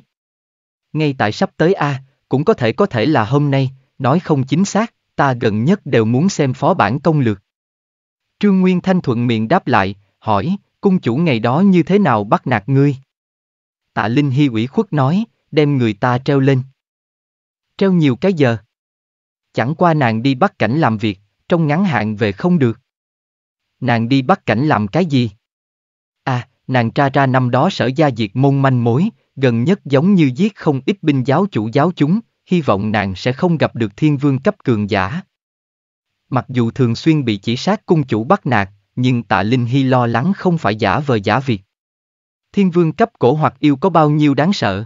Ngay tại sắp tới A, cũng có thể có thể là hôm nay, nói không chính xác, ta gần nhất đều muốn xem phó bản công lược. Trương Nguyên Thanh thuận miệng đáp lại, hỏi, cung chủ ngày đó như thế nào bắt nạt ngươi? Tạ Linh Hy ủy khuất nói, đem người ta treo lên. Treo nhiều cái giờ. Chẳng qua nàng đi bắt cảnh làm việc, trong ngắn hạn về không được. Nàng đi bắt cảnh làm cái gì? nàng tra ra năm đó sở gia diệt môn manh mối, gần nhất giống như giết không ít binh giáo chủ giáo chúng, hy vọng nàng sẽ không gặp được thiên vương cấp cường giả. Mặc dù thường xuyên bị chỉ sát cung chủ bắt nạt, nhưng tạ Linh Hy lo lắng không phải giả vờ giả việc. Thiên vương cấp cổ hoặc yêu có bao nhiêu đáng sợ?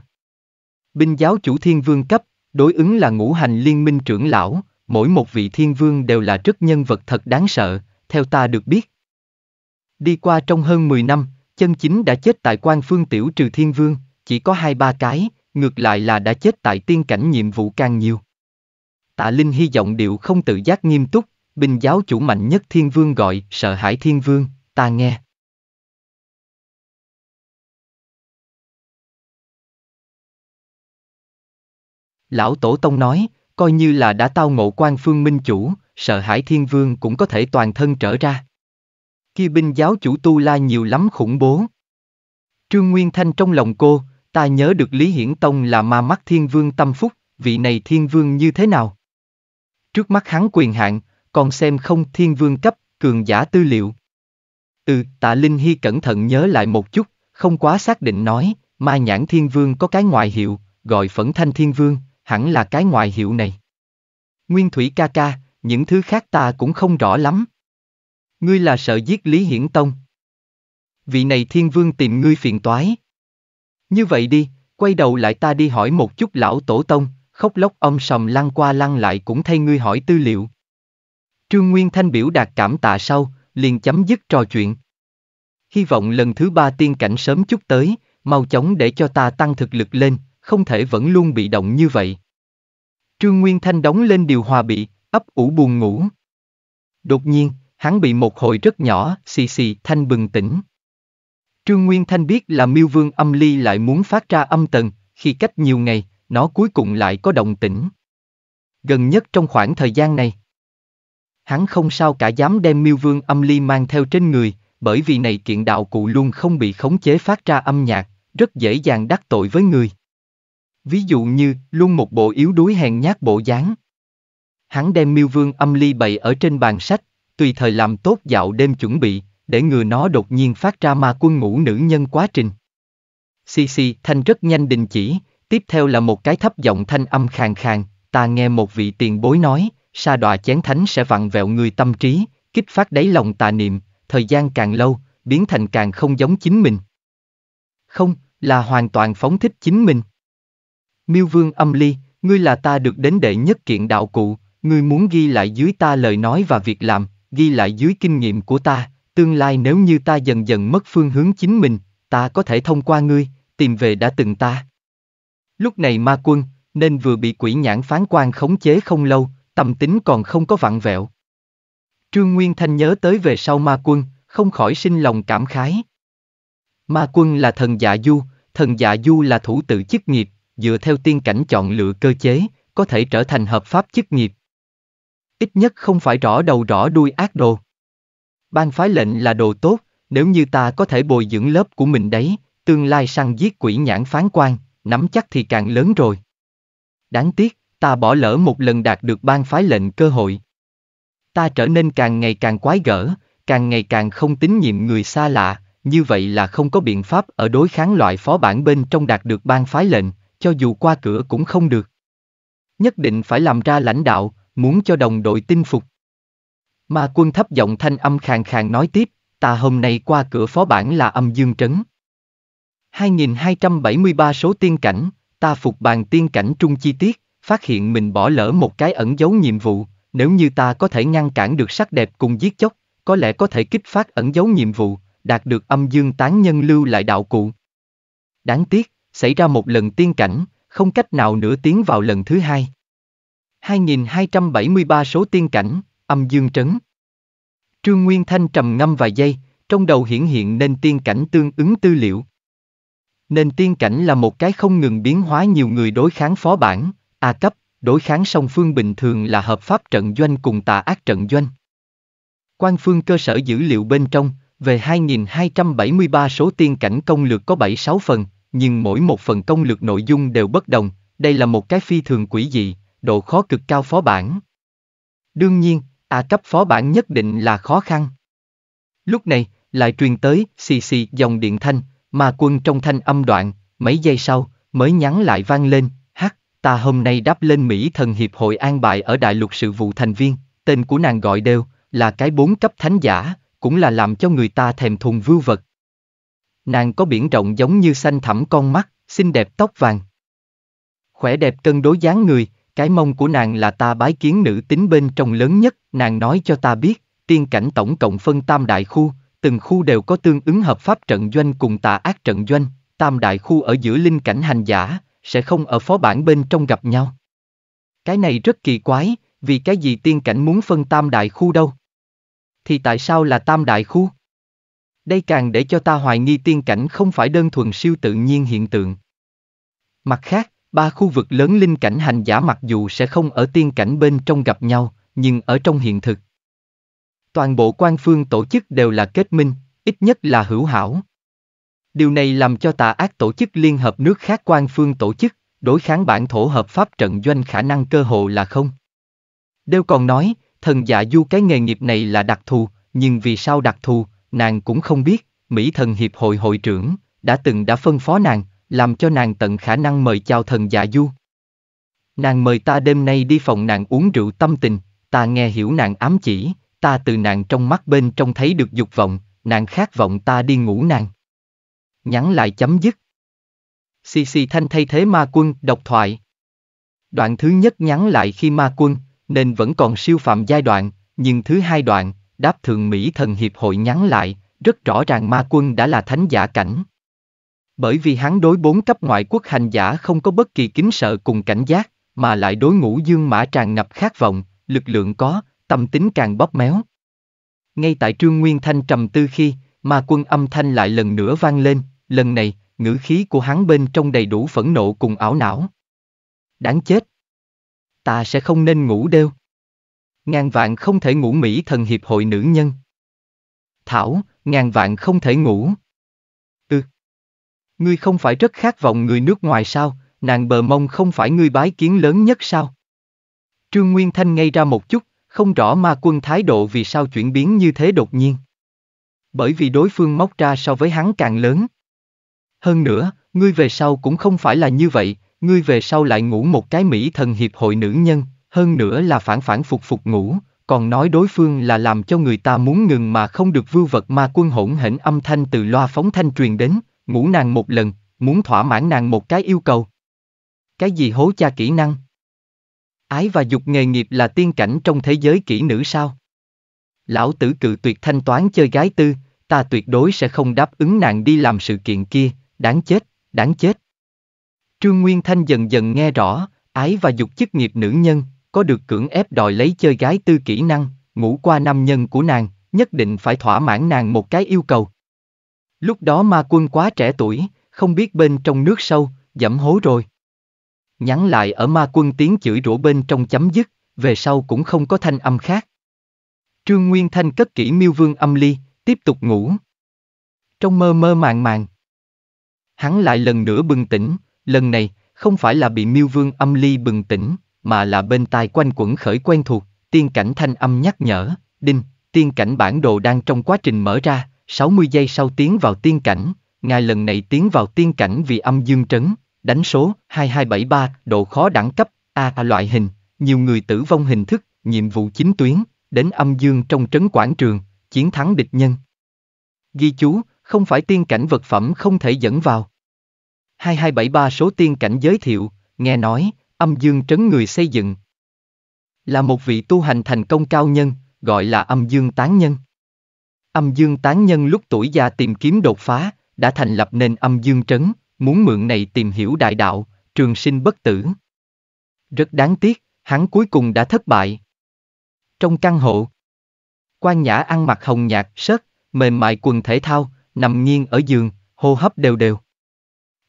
Binh giáo chủ thiên vương cấp, đối ứng là ngũ hành liên minh trưởng lão, mỗi một vị thiên vương đều là rất nhân vật thật đáng sợ, theo ta được biết. Đi qua trong hơn 10 năm, chân chính đã chết tại quan phương tiểu trừ thiên vương, chỉ có hai ba cái, ngược lại là đã chết tại tiên cảnh nhiệm vụ càng nhiều. Tạ Linh hy vọng điệu không tự giác nghiêm túc, bình giáo chủ mạnh nhất thiên vương gọi, sợ hãi thiên vương, ta nghe. Lão Tổ Tông nói, coi như là đã tao ngộ quan phương minh chủ, sợ hãi thiên vương cũng có thể toàn thân trở ra kia binh giáo chủ Tu La nhiều lắm khủng bố. Trương Nguyên Thanh trong lòng cô, ta nhớ được Lý Hiển Tông là ma mắt thiên vương tâm phúc, vị này thiên vương như thế nào? Trước mắt hắn quyền hạn, còn xem không thiên vương cấp, cường giả tư liệu. Ừ, tạ Linh Hy cẩn thận nhớ lại một chút, không quá xác định nói, ma nhãn thiên vương có cái ngoại hiệu, gọi phẫn thanh thiên vương, hẳn là cái ngoại hiệu này. Nguyên thủy ca ca, những thứ khác ta cũng không rõ lắm. Ngươi là sợ giết Lý Hiển Tông. Vị này thiên vương tìm ngươi phiền toái. Như vậy đi, quay đầu lại ta đi hỏi một chút lão tổ tông, khóc lóc ông sầm lăn qua lăn lại cũng thay ngươi hỏi tư liệu. Trương Nguyên Thanh biểu đạt cảm tạ sau, liền chấm dứt trò chuyện. Hy vọng lần thứ ba tiên cảnh sớm chút tới, mau chóng để cho ta tăng thực lực lên, không thể vẫn luôn bị động như vậy. Trương Nguyên Thanh đóng lên điều hòa bị, ấp ủ buồn ngủ. Đột nhiên, Hắn bị một hồi rất nhỏ, xì xì, thanh bừng tỉnh. Trương Nguyên Thanh biết là miêu vương âm ly lại muốn phát ra âm tần, khi cách nhiều ngày, nó cuối cùng lại có động tĩnh. Gần nhất trong khoảng thời gian này, hắn không sao cả dám đem miêu vương âm ly mang theo trên người, bởi vì này kiện đạo cụ luôn không bị khống chế phát ra âm nhạc, rất dễ dàng đắc tội với người. Ví dụ như, luôn một bộ yếu đuối hèn nhát bộ dáng. Hắn đem miêu vương âm ly bày ở trên bàn sách, tùy thời làm tốt dạo đêm chuẩn bị, để ngừa nó đột nhiên phát ra ma quân ngũ nữ nhân quá trình. CC thanh rất nhanh đình chỉ, tiếp theo là một cái thấp giọng thanh âm khàn khàn, ta nghe một vị tiền bối nói, sa đọa chén thánh sẽ vặn vẹo người tâm trí, kích phát đáy lòng tà niệm, thời gian càng lâu, biến thành càng không giống chính mình. Không, là hoàn toàn phóng thích chính mình. Miêu vương âm ly, ngươi là ta được đến đệ nhất kiện đạo cụ, ngươi muốn ghi lại dưới ta lời nói và việc làm, ghi lại dưới kinh nghiệm của ta, tương lai nếu như ta dần dần mất phương hướng chính mình, ta có thể thông qua ngươi, tìm về đã từng ta. Lúc này ma quân, nên vừa bị quỷ nhãn phán quan khống chế không lâu, tâm tính còn không có vặn vẹo. Trương Nguyên Thanh nhớ tới về sau ma quân, không khỏi sinh lòng cảm khái. Ma quân là thần dạ du, thần dạ du là thủ tự chức nghiệp, dựa theo tiên cảnh chọn lựa cơ chế, có thể trở thành hợp pháp chức nghiệp ít nhất không phải rõ đầu rõ đuôi ác đồ. Ban phái lệnh là đồ tốt, nếu như ta có thể bồi dưỡng lớp của mình đấy, tương lai săn giết quỷ nhãn phán quan, nắm chắc thì càng lớn rồi. Đáng tiếc, ta bỏ lỡ một lần đạt được ban phái lệnh cơ hội. Ta trở nên càng ngày càng quái gở, càng ngày càng không tín nhiệm người xa lạ, như vậy là không có biện pháp ở đối kháng loại phó bản bên trong đạt được ban phái lệnh, cho dù qua cửa cũng không được. Nhất định phải làm ra lãnh đạo, muốn cho đồng đội tin phục. Ma quân thấp giọng thanh âm khàn khàn nói tiếp, ta hôm nay qua cửa phó bản là âm dương trấn. 2273 số tiên cảnh, ta phục bàn tiên cảnh trung chi tiết, phát hiện mình bỏ lỡ một cái ẩn dấu nhiệm vụ, nếu như ta có thể ngăn cản được sắc đẹp cùng giết chóc, có lẽ có thể kích phát ẩn dấu nhiệm vụ, đạt được âm dương tán nhân lưu lại đạo cụ. Đáng tiếc, xảy ra một lần tiên cảnh, không cách nào nữa tiến vào lần thứ hai. 2273 số tiên cảnh, âm dương trấn. Trương Nguyên Thanh trầm ngâm vài giây, trong đầu hiển hiện nên tiên cảnh tương ứng tư liệu. Nền tiên cảnh là một cái không ngừng biến hóa nhiều người đối kháng phó bản, A cấp, đối kháng song phương bình thường là hợp pháp trận doanh cùng tà ác trận doanh. Quan phương cơ sở dữ liệu bên trong, về 2273 số tiên cảnh công lược có 76 phần, nhưng mỗi một phần công lược nội dung đều bất đồng, đây là một cái phi thường quỷ dị, độ khó cực cao phó bản. Đương nhiên, A cấp phó bản nhất định là khó khăn. Lúc này, lại truyền tới xì xì dòng điện thanh, mà quân trong thanh âm đoạn, mấy giây sau, mới nhắn lại vang lên, hát, ta hôm nay đáp lên Mỹ thần hiệp hội an bài ở đại lục sự vụ thành viên, tên của nàng gọi đều, là cái bốn cấp thánh giả, cũng là làm cho người ta thèm thùng vưu vật. Nàng có biển rộng giống như xanh thẳm con mắt, xinh đẹp tóc vàng. Khỏe đẹp cân đối dáng người, cái mông của nàng là ta bái kiến nữ tính bên trong lớn nhất, nàng nói cho ta biết, tiên cảnh tổng cộng phân tam đại khu, từng khu đều có tương ứng hợp pháp trận doanh cùng tà ác trận doanh, tam đại khu ở giữa linh cảnh hành giả, sẽ không ở phó bản bên trong gặp nhau. Cái này rất kỳ quái, vì cái gì tiên cảnh muốn phân tam đại khu đâu? Thì tại sao là tam đại khu? Đây càng để cho ta hoài nghi tiên cảnh không phải đơn thuần siêu tự nhiên hiện tượng. Mặt khác, Ba khu vực lớn linh cảnh hành giả mặc dù sẽ không ở tiên cảnh bên trong gặp nhau, nhưng ở trong hiện thực. Toàn bộ quan phương tổ chức đều là kết minh, ít nhất là hữu hảo. Điều này làm cho tà ác tổ chức liên hợp nước khác quan phương tổ chức, đối kháng bản thổ hợp pháp trận doanh khả năng cơ hội là không. Đều còn nói, thần dạ du cái nghề nghiệp này là đặc thù, nhưng vì sao đặc thù, nàng cũng không biết, Mỹ thần hiệp hội hội trưởng, đã từng đã phân phó nàng, làm cho nàng tận khả năng mời chào thần dạ du. Nàng mời ta đêm nay đi phòng nàng uống rượu tâm tình, ta nghe hiểu nàng ám chỉ, ta từ nàng trong mắt bên trong thấy được dục vọng, nàng khát vọng ta đi ngủ nàng. Nhắn lại chấm dứt. CC Thanh thay thế ma quân, độc thoại. Đoạn thứ nhất nhắn lại khi ma quân, nên vẫn còn siêu phạm giai đoạn, nhưng thứ hai đoạn, đáp thượng Mỹ thần hiệp hội nhắn lại, rất rõ ràng ma quân đã là thánh giả cảnh. Bởi vì hắn đối bốn cấp ngoại quốc hành giả không có bất kỳ kính sợ cùng cảnh giác, mà lại đối ngũ dương mã tràn ngập khát vọng, lực lượng có, tâm tính càng bóp méo. Ngay tại Trương Nguyên Thanh trầm tư khi, mà quân âm thanh lại lần nữa vang lên, lần này, ngữ khí của hắn bên trong đầy đủ phẫn nộ cùng ảo não. Đáng chết! Ta sẽ không nên ngủ đêu. Ngàn vạn không thể ngủ Mỹ thần hiệp hội nữ nhân. Thảo, ngàn vạn không thể ngủ. Ngươi không phải rất khát vọng người nước ngoài sao, nàng bờ mông không phải ngươi bái kiến lớn nhất sao? Trương Nguyên Thanh ngay ra một chút, không rõ ma quân thái độ vì sao chuyển biến như thế đột nhiên. Bởi vì đối phương móc ra so với hắn càng lớn. Hơn nữa, ngươi về sau cũng không phải là như vậy, ngươi về sau lại ngủ một cái Mỹ thần hiệp hội nữ nhân, hơn nữa là phản phản phục phục ngủ, còn nói đối phương là làm cho người ta muốn ngừng mà không được vưu vật ma quân hỗn hển âm thanh từ loa phóng thanh truyền đến, ngủ nàng một lần, muốn thỏa mãn nàng một cái yêu cầu. Cái gì hố cha kỹ năng? Ái và dục nghề nghiệp là tiên cảnh trong thế giới kỹ nữ sao? Lão tử cự tuyệt thanh toán chơi gái tư, ta tuyệt đối sẽ không đáp ứng nàng đi làm sự kiện kia, đáng chết, đáng chết. Trương Nguyên Thanh dần dần nghe rõ, ái và dục chức nghiệp nữ nhân, có được cưỡng ép đòi lấy chơi gái tư kỹ năng, ngủ qua nam nhân của nàng, nhất định phải thỏa mãn nàng một cái yêu cầu. Lúc đó ma quân quá trẻ tuổi, không biết bên trong nước sâu, dẫm hố rồi. Nhắn lại ở ma quân tiếng chửi rủa bên trong chấm dứt, về sau cũng không có thanh âm khác. Trương Nguyên Thanh cất kỹ miêu vương âm ly, tiếp tục ngủ. Trong mơ mơ màng màng. Hắn lại lần nữa bừng tỉnh, lần này, không phải là bị miêu vương âm ly bừng tỉnh, mà là bên tai quanh quẩn khởi quen thuộc, tiên cảnh thanh âm nhắc nhở, đinh, tiên cảnh bản đồ đang trong quá trình mở ra, 60 giây sau tiến vào tiên cảnh, ngài lần này tiến vào tiên cảnh vì âm dương trấn, đánh số 2273, độ khó đẳng cấp, A à, loại hình, nhiều người tử vong hình thức, nhiệm vụ chính tuyến, đến âm dương trong trấn quảng trường, chiến thắng địch nhân. Ghi chú, không phải tiên cảnh vật phẩm không thể dẫn vào. 2273 số tiên cảnh giới thiệu, nghe nói, âm dương trấn người xây dựng. Là một vị tu hành thành công cao nhân, gọi là âm dương tán nhân. Âm dương tán nhân lúc tuổi già tìm kiếm đột phá, đã thành lập nên âm dương trấn, muốn mượn này tìm hiểu đại đạo, trường sinh bất tử. Rất đáng tiếc, hắn cuối cùng đã thất bại. Trong căn hộ, quan nhã ăn mặc hồng nhạt, sớt, mềm mại quần thể thao, nằm nghiêng ở giường, hô hấp đều đều.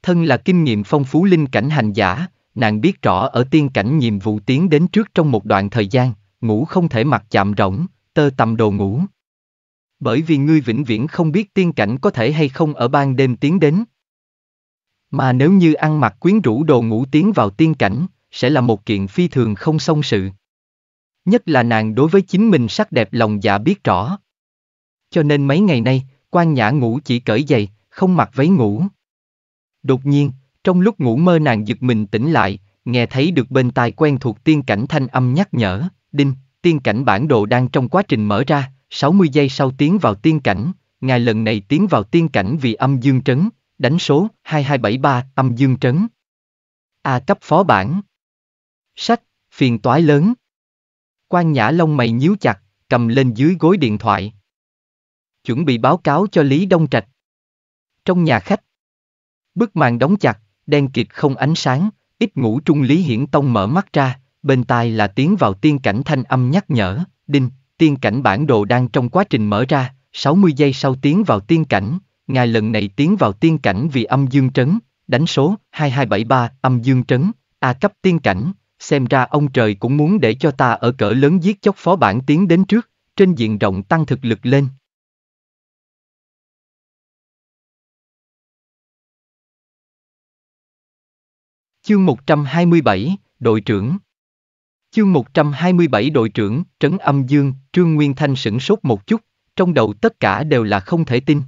Thân là kinh nghiệm phong phú linh cảnh hành giả, nàng biết rõ ở tiên cảnh nhiệm vụ tiến đến trước trong một đoạn thời gian, ngủ không thể mặc chạm rỗng, tơ tầm đồ ngủ. Bởi vì ngươi vĩnh viễn không biết tiên cảnh có thể hay không ở ban đêm tiến đến. Mà nếu như ăn mặc quyến rũ đồ ngủ tiến vào tiên cảnh, sẽ là một kiện phi thường không xong sự. Nhất là nàng đối với chính mình sắc đẹp lòng dạ biết rõ. Cho nên mấy ngày nay, quan nhã ngủ chỉ cởi giày, không mặc váy ngủ. Đột nhiên, trong lúc ngủ mơ nàng giật mình tỉnh lại, nghe thấy được bên tai quen thuộc tiên cảnh thanh âm nhắc nhở, đinh, tiên cảnh bản đồ đang trong quá trình mở ra. 60 giây sau tiến vào tiên cảnh, ngài lần này tiến vào tiên cảnh vì âm dương trấn, đánh số 2273 âm dương trấn. A à, cấp phó bản. Sách, phiền toái lớn. Quan Nhã lông mày nhíu chặt, cầm lên dưới gối điện thoại. Chuẩn bị báo cáo cho Lý Đông Trạch. Trong nhà khách. Bức màn đóng chặt, đen kịt không ánh sáng, ít ngủ trung Lý Hiển Tông mở mắt ra, bên tai là tiếng vào tiên cảnh thanh âm nhắc nhở, đinh, tiên cảnh bản đồ đang trong quá trình mở ra, 60 giây sau tiến vào tiên cảnh, ngài lần này tiến vào tiên cảnh vì âm dương trấn, đánh số 2273 âm dương trấn, A cấp tiên cảnh, xem ra ông trời cũng muốn để cho ta ở cỡ lớn giết chóc phó bản tiến đến trước, trên diện rộng tăng thực lực lên. Chương 127, đội trưởng Chương 127 đội trưởng, Trấn Âm Dương, Trương Nguyên Thanh sửng sốt một chút, trong đầu tất cả đều là không thể tin.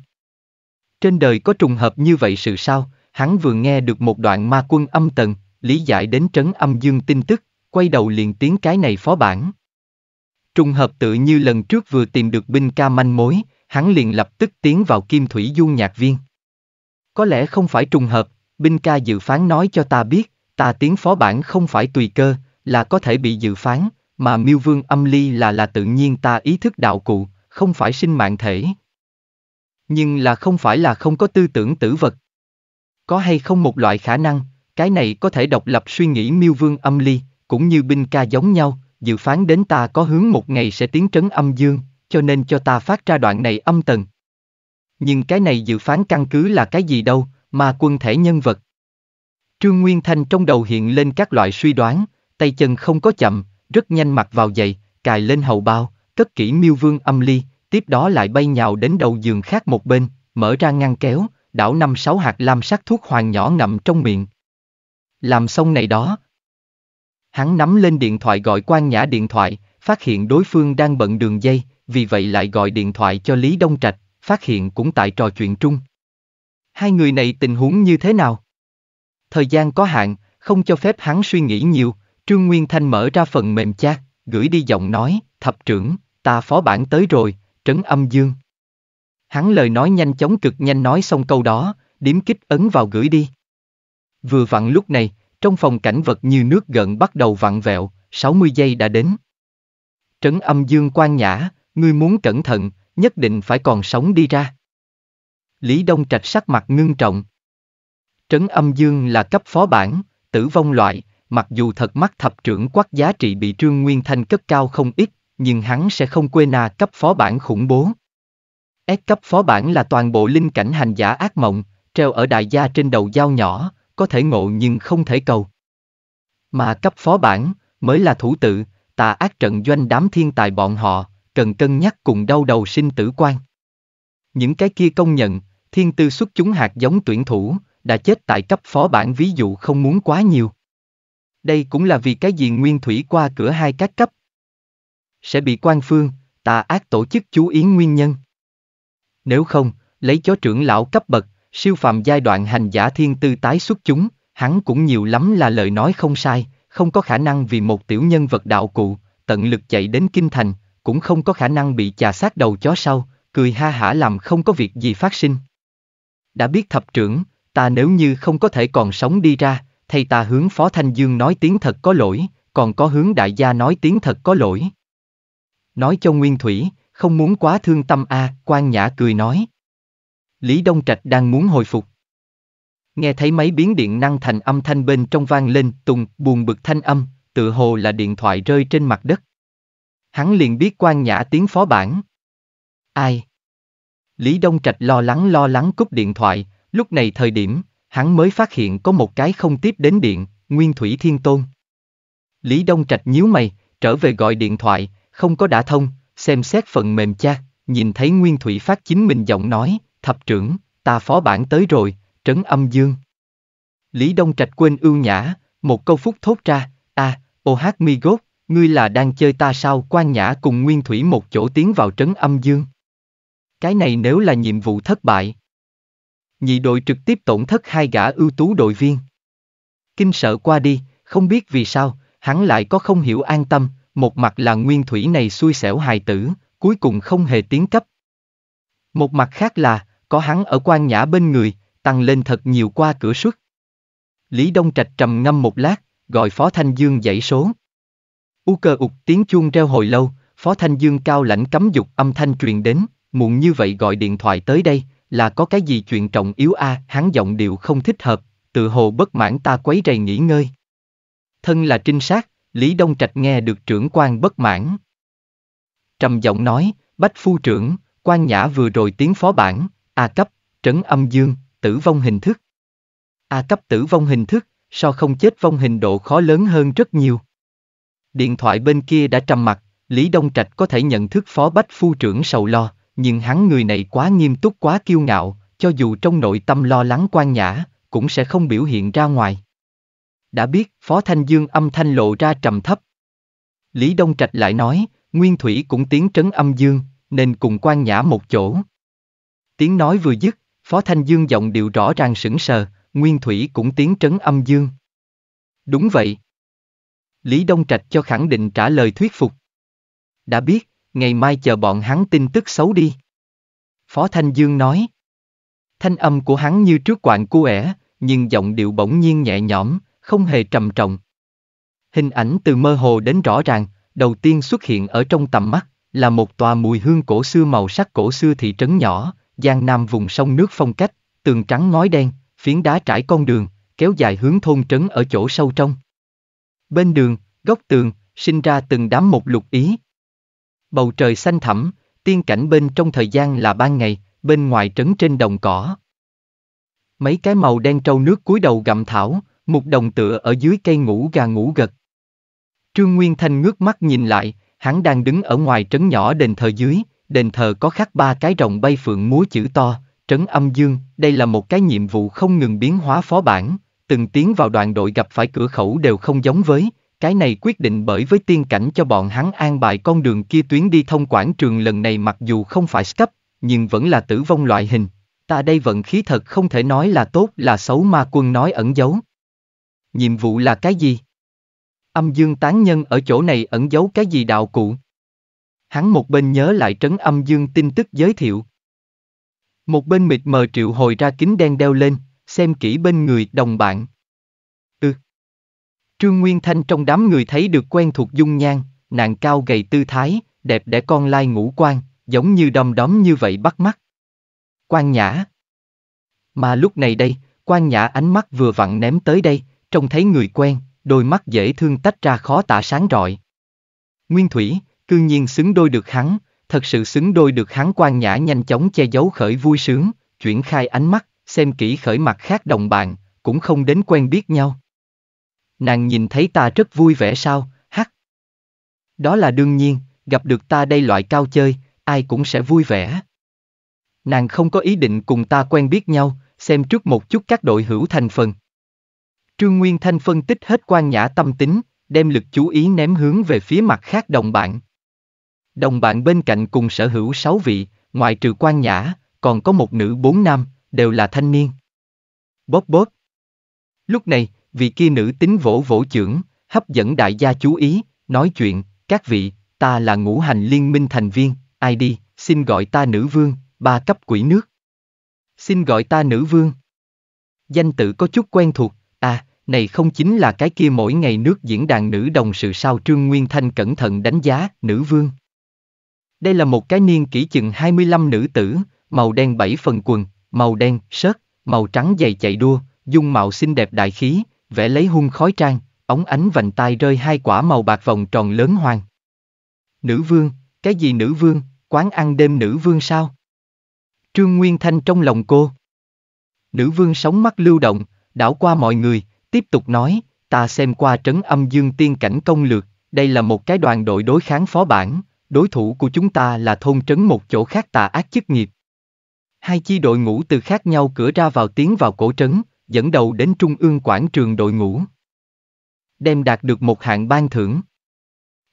Trên đời có trùng hợp như vậy sự sao, hắn vừa nghe được một đoạn ma quân âm tần, lý giải đến Trấn Âm Dương tin tức, quay đầu liền tiếng cái này phó bản. Trùng hợp tự như lần trước vừa tìm được binh ca manh mối, hắn liền lập tức tiến vào kim thủy du nhạc viên. Có lẽ không phải trùng hợp, binh ca dự phán nói cho ta biết, ta tiến phó bản không phải tùy cơ, là có thể bị dự phán, mà miêu vương âm ly là là tự nhiên ta ý thức đạo cụ, không phải sinh mạng thể. Nhưng là không phải là không có tư tưởng tử vật. Có hay không một loại khả năng, cái này có thể độc lập suy nghĩ miêu vương âm ly, cũng như binh ca giống nhau, dự phán đến ta có hướng một ngày sẽ tiến trấn âm dương, cho nên cho ta phát ra đoạn này âm tần. Nhưng cái này dự phán căn cứ là cái gì đâu, mà quân thể nhân vật. Trương Nguyên Thanh trong đầu hiện lên các loại suy đoán, tay chân không có chậm, rất nhanh mặc vào giày, cài lên hầu bao, cất kỹ miêu vương âm ly, tiếp đó lại bay nhào đến đầu giường khác một bên, mở ra ngăn kéo, đảo năm sáu hạt lam sắc thuốc hoàng nhỏ ngậm trong miệng. Làm xong này đó. Hắn nắm lên điện thoại gọi quan nhã điện thoại, phát hiện đối phương đang bận đường dây, vì vậy lại gọi điện thoại cho Lý Đông Trạch, phát hiện cũng tại trò chuyện trung. Hai người này tình huống như thế nào? Thời gian có hạn, không cho phép hắn suy nghĩ nhiều, Trương Nguyên Thanh mở ra phần mềm chat, gửi đi giọng nói, thập trưởng, ta phó bản tới rồi, trấn âm dương. Hắn lời nói nhanh chóng cực nhanh nói xong câu đó, điểm kích ấn vào gửi đi. Vừa vặn lúc này, trong phòng cảnh vật như nước gần bắt đầu vặn vẹo, 60 giây đã đến. Trấn âm dương quan nhã, ngươi muốn cẩn thận, nhất định phải còn sống đi ra. Lý Đông Trạch sắc mặt ngưng trọng. Trấn âm dương là cấp phó bản, tử vong loại, mặc dù thật mắt thập trưởng quắc giá trị bị Trương Nguyên Thanh cấp cao không ít, nhưng hắn sẽ không quê na cấp phó bản khủng bố. S cấp phó bản là toàn bộ linh cảnh hành giả ác mộng, treo ở đại gia trên đầu dao nhỏ, có thể ngộ nhưng không thể cầu. Mà cấp phó bản, mới là thủ tự, tà ác trận doanh đám thiên tài bọn họ, cần cân nhắc cùng đau đầu sinh tử quan. Những cái kia công nhận, thiên tư xuất chúng hạt giống tuyển thủ, đã chết tại cấp phó bản ví dụ không muốn quá nhiều. Đây cũng là vì cái gì nguyên thủy qua cửa hai các cấp. Sẽ bị quan phương, tà ác tổ chức chú ý nguyên nhân. Nếu không, lấy chó trưởng lão cấp bậc, siêu phàm giai đoạn hành giả thiên tư tái xuất chúng, hắn cũng nhiều lắm là lời nói không sai, không có khả năng vì một tiểu nhân vật đạo cụ, tận lực chạy đến kinh thành, cũng không có khả năng bị chà sát đầu chó sau, cười ha hả làm không có việc gì phát sinh. Đã biết thập trưởng, ta nếu như không có thể còn sống đi ra, thay ta hướng Phó Thanh Dương nói tiếng thật có lỗi, còn có hướng đại gia nói tiếng thật có lỗi. Nói cho Nguyên Thủy, không muốn quá thương tâm a, à, quan nhã cười nói. Lý Đông Trạch đang muốn hồi phục. Nghe thấy máy biến điện năng thành âm thanh bên trong vang lên, tùng, buồn bực thanh âm, tự hồ là điện thoại rơi trên mặt đất. Hắn liền biết quan nhã tiếng phó bản. Ai? Lý Đông Trạch lo lắng lo lắng cúp điện thoại, lúc này thời điểm, hắn mới phát hiện có một cái không tiếp đến điện, Nguyên Thủy Thiên Tôn. Lý Đông Trạch nhíu mày, trở về gọi điện thoại, không có đã thông, xem xét phần mềm cha, nhìn thấy Nguyên Thủy phát chính mình giọng nói, thập trưởng, ta phó bản tới rồi, trấn âm dương. Lý Đông Trạch quên ưu nhã, một câu phúc thốt ra, a, à, ô hát mi gốt, ngươi là đang chơi ta sao quan nhã cùng Nguyên Thủy một chỗ tiến vào trấn âm dương. Cái này nếu là nhiệm vụ thất bại, Nhị đội trực tiếp tổn thất hai gã ưu tú đội viên. Kinh sợ qua đi, không biết vì sao, hắn lại có không hiểu an tâm, một mặt là nguyên thủy này xui xẻo hài tử, cuối cùng không hề tiến cấp. Một mặt khác là, có hắn ở quan nhã bên người, tăng lên thật nhiều qua cửa xuất Lý Đông Trạch trầm ngâm một lát, gọi Phó Thanh Dương dãy số. U cơ ục tiếng chuông reo hồi lâu, Phó Thanh Dương cao lãnh cấm dục âm thanh truyền đến, muộn như vậy gọi điện thoại tới đây, là có cái gì chuyện trọng yếu a à? hắn giọng điệu không thích hợp, tự hồ bất mãn ta quấy rầy nghỉ ngơi. Thân là trinh sát, Lý Đông Trạch nghe được trưởng quan bất mãn. Trầm giọng nói, Bách Phu trưởng, quan nhã vừa rồi tiến phó bản, A cấp, trấn âm dương, tử vong hình thức. A cấp tử vong hình thức, so không chết vong hình độ khó lớn hơn rất nhiều. Điện thoại bên kia đã trầm mặt, Lý Đông Trạch có thể nhận thức phó Bách Phu trưởng sầu lo nhưng hắn người này quá nghiêm túc quá kiêu ngạo, cho dù trong nội tâm lo lắng quan nhã, cũng sẽ không biểu hiện ra ngoài. Đã biết, Phó Thanh Dương âm thanh lộ ra trầm thấp. Lý Đông Trạch lại nói, Nguyên Thủy cũng tiến trấn âm dương, nên cùng quan nhã một chỗ. Tiếng nói vừa dứt, Phó Thanh Dương giọng điệu rõ ràng sững sờ, Nguyên Thủy cũng tiến trấn âm dương. Đúng vậy. Lý Đông Trạch cho khẳng định trả lời thuyết phục. Đã biết, ngày mai chờ bọn hắn tin tức xấu đi. Phó Thanh Dương nói. Thanh âm của hắn như trước quạng cu ẻ, nhưng giọng điệu bỗng nhiên nhẹ nhõm, không hề trầm trọng. Hình ảnh từ mơ hồ đến rõ ràng, đầu tiên xuất hiện ở trong tầm mắt, là một tòa mùi hương cổ xưa màu sắc cổ xưa thị trấn nhỏ, giang nam vùng sông nước phong cách, tường trắng ngói đen, phiến đá trải con đường, kéo dài hướng thôn trấn ở chỗ sâu trong. Bên đường, góc tường, sinh ra từng đám một lục ý, Bầu trời xanh thẳm, tiên cảnh bên trong thời gian là ban ngày, bên ngoài trấn trên đồng cỏ. Mấy cái màu đen trâu nước cúi đầu gặm thảo, một đồng tựa ở dưới cây ngủ gà ngủ gật. Trương Nguyên Thanh ngước mắt nhìn lại, hắn đang đứng ở ngoài trấn nhỏ đền thờ dưới, đền thờ có khắc ba cái rồng bay phượng múa chữ to, trấn âm dương, đây là một cái nhiệm vụ không ngừng biến hóa phó bản, từng tiến vào đoàn đội gặp phải cửa khẩu đều không giống với, cái này quyết định bởi với tiên cảnh cho bọn hắn an bài con đường kia tuyến đi thông quảng trường lần này mặc dù không phải cấp, nhưng vẫn là tử vong loại hình. Ta đây vận khí thật không thể nói là tốt là xấu ma quân nói ẩn giấu. Nhiệm vụ là cái gì? Âm dương tán nhân ở chỗ này ẩn giấu cái gì đạo cụ? Hắn một bên nhớ lại trấn âm dương tin tức giới thiệu. Một bên mịt mờ triệu hồi ra kính đen đeo lên, xem kỹ bên người đồng bạn. Trương Nguyên Thanh trong đám người thấy được quen thuộc dung nhan, nàng cao gầy tư thái, đẹp đẽ con lai ngũ quan, giống như đom đóm như vậy bắt mắt. Quan Nhã Mà lúc này đây, Quan Nhã ánh mắt vừa vặn ném tới đây, trông thấy người quen, đôi mắt dễ thương tách ra khó tả sáng rọi. Nguyên Thủy, cư nhiên xứng đôi được hắn, thật sự xứng đôi được hắn Quan Nhã nhanh chóng che giấu khởi vui sướng, chuyển khai ánh mắt, xem kỹ khởi mặt khác đồng bạn, cũng không đến quen biết nhau. Nàng nhìn thấy ta rất vui vẻ sao, hắc. Đó là đương nhiên, gặp được ta đây loại cao chơi, ai cũng sẽ vui vẻ. Nàng không có ý định cùng ta quen biết nhau, xem trước một chút các đội hữu thành phần. Trương Nguyên Thanh phân tích hết quan nhã tâm tính, đem lực chú ý ném hướng về phía mặt khác đồng bạn. Đồng bạn bên cạnh cùng sở hữu sáu vị, ngoại trừ quan nhã, còn có một nữ bốn nam, đều là thanh niên. Bóp bóp. Lúc này, vị kia nữ tính vỗ vỗ trưởng hấp dẫn đại gia chú ý, nói chuyện, các vị, ta là ngũ hành liên minh thành viên, ai đi, xin gọi ta nữ vương, ba cấp quỷ nước. Xin gọi ta nữ vương. Danh tự có chút quen thuộc, à, này không chính là cái kia mỗi ngày nước diễn đàn nữ đồng sự sao Trương Nguyên Thanh cẩn thận đánh giá, nữ vương. Đây là một cái niên kỷ chừng 25 nữ tử, màu đen bảy phần quần, màu đen, sớt, màu trắng dày chạy đua, dung mạo xinh đẹp đại khí, vẽ lấy hung khói trang, ống ánh vành tai rơi hai quả màu bạc vòng tròn lớn hoàng. Nữ vương, cái gì nữ vương, quán ăn đêm nữ vương sao? Trương Nguyên Thanh trong lòng cô. Nữ vương sống mắt lưu động, đảo qua mọi người, tiếp tục nói, ta xem qua trấn âm dương tiên cảnh công lược, đây là một cái đoàn đội đối kháng phó bản, đối thủ của chúng ta là thôn trấn một chỗ khác tà ác chức nghiệp. Hai chi đội ngũ từ khác nhau cửa ra vào tiến vào cổ trấn, dẫn đầu đến trung ương quảng trường đội ngũ. Đem đạt được một hạng ban thưởng.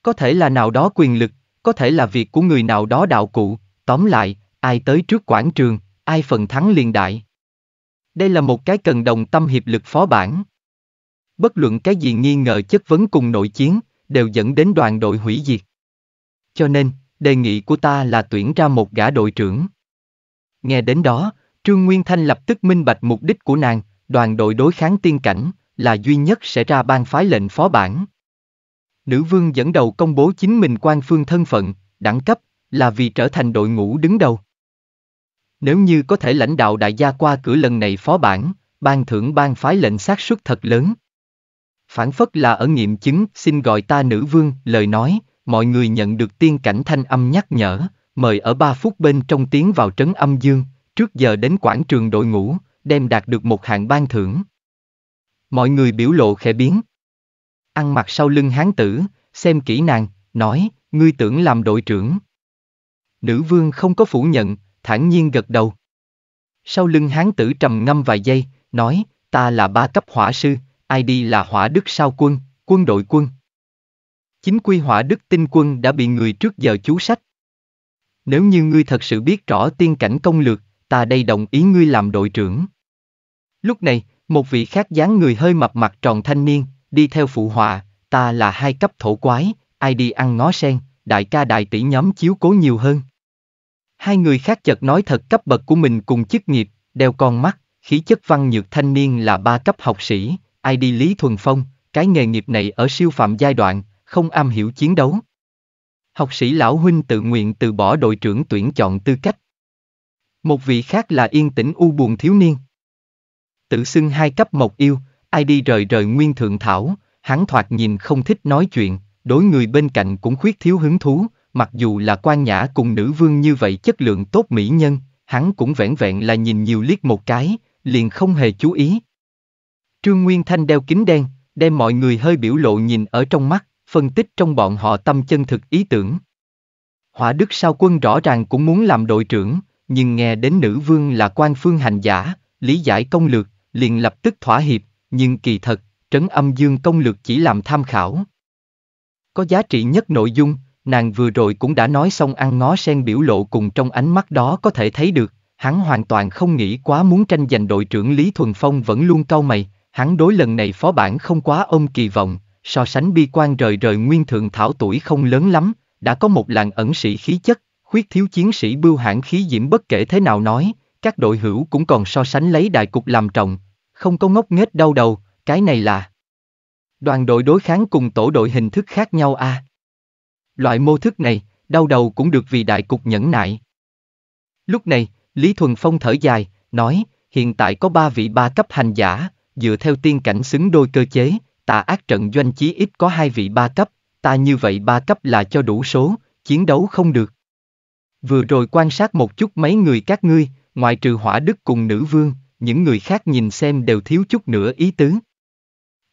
Có thể là nào đó quyền lực, có thể là việc của người nào đó đạo cụ, tóm lại, ai tới trước quảng trường, ai phần thắng liền đại. Đây là một cái cần đồng tâm hiệp lực phó bản. Bất luận cái gì nghi ngờ chất vấn cùng nội chiến, đều dẫn đến đoàn đội hủy diệt. Cho nên, đề nghị của ta là tuyển ra một gã đội trưởng. Nghe đến đó, Trương Nguyên Thanh lập tức minh bạch mục đích của nàng, đoàn đội đối kháng tiên cảnh, là duy nhất sẽ ra ban phái lệnh phó bản. Nữ vương dẫn đầu công bố chính mình quan phương thân phận, đẳng cấp, là vì trở thành đội ngũ đứng đầu. Nếu như có thể lãnh đạo đại gia qua cửa lần này phó bản, ban thưởng ban phái lệnh xác suất thật lớn. Phản phất là ở nghiệm chứng, xin gọi ta nữ vương, lời nói, mọi người nhận được tiên cảnh thanh âm nhắc nhở, mời ở 3 phút bên trong tiến vào trấn âm dương, trước giờ đến quảng trường đội ngũ, đem đạt được một hạng ban thưởng. Mọi người biểu lộ khẽ biến. Ăn mặc sau lưng hán tử, xem kỹ nàng, nói, ngươi tưởng làm đội trưởng. Nữ vương không có phủ nhận, thản nhiên gật đầu. Sau lưng hán tử trầm ngâm vài giây, nói, ta là ba cấp hỏa sư, ai đi là hỏa đức sao quân, quân đội quân. Chính quy hỏa đức tinh quân đã bị người trước giờ chú sách. Nếu như ngươi thật sự biết rõ tiên cảnh công lược, ta đây đồng ý ngươi làm đội trưởng. Lúc này, một vị khác dáng người hơi mập mặt tròn thanh niên, đi theo phụ họa, ta là hai cấp thổ quái, ai đi ăn ngó sen, đại ca đại tỷ nhóm chiếu cố nhiều hơn. Hai người khác chợt nói thật cấp bậc của mình cùng chức nghiệp, đeo con mắt, khí chất văn nhược thanh niên là ba cấp học sĩ, ai đi Lý Thuần Phong, cái nghề nghiệp này ở siêu phạm giai đoạn, không am hiểu chiến đấu. Học sĩ lão huynh tự nguyện từ bỏ đội trưởng tuyển chọn tư cách. Một vị khác là yên tĩnh u buồn thiếu niên, tự xưng hai cấp mộc yêu, ai đi rời rời nguyên thượng thảo, hắn thoạt nhìn không thích nói chuyện, đối người bên cạnh cũng khuyết thiếu hứng thú, mặc dù là quan nhã cùng nữ vương như vậy chất lượng tốt mỹ nhân, hắn cũng vẻn vẹn là nhìn nhiều liếc một cái, liền không hề chú ý. Trương Nguyên Thanh đeo kính đen, đem mọi người hơi biểu lộ nhìn ở trong mắt, phân tích trong bọn họ tâm chân thực ý tưởng. Hỏa Đức Sao Quân rõ ràng cũng muốn làm đội trưởng, nhưng nghe đến nữ vương là quan phương hành giả, lý giải công lược, liền lập tức thỏa hiệp, nhưng kỳ thật, trấn âm dương công lược chỉ làm tham khảo. Có giá trị nhất nội dung, nàng vừa rồi cũng đã nói xong ăn ngó sen biểu lộ cùng trong ánh mắt đó có thể thấy được, hắn hoàn toàn không nghĩ quá muốn tranh giành đội trưởng Lý Thuần Phong vẫn luôn cau mày, hắn đối lần này phó bản không quá ôm kỳ vọng, so sánh bi quan rời rời nguyên thượng thảo tuổi không lớn lắm, đã có một làng ẩn sĩ khí chất, khuyết thiếu chiến sĩ bưu hãn khí diễm bất kể thế nào nói, các đội hữu cũng còn so sánh lấy đại cục làm trọng, không có ngốc nghếch đau đầu, cái này là đoàn đội đối kháng cùng tổ đội hình thức khác nhau a. À? Loại mô thức này, đau đầu cũng được vì đại cục nhẫn nại. Lúc này, Lý Thuần Phong thở dài, nói, hiện tại có ba vị ba cấp hành giả, dựa theo tiên cảnh xứng đôi cơ chế, tà ác trận doanh chí ít có hai vị ba cấp, ta như vậy ba cấp là cho đủ số, chiến đấu không được. Vừa rồi quan sát một chút mấy người các ngươi, ngoại trừ hỏa đức cùng nữ vương, những người khác nhìn xem đều thiếu chút nữa ý tứ.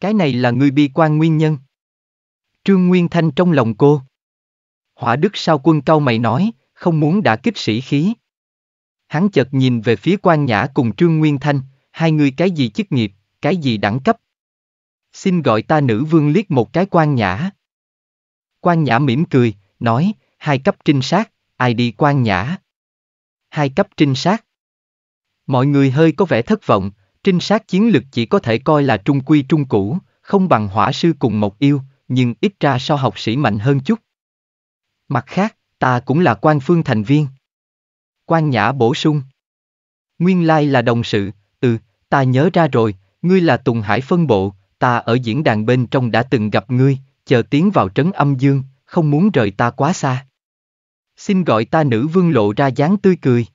Cái này là người bi quan nguyên nhân. Trương Nguyên Thanh trong lòng cô. Hỏa Đức sao quân cao mày nói, không muốn đã kích sĩ khí. Hắn chợt nhìn về phía quan nhã cùng Trương Nguyên Thanh, hai người cái gì chức nghiệp, cái gì đẳng cấp. Xin gọi ta nữ vương liếc một cái quan nhã. Quan nhã mỉm cười, nói, hai cấp trinh sát, ai đi quan nhã. Hai cấp trinh sát. Mọi người hơi có vẻ thất vọng, trinh sát chiến lực chỉ có thể coi là trung quy trung cũ, không bằng hỏa sư cùng một yêu, nhưng ít ra so học sĩ mạnh hơn chút. Mặt khác, ta cũng là quan phương thành viên. Quan Nhã bổ sung. Nguyên lai là đồng sự, ừ, ta nhớ ra rồi, ngươi là Tùng Hải phân bộ, ta ở diễn đàn bên trong đã từng gặp ngươi, chờ tiến vào trấn âm dương, không muốn rời ta quá xa. Xin gọi ta nữ vương lộ ra dáng tươi cười.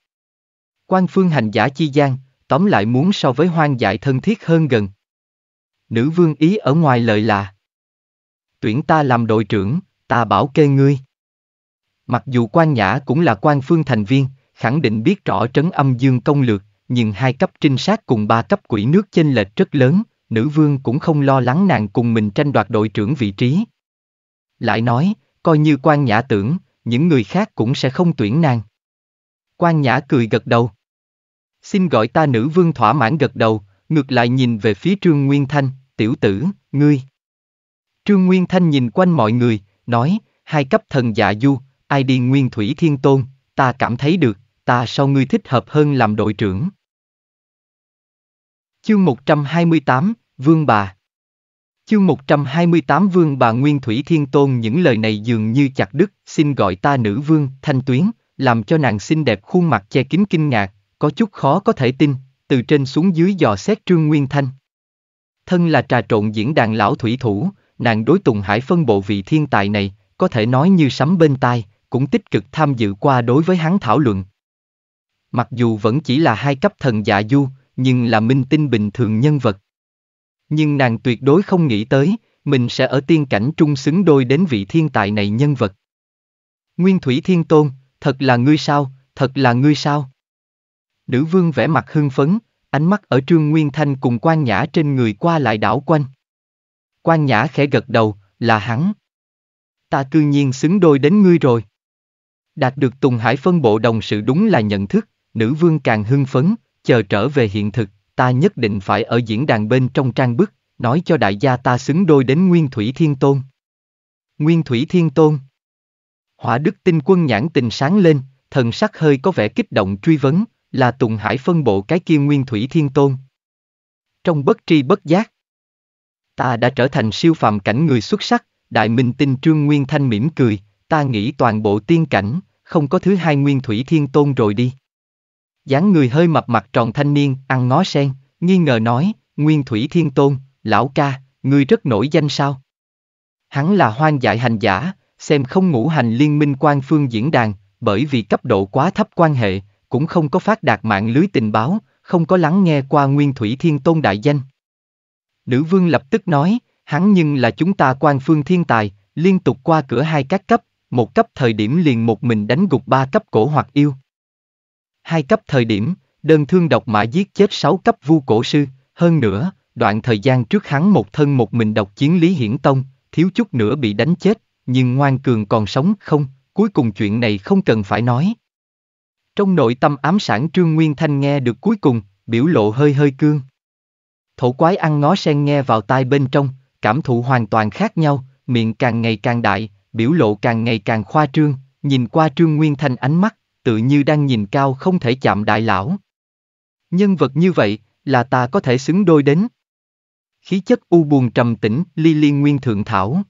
Quan phương hành giả chi gian, tóm lại muốn so với hoang dại thân thiết hơn gần. Nữ vương ý ở ngoài lời là Tuyển ta làm đội trưởng, ta bảo kê ngươi. Mặc dù quan nhã cũng là quan phương thành viên, khẳng định biết rõ trấn âm dương công lược, nhưng hai cấp trinh sát cùng ba cấp quỷ nước chênh lệch rất lớn, nữ vương cũng không lo lắng nàng cùng mình tranh đoạt đội trưởng vị trí. Lại nói, coi như quan nhã tưởng, những người khác cũng sẽ không tuyển nàng. Quan nhã cười gật đầu. Xin gọi ta nữ vương thỏa mãn gật đầu, ngược lại nhìn về phía Trương Nguyên Thanh, tiểu tử, ngươi. Trương Nguyên Thanh nhìn quanh mọi người, nói, hai cấp thần dạ du, ai đi Nguyên Thủy Thiên Tôn, ta cảm thấy được, ta sau ngươi thích hợp hơn làm đội trưởng. Chương 128, Vương Bà Chương 128 Vương Bà Nguyên Thủy Thiên Tôn những lời này dường như chặt đứt, xin gọi ta nữ vương, thanh tuyến, làm cho nàng xinh đẹp khuôn mặt che kín kinh ngạc, có chút khó có thể tin, từ trên xuống dưới dò xét Trương Nguyên Thanh. Thân là trà trộn diễn đàn lão thủy thủ, nàng đối Tùng Hải phân bộ vị thiên tài này, có thể nói như sắm bên tai, cũng tích cực tham dự qua đối với hắn thảo luận. Mặc dù vẫn chỉ là hai cấp thần dạ du, nhưng là minh tinh bình thường nhân vật. Nhưng nàng tuyệt đối không nghĩ tới, mình sẽ ở tiên cảnh trung xứng đôi đến vị thiên tài này nhân vật. Nguyên Thủy Thiên Tôn, thật là ngươi sao, thật là ngươi sao? nữ vương vẻ mặt hưng phấn, ánh mắt ở Trương Nguyên Thanh cùng quan nhã trên người qua lại đảo quanh. Quan nhã khẽ gật đầu, là hắn. Ta cư nhiên xứng đôi đến ngươi rồi. Đạt được Tùng Hải phân bộ đồng sự đúng là nhận thức, nữ vương càng hưng phấn, chờ trở về hiện thực, ta nhất định phải ở diễn đàn bên trong trang bức, nói cho đại gia ta xứng đôi đến Nguyên Thủy Thiên Tôn. Nguyên Thủy Thiên Tôn Hỏa Đức Tinh Quân nhãn tình sáng lên, thần sắc hơi có vẻ kích động truy vấn, là Tùng Hải phân bộ cái kia nguyên thủy thiên tôn. Trong bất tri bất giác, ta đã trở thành siêu phàm cảnh người xuất sắc, đại minh tinh trương nguyên thanh mỉm cười, ta nghĩ toàn bộ tiên cảnh, không có thứ hai nguyên thủy thiên tôn rồi đi. dáng người hơi mập mặt tròn thanh niên, ăn ngó sen, nghi ngờ nói, nguyên thủy thiên tôn, lão ca, người rất nổi danh sao? Hắn là hoang dại hành giả, xem không ngũ hành liên minh quan phương diễn đàn, bởi vì cấp độ quá thấp quan hệ, cũng không có phát đạt mạng lưới tình báo, không có lắng nghe qua Nguyên Thủy Thiên Tôn đại danh. Nữ vương lập tức nói, hắn nhưng là chúng ta quan phương thiên tài, liên tục qua cửa hai các cấp, một cấp thời điểm liền một mình đánh gục ba cấp cổ hoặc yêu. Hai cấp thời điểm, đơn thương độc mã giết chết sáu cấp vu cổ sư, hơn nữa, đoạn thời gian trước hắn một thân một mình độc chiến Lý Hiển Tông, thiếu chút nữa bị đánh chết, nhưng ngoan cường còn sống không, cuối cùng chuyện này không cần phải nói. Trong nội tâm ám sản Trương Nguyên Thanh nghe được cuối cùng, biểu lộ hơi hơi cương. Thổ quái ăn ngó sen nghe vào tai bên trong, cảm thụ hoàn toàn khác nhau, miệng càng ngày càng đại, biểu lộ càng ngày càng khoa trương, nhìn qua Trương Nguyên Thanh ánh mắt, tự như đang nhìn cao không thể chạm đại lão. Nhân vật như vậy, là ta có thể xứng đôi đến. Khí chất u buồn trầm tĩnh, ly liên nguyên thượng thảo.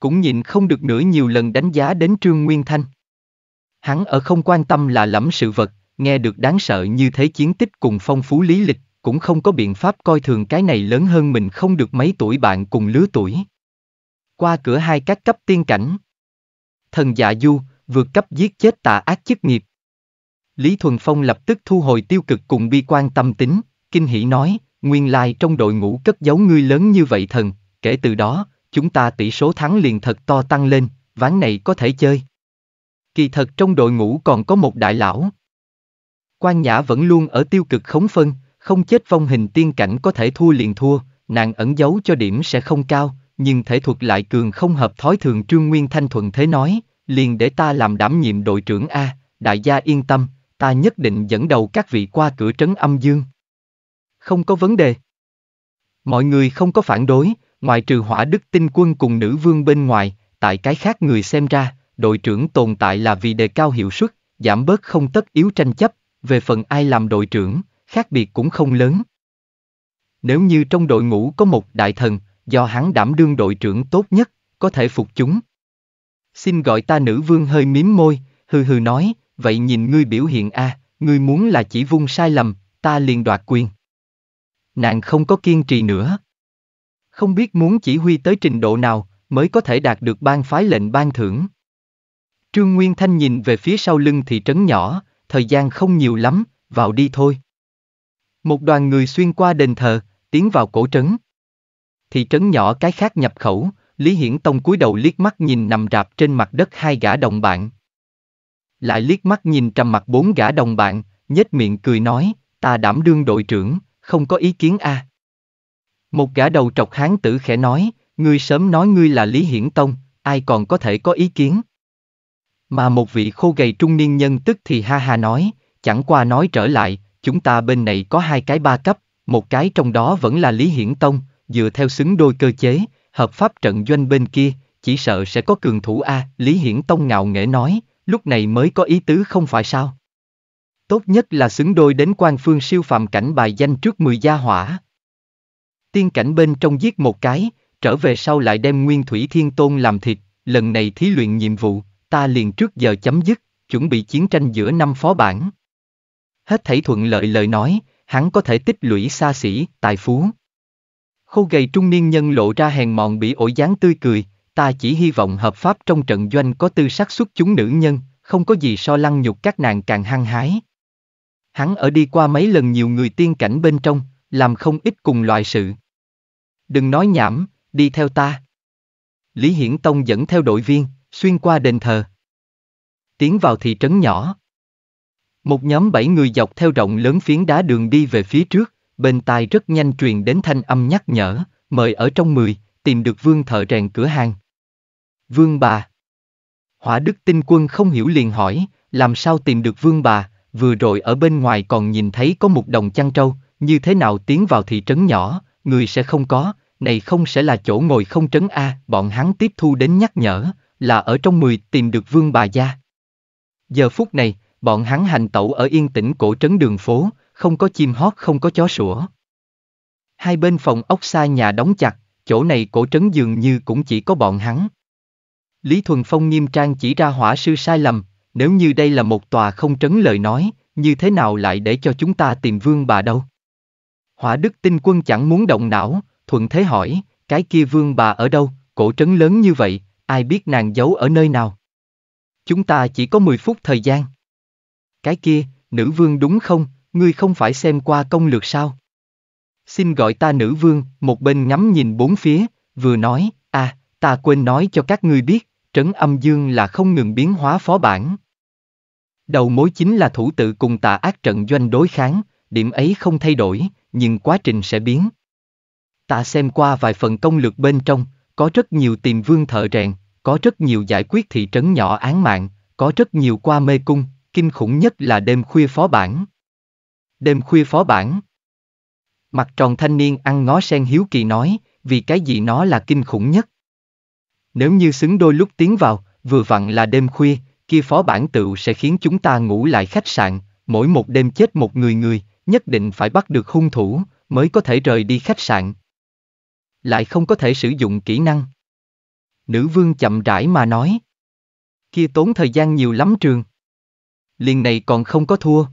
Cũng nhịn không được nữa nhiều lần đánh giá đến Trương Nguyên Thanh. Hắn ở không quan tâm là lắm sự vật, nghe được đáng sợ như thế chiến tích cùng phong phú lý lịch, cũng không có biện pháp coi thường cái này lớn hơn mình không được mấy tuổi bạn cùng lứa tuổi. Qua cửa hai các cấp tiên cảnh. Thần dạ du, vượt cấp giết chết tà ác chức nghiệp. Lý Thuần Phong lập tức thu hồi tiêu cực cùng bi quan tâm tính, kinh hỉ nói, nguyên lai trong đội ngũ cất giấu ngươi lớn như vậy thần, kể từ đó, chúng ta tỷ số thắng liền thật to tăng lên, ván này có thể chơi. Kỳ thật trong đội ngũ còn có một đại lão. Quan Nhã vẫn luôn ở tiêu cực khống phân, không chết vong hình tiên cảnh có thể thua liền thua, nàng ẩn giấu cho điểm sẽ không cao, nhưng thể thuật lại cường không hợp thói thường Trương Nguyên Thanh Thuận thế nói, liền để ta làm đảm nhiệm đội trưởng A, đại gia yên tâm, ta nhất định dẫn đầu các vị qua cửa trấn âm dương. Không có vấn đề. Mọi người không có phản đối, ngoài trừ hỏa đức tinh quân cùng nữ vương bên ngoài, tại cái khác người xem ra, đội trưởng tồn tại là vì đề cao hiệu suất, giảm bớt không tất yếu tranh chấp, về phần ai làm đội trưởng, khác biệt cũng không lớn. Nếu như trong đội ngũ có một đại thần, do hắn đảm đương đội trưởng tốt nhất, có thể phục chúng. Xin gọi ta nữ vương hơi miếm môi, hừ hừ nói, vậy nhìn ngươi biểu hiện a, à, ngươi muốn là chỉ vung sai lầm, ta liền đoạt quyền. Nàng không có kiên trì nữa. Không biết muốn chỉ huy tới trình độ nào mới có thể đạt được ban phái lệnh ban thưởng. Trương Nguyên Thanh nhìn về phía sau lưng thị trấn nhỏ, thời gian không nhiều lắm, vào đi thôi. Một đoàn người xuyên qua đền thờ, tiến vào cổ trấn. Thị trấn nhỏ cái khác nhập khẩu, Lý Hiển Tông cúi đầu liếc mắt nhìn nằm rạp trên mặt đất hai gã đồng bạn. Lại liếc mắt nhìn trầm mặt bốn gã đồng bạn, nhếch miệng cười nói, ta đảm đương đội trưởng, không có ý kiến a. À. Một gã đầu trọc hán tử khẽ nói, ngươi sớm nói ngươi là Lý Hiển Tông, ai còn có thể có ý kiến. Mà một vị khô gầy trung niên nhân tức thì ha ha nói, chẳng qua nói trở lại, chúng ta bên này có hai cái ba cấp, một cái trong đó vẫn là Lý Hiển Tông, dựa theo xứng đôi cơ chế, hợp pháp trận doanh bên kia, chỉ sợ sẽ có cường thủ A, Lý Hiển Tông ngạo nghễ nói, lúc này mới có ý tứ không phải sao. Tốt nhất là xứng đôi đến quan phương siêu phạm cảnh bài danh trước mười gia hỏa. Tiên cảnh bên trong giết một cái, trở về sau lại đem nguyên thủy thiên tôn làm thịt, lần này thí luyện nhiệm vụ, ta liền trước giờ chấm dứt, chuẩn bị chiến tranh giữa năm phó bản. Hết thảy thuận lợi lời nói, hắn có thể tích lũy xa xỉ, tài phú. Khô gầy trung niên nhân lộ ra hèn mọn bị ổi dáng tươi cười, ta chỉ hy vọng hợp pháp trong trận doanh có tư sắc xuất chúng nữ nhân, không có gì so lăng nhục các nàng càng hăng hái. Hắn ở đi qua mấy lần nhiều người tiên cảnh bên trong, làm không ít cùng loại sự. Đừng nói nhảm, đi theo ta. Lý Hiển Tông dẫn theo đội viên xuyên qua đền thờ. Tiến vào thị trấn nhỏ. Một nhóm bảy người dọc theo rộng lớn phiến đá đường đi về phía trước, bên tai rất nhanh truyền đến thanh âm nhắc nhở, mời ở trong mười, tìm được vương thợ rèn cửa hàng. Vương bà. Hỏa đức tinh quân không hiểu liền hỏi, làm sao tìm được vương bà, vừa rồi ở bên ngoài còn nhìn thấy có một đồng chăn trâu, như thế nào tiến vào thị trấn nhỏ, người sẽ không có, này không sẽ là chỗ ngồi không trấn A, bọn hắn tiếp thu đến nhắc nhở, là ở trong mười tìm được vương bà gia. Giờ phút này, bọn hắn hành tẩu ở yên tĩnh cổ trấn đường phố, không có chim hót không có chó sủa. Hai bên phòng ốc xa nhà đóng chặt, chỗ này cổ trấn dường như cũng chỉ có bọn hắn. Lý Thuần Phong nghiêm trang chỉ ra hỏa sư sai lầm, nếu như đây là một tòa không trấn lời nói, như thế nào lại để cho chúng ta tìm vương bà đâu? Hỏa đức tinh quân chẳng muốn động não, thuận thế hỏi, cái kia vương bà ở đâu, cổ trấn lớn như vậy, ai biết nàng giấu ở nơi nào. Chúng ta chỉ có 10 phút thời gian. Cái kia, nữ vương đúng không, ngươi không phải xem qua công lược sao? Xin gọi ta nữ vương, một bên ngắm nhìn bốn phía, vừa nói, à, ta quên nói cho các ngươi biết, trấn âm dương là không ngừng biến hóa phó bản. Đầu mối chính là thủ tự cùng tà ác trận doanh đối kháng, điểm ấy không thay đổi, nhưng quá trình sẽ biến. Ta xem qua vài phần công lược bên trong, có rất nhiều tìm vương thợ rèn, có rất nhiều giải quyết thị trấn nhỏ án mạng, có rất nhiều qua mê cung, kinh khủng nhất là đêm khuya phó bản. Đêm khuya phó bản. Mặt tròn thanh niên ăn ngó sen hiếu kỳ nói, vì cái gì nó là kinh khủng nhất. Nếu như xứng đôi lúc tiến vào, vừa vặn là đêm khuya, kia phó bản tựu sẽ khiến chúng ta ngủ lại khách sạn, mỗi một đêm chết một người người, nhất định phải bắt được hung thủ, mới có thể rời đi khách sạn lại không có thể sử dụng kỹ năng. Nữ vương chậm rãi mà nói. Kia tốn thời gian nhiều lắm trường. Liền này còn không có thua.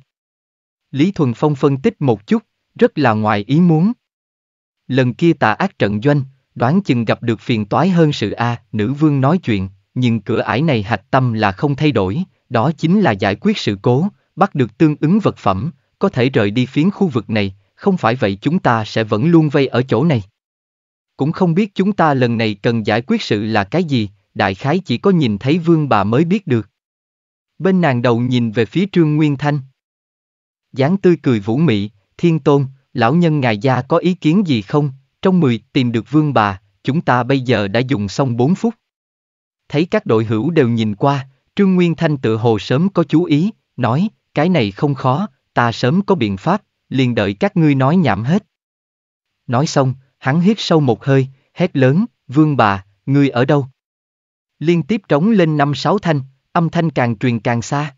Lý Thuần Phong phân tích một chút, rất là ngoài ý muốn. Lần kia tà ác trận doanh, đoán chừng gặp được phiền toái hơn sự A, nữ vương nói chuyện, nhưng cửa ải này hạch tâm là không thay đổi, đó chính là giải quyết sự cố, bắt được tương ứng vật phẩm, có thể rời đi phiến khu vực này, không phải vậy chúng ta sẽ vẫn luôn vây ở chỗ này. Cũng không biết chúng ta lần này cần giải quyết sự là cái gì, đại khái chỉ có nhìn thấy vương bà mới biết được. Bên nàng đầu nhìn về phía Trương Nguyên Thanh. dáng tươi cười vũ mị, thiên tôn, lão nhân ngài gia có ý kiến gì không, trong mười tìm được vương bà, chúng ta bây giờ đã dùng xong bốn phút. Thấy các đội hữu đều nhìn qua, Trương Nguyên Thanh tự hồ sớm có chú ý, nói, cái này không khó, ta sớm có biện pháp, liền đợi các ngươi nói nhảm hết. Nói xong, Hắn hít sâu một hơi, hét lớn, vương bà, ngươi ở đâu? Liên tiếp trống lên năm sáu thanh, âm thanh càng truyền càng xa.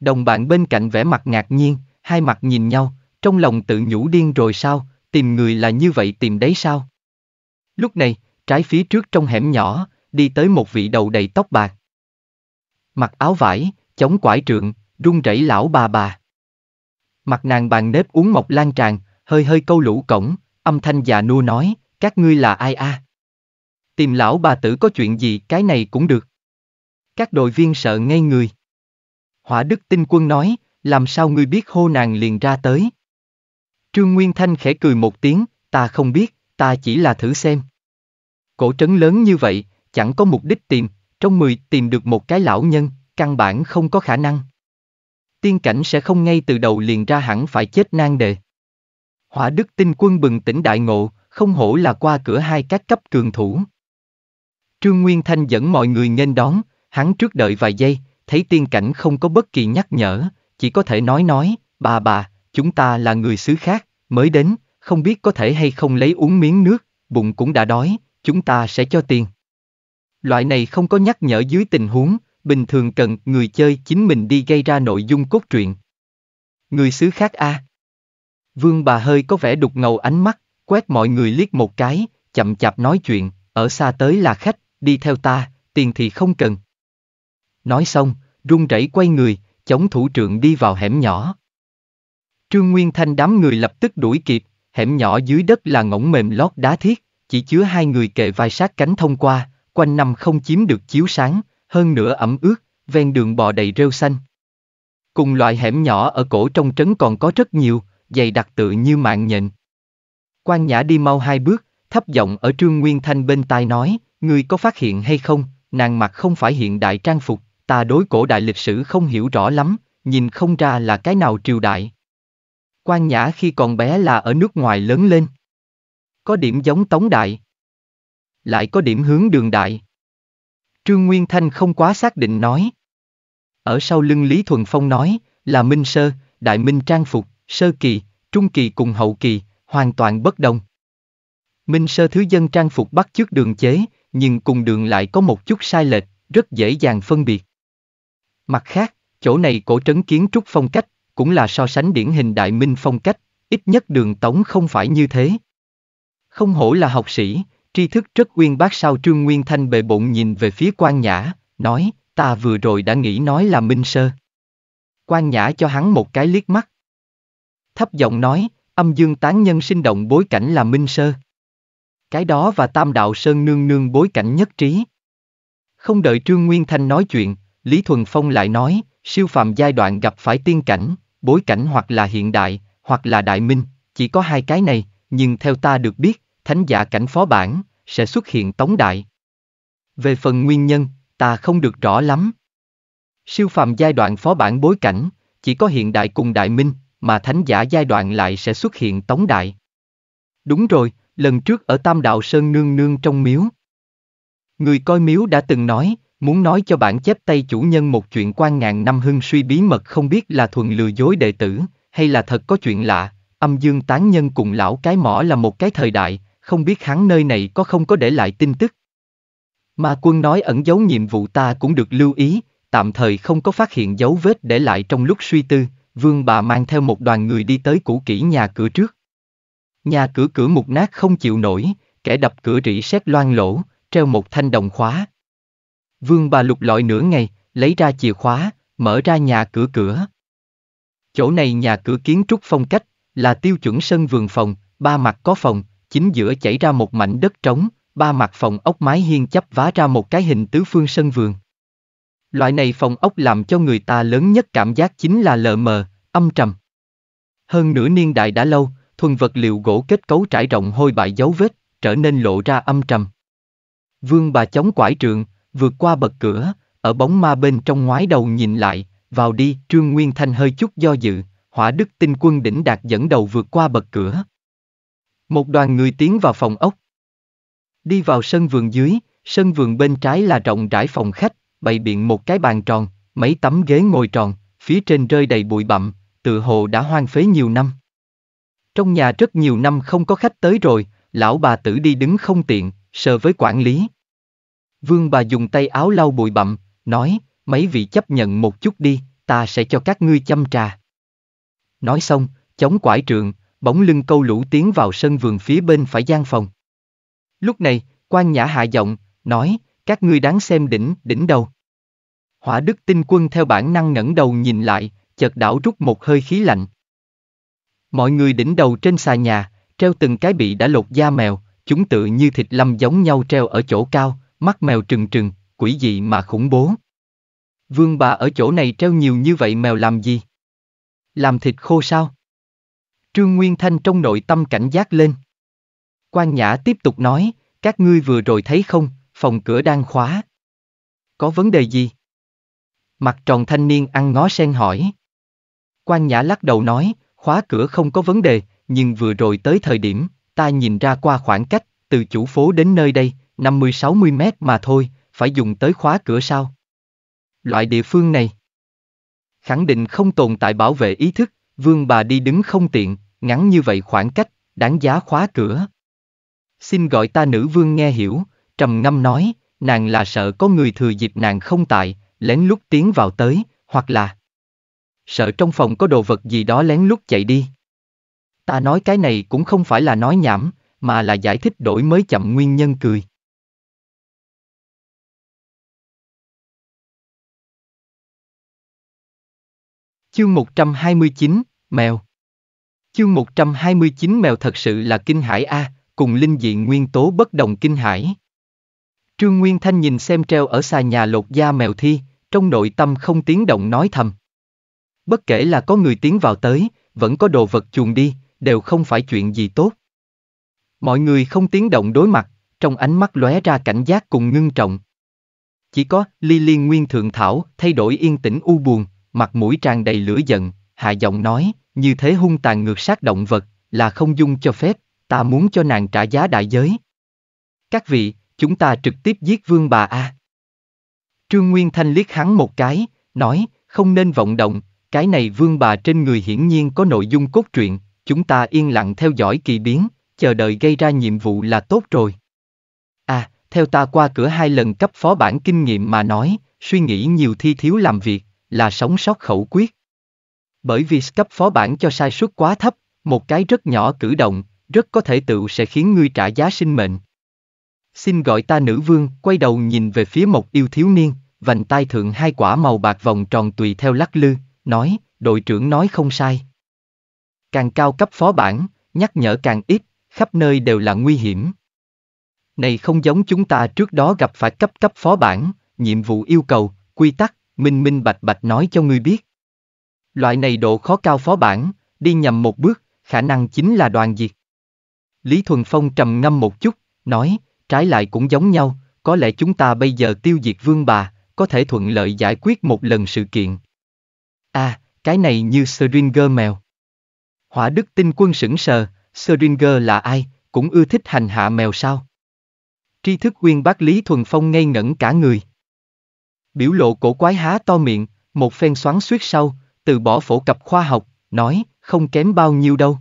Đồng bạn bên cạnh vẻ mặt ngạc nhiên, hai mặt nhìn nhau, trong lòng tự nhủ điên rồi sao, tìm người là như vậy tìm đấy sao? Lúc này, trái phía trước trong hẻm nhỏ, đi tới một vị đầu đầy tóc bạc. Mặc áo vải, chống quải trượng, run rẩy lão bà bà. Mặt nàng bàn nếp uống mọc lan tràn, hơi hơi câu lũ cổng, âm thanh già nua nói, các ngươi là ai a? À? Tìm lão bà tử có chuyện gì cái này cũng được. Các đội viên sợ ngây người. Hỏa Đức tinh quân nói, làm sao ngươi biết hô nàng liền ra tới. Trương Nguyên Thanh khẽ cười một tiếng, ta không biết, ta chỉ là thử xem. Cổ trấn lớn như vậy, chẳng có mục đích tìm, trong mười tìm được một cái lão nhân, căn bản không có khả năng. Tiên cảnh sẽ không ngay từ đầu liền ra hẳn phải chết nang đề. Hỏa đức tinh quân bừng tỉnh đại ngộ, không hổ là qua cửa hai các cấp cường thủ. Trương Nguyên Thanh dẫn mọi người nghênh đón, hắn trước đợi vài giây, thấy tiên cảnh không có bất kỳ nhắc nhở, chỉ có thể nói nói, bà bà, chúng ta là người xứ khác, mới đến, không biết có thể hay không lấy uống miếng nước, bụng cũng đã đói, chúng ta sẽ cho tiền. Loại này không có nhắc nhở dưới tình huống, bình thường cần người chơi chính mình đi gây ra nội dung cốt truyện. Người xứ khác a, à, Vương bà hơi có vẻ đục ngầu ánh mắt, quét mọi người liếc một cái, chậm chạp nói chuyện, ở xa tới là khách, đi theo ta, tiền thì không cần. Nói xong, run rẩy quay người, chống thủ trưởng đi vào hẻm nhỏ. Trương Nguyên Thanh đám người lập tức đuổi kịp, hẻm nhỏ dưới đất là ngỗng mềm lót đá thiết, chỉ chứa hai người kề vai sát cánh thông qua, quanh năm không chiếm được chiếu sáng, hơn nữa ẩm ướt, ven đường bò đầy rêu xanh. Cùng loại hẻm nhỏ ở cổ trong trấn còn có rất nhiều, dày đặc tự như mạng nhện. Quan Nhã đi mau hai bước, thấp giọng ở Trương Nguyên Thanh bên tai nói, ngươi có phát hiện hay không, nàng mặc không phải hiện đại trang phục, ta đối cổ đại lịch sử không hiểu rõ lắm, nhìn không ra là cái nào triều đại. Quan Nhã khi còn bé là ở nước ngoài lớn lên. Có điểm giống Tống Đại. Lại có điểm hướng đường đại. Trương Nguyên Thanh không quá xác định nói. Ở sau lưng Lý Thuần Phong nói, là Minh Sơ, Đại Minh Trang Phục, sơ kỳ, trung kỳ cùng hậu kỳ, hoàn toàn bất đồng. Minh sơ thứ dân trang phục bắt chước đường chế, nhưng cùng đường lại có một chút sai lệch, rất dễ dàng phân biệt. Mặt khác, chỗ này cổ trấn kiến trúc phong cách, cũng là so sánh điển hình đại minh phong cách, ít nhất đường tống không phải như thế. Không hổ là học sĩ, tri thức rất uyên bác sao Trương Nguyên Thanh bề bộn nhìn về phía quan nhã, nói, ta vừa rồi đã nghĩ nói là minh sơ. Quan nhã cho hắn một cái liếc mắt thấp giọng nói, âm dương tán nhân sinh động bối cảnh là Minh Sơ. Cái đó và Tam Đạo Sơn nương nương bối cảnh nhất trí. Không đợi Trương Nguyên Thanh nói chuyện, Lý Thuần Phong lại nói, siêu phàm giai đoạn gặp phải tiên cảnh, bối cảnh hoặc là hiện đại, hoặc là đại minh, chỉ có hai cái này, nhưng theo ta được biết, thánh giả cảnh phó bản, sẽ xuất hiện tống đại. Về phần nguyên nhân, ta không được rõ lắm. Siêu phàm giai đoạn phó bản bối cảnh, chỉ có hiện đại cùng đại minh, mà thánh giả giai đoạn lại sẽ xuất hiện tống đại. Đúng rồi, lần trước ở Tam Đạo Sơn nương nương trong miếu. Người coi miếu đã từng nói, muốn nói cho bản chép tay chủ nhân một chuyện quan ngàn năm hưng suy bí mật không biết là thuần lừa dối đệ tử, hay là thật có chuyện lạ, âm dương tán nhân cùng lão cái mỏ là một cái thời đại, không biết hắn nơi này có không có để lại tin tức. Mà quân nói ẩn dấu nhiệm vụ ta cũng được lưu ý, tạm thời không có phát hiện dấu vết để lại trong lúc suy tư, vương bà mang theo một đoàn người đi tới cũ kỹ nhà cửa trước. Nhà cửa cửa mục nát không chịu nổi, kẻ đập cửa rỉ sét loang lỗ, treo một thanh đồng khóa. Vương bà lục lọi nửa ngày, lấy ra chìa khóa, mở ra nhà cửa cửa. Chỗ này nhà cửa kiến trúc phong cách, là tiêu chuẩn sân vườn phòng, ba mặt có phòng, chính giữa chảy ra một mảnh đất trống, ba mặt phòng ốc mái hiên chắp vá ra một cái hình tứ phương sân vườn. Loại này phòng ốc làm cho người ta lớn nhất cảm giác chính là lờ mờ, âm trầm. Hơn nửa niên đại đã lâu, thuần vật liệu gỗ kết cấu trải rộng hôi bại dấu vết, trở nên lộ ra âm trầm. Vương bà chống quải trượng, vượt qua bậc cửa, ở bóng ma bên trong ngoái đầu nhìn lại, vào đi, Trương Nguyên Thanh hơi chút do dự, hỏa đức tinh quân đỉnh đạt dẫn đầu vượt qua bậc cửa. Một đoàn người tiến vào phòng ốc. Đi vào sân vườn dưới, sân vườn bên trái là rộng rãi phòng khách, bày biện một cái bàn tròn, mấy tấm ghế ngồi tròn, phía trên rơi đầy bụi bặm, tự hồ đã hoang phế nhiều năm. Trong nhà rất nhiều năm không có khách tới rồi, lão bà tử đi đứng không tiện, sờ với quản lý. Vương bà dùng tay áo lau bụi bặm, nói, mấy vị chấp nhận một chút đi, ta sẽ cho các ngươi chăm trà. Nói xong, chống quải trượng, bóng lưng câu lũ tiến vào sân vườn phía bên phải gian phòng. Lúc này, quan nhã hạ giọng, nói, các ngươi đáng xem đỉnh, đỉnh đầu. Hỏa đức tinh quân theo bản năng ngẩng đầu nhìn lại, chợt đảo rút một hơi khí lạnh. Mọi người đỉnh đầu trên xà nhà, treo từng cái bị đã lột da mèo, chúng tự như thịt lâm giống nhau treo ở chỗ cao, mắt mèo trừng trừng, quỷ dị mà khủng bố. Vương bà ở chỗ này treo nhiều như vậy mèo làm gì? Làm thịt khô sao? Trương Nguyên Thanh trong nội tâm cảnh giác lên. Quan Nhã tiếp tục nói, các ngươi vừa rồi thấy không, Phòng cửa đang khóa. Có vấn đề gì? Mặt tròn thanh niên ăn ngó sen hỏi. Quan Nhã lắc đầu nói, khóa cửa không có vấn đề, nhưng vừa rồi tới thời điểm, ta nhìn ra qua khoảng cách, từ chủ phố đến nơi đây, 50-60 mét mà thôi, phải dùng tới khóa cửa sao? Loại địa phương này khẳng định không tồn tại bảo vệ ý thức, vương bà đi đứng không tiện, ngắn như vậy khoảng cách, đáng giá khóa cửa. Xin gọi ta nữ vương nghe hiểu, trầm ngâm nói, nàng là sợ có người thừa dịp nàng không tại, lén lút tiến vào tới, hoặc là sợ trong phòng có đồ vật gì đó lén lút chạy đi. Ta nói cái này cũng không phải là nói nhảm, mà là giải thích đổi mới chậm nguyên nhân cười. Chương 129, Mèo Chương 129 Mèo thật sự là kinh hải A, cùng linh diện nguyên tố bất đồng kinh hải. Trương Nguyên Thanh nhìn xem treo ở xà nhà lột da mèo thi, trong nội tâm không tiếng động nói thầm. Bất kể là có người tiến vào tới, vẫn có đồ vật chuồn đi, đều không phải chuyện gì tốt. Mọi người không tiếng động đối mặt, trong ánh mắt lóe ra cảnh giác cùng ngưng trọng. Chỉ có Ly Liên Nguyên Thượng Thảo thay đổi yên tĩnh u buồn, mặt mũi tràn đầy lửa giận, hạ giọng nói, như thế hung tàn ngược sát động vật, là không dung cho phép, ta muốn cho nàng trả giá đại giới. Các vị, chúng ta trực tiếp giết vương bà a. Trương Nguyên Thanh liếc hắn một cái, nói, không nên vọng động, cái này vương bà trên người hiển nhiên có nội dung cốt truyện, chúng ta yên lặng theo dõi kỳ biến, chờ đợi gây ra nhiệm vụ là tốt rồi. À, theo ta qua cửa hai lần cấp phó bản kinh nghiệm mà nói, suy nghĩ nhiều thi thiếu làm việc, là sống sót khẩu quyết. Bởi vì cấp phó bản cho sai suất quá thấp, một cái rất nhỏ cử động, rất có thể tự sẽ khiến ngươi trả giá sinh mệnh. Xin gọi ta nữ vương, quay đầu nhìn về phía một yêu thiếu niên, vành tai thượng hai quả màu bạc vòng tròn tùy theo lắc lư, nói, đội trưởng nói không sai. Càng cao cấp phó bản, nhắc nhở càng ít, khắp nơi đều là nguy hiểm. Này không giống chúng ta trước đó gặp phải cấp cấp phó bản, nhiệm vụ yêu cầu, quy tắc, minh minh bạch bạch nói cho ngươi biết. Loại này độ khó cao phó bản, đi nhầm một bước, khả năng chính là đoàn diệt. Lý Thuần Phong trầm ngâm một chút, nói, trái lại cũng giống nhau, có lẽ chúng ta bây giờ tiêu diệt vương bà, có thể thuận lợi giải quyết một lần sự kiện. À, cái này như Seringer mèo. Hỏa đức tinh quân sững sờ, Seringer là ai, cũng ưa thích hành hạ mèo sao? Tri thức uyên bác Lý Thuần Phong ngây ngẩn cả người. Biểu lộ cổ quái há to miệng, một phen xoắn suýt sau, từ bỏ phổ cập khoa học, nói, không kém bao nhiêu đâu.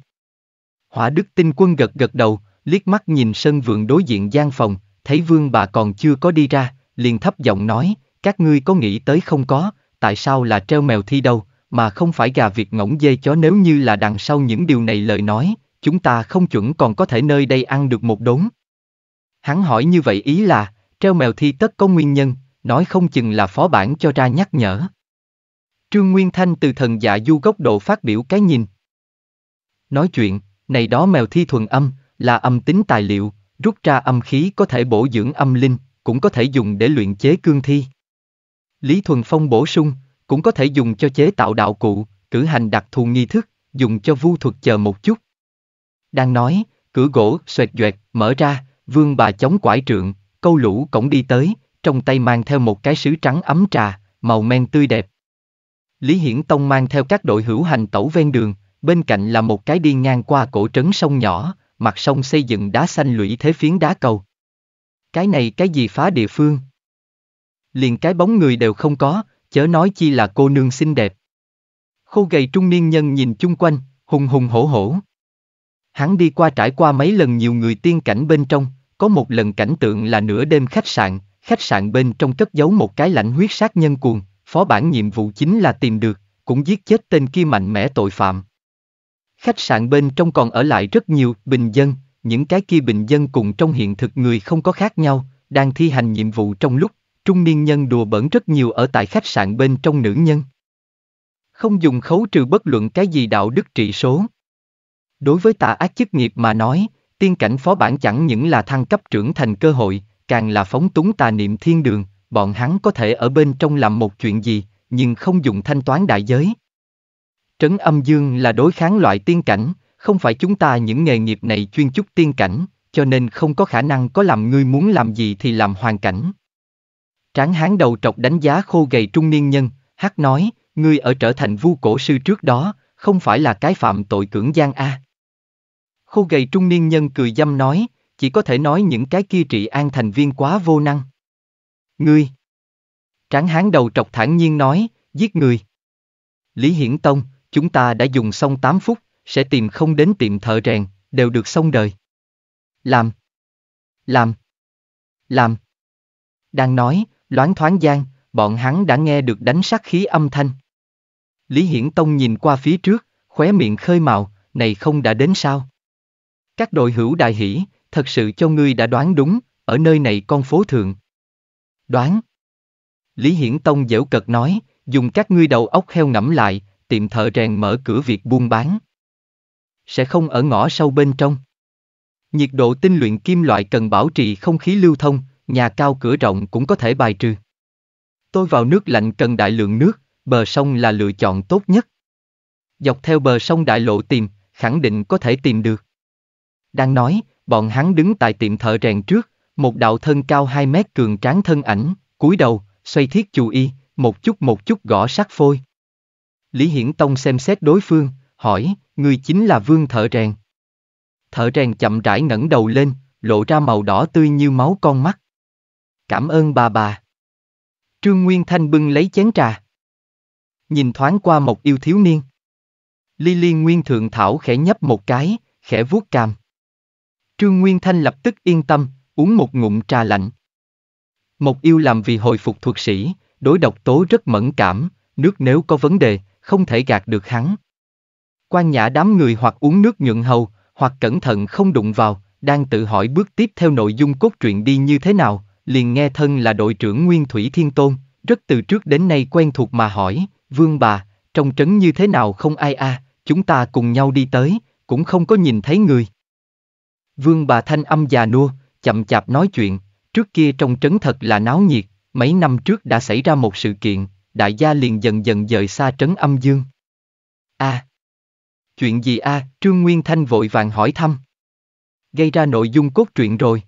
Hỏa đức tinh quân gật gật đầu, liếc mắt nhìn sân vườn đối diện gian phòng, thấy vương bà còn chưa có đi ra, liền thấp giọng nói, các ngươi có nghĩ tới không có, tại sao là treo mèo thi đâu, mà không phải gà việc ngỗng dê chó nếu như là đằng sau những điều này lời nói, chúng ta không chuẩn còn có thể nơi đây ăn được một đốn. Hắn hỏi như vậy ý là, treo mèo thi tất có nguyên nhân, nói không chừng là phó bản cho ra nhắc nhở. Trương Nguyên Thanh từ thần dạ du góc độ phát biểu cái nhìn. Nói chuyện, này đó mèo thi thuần âm, là âm tính tài liệu, rút ra âm khí có thể bổ dưỡng âm linh, cũng có thể dùng để luyện chế cương thi. Lý Thuần Phong bổ sung, cũng có thể dùng cho chế tạo đạo cụ, cử hành đặc thù nghi thức, dùng cho vu thuật chờ một chút. Đang nói, cửa gỗ xoẹt xoẹt mở ra, vương bà chống quải trượng, câu lũ cổng đi tới, trong tay mang theo một cái sứ trắng ấm trà, màu men tươi đẹp. Lý Hiển Tông mang theo các đội hữu hành tẩu ven đường, bên cạnh là một cái đi ngang qua cổ trấn sông nhỏ, mặt sông xây dựng đá xanh lũy thế phiến đá cầu. Cái này cái gì phá địa phương? Liền cái bóng người đều không có, chớ nói chi là cô nương xinh đẹp. Khô gầy trung niên nhân nhìn chung quanh, hùng hùng hổ hổ. Hắn đi qua trải qua mấy lần nhiều người tiên cảnh bên trong, có một lần cảnh tượng là nửa đêm khách sạn, khách sạn bên trong cất giấu một cái lãnh huyết sát nhân cuồng, phó bản nhiệm vụ chính là tìm được, cũng giết chết tên kia mạnh mẽ tội phạm. Khách sạn bên trong còn ở lại rất nhiều bình dân, những cái kia bình dân cùng trong hiện thực người không có khác nhau, đang thi hành nhiệm vụ trong lúc, trung niên nhân đùa bẩn rất nhiều ở tại khách sạn bên trong nữ nhân. Không dùng khấu trừ bất luận cái gì đạo đức trị số. Đối với tà ác chức nghiệp mà nói, tiên cảnh phó bản chẳng những là thăng cấp trưởng thành cơ hội, càng là phóng túng tà niệm thiên đường, bọn hắn có thể ở bên trong làm một chuyện gì, nhưng không dùng thanh toán đại giới. Trấn âm dương là đối kháng loại tiên cảnh, không phải chúng ta những nghề nghiệp này chuyên chúc tiên cảnh, cho nên không có khả năng có làm ngươi muốn làm gì thì làm hoàn cảnh. Tráng hán đầu trọc đánh giá khô gầy trung niên nhân, hát nói, ngươi ở trở thành vu cổ sư trước đó, không phải là cái phạm tội cưỡng gian a. Khô gầy trung niên nhân cười dâm nói, chỉ có thể nói những cái kia trị an thành viên quá vô năng. Ngươi! Tráng hán đầu trọc thản nhiên nói, giết người. Lý Hiển Tông, Chúng ta đã dùng xong 8 phút, sẽ tìm không đến tiệm thợ rèn, đều được xong đời. Làm. Làm. Làm. Đang nói, loáng thoáng gian, bọn hắn đã nghe được đánh sát khí âm thanh. Lý Hiển Tông nhìn qua phía trước, khóe miệng khơi màu, này không đã đến sao? Các đội hữu đại hỷ, thật sự cho ngươi đã đoán đúng, ở nơi này con phố thượng. Đoán. Lý Hiển Tông dễu cật nói, dùng các ngươi đầu óc heo ngẫm lại, tiệm thợ rèn mở cửa việc buôn bán. Sẽ không ở ngõ sâu bên trong. Nhiệt độ tinh luyện kim loại cần bảo trì không khí lưu thông, nhà cao cửa rộng cũng có thể bài trừ. Tôi vào nước lạnh cần đại lượng nước, bờ sông là lựa chọn tốt nhất. Dọc theo bờ sông đại lộ tìm, khẳng định có thể tìm được. Đang nói, bọn hắn đứng tại tiệm thợ rèn trước, một đạo thân cao 2 mét cường tráng thân ảnh, cúi đầu, xoay thiết chú ý, một chút một chút gõ sát phôi. Lý Hiển Tông xem xét đối phương, hỏi, người chính là vương thợ rèn. Thợ rèn chậm rãi ngẩng đầu lên, lộ ra màu đỏ tươi như máu con mắt. Cảm ơn bà bà. Trương Nguyên Thanh bưng lấy chén trà. Nhìn thoáng qua một yêu thiếu niên. Ly Ly Nguyên Thượng Thảo khẽ nhấp một cái, khẽ vuốt cam. Trương Nguyên Thanh lập tức yên tâm, uống một ngụm trà lạnh. Một yêu làm vì hồi phục thuật sĩ, đối độc tố rất mẫn cảm, nước nếu có vấn đề, không thể gạt được hắn. Quan nhã đám người hoặc uống nước nhuận hầu, hoặc cẩn thận không đụng vào, đang tự hỏi bước tiếp theo nội dung cốt truyện đi như thế nào, liền nghe thân là đội trưởng Nguyên Thủy Thiên Tôn, rất từ trước đến nay quen thuộc mà hỏi, vương bà, trong trấn như thế nào không ai a, à, chúng ta cùng nhau đi tới, cũng không có nhìn thấy người. Vương bà thanh âm già nua, chậm chạp nói chuyện, trước kia trong trấn thật là náo nhiệt, mấy năm trước đã xảy ra một sự kiện, đại gia liền dần dần dời xa trấn âm dương. A. À, chuyện gì a? À? Trương Nguyên Thanh vội vàng hỏi thăm. Gây ra nội dung cốt truyện rồi.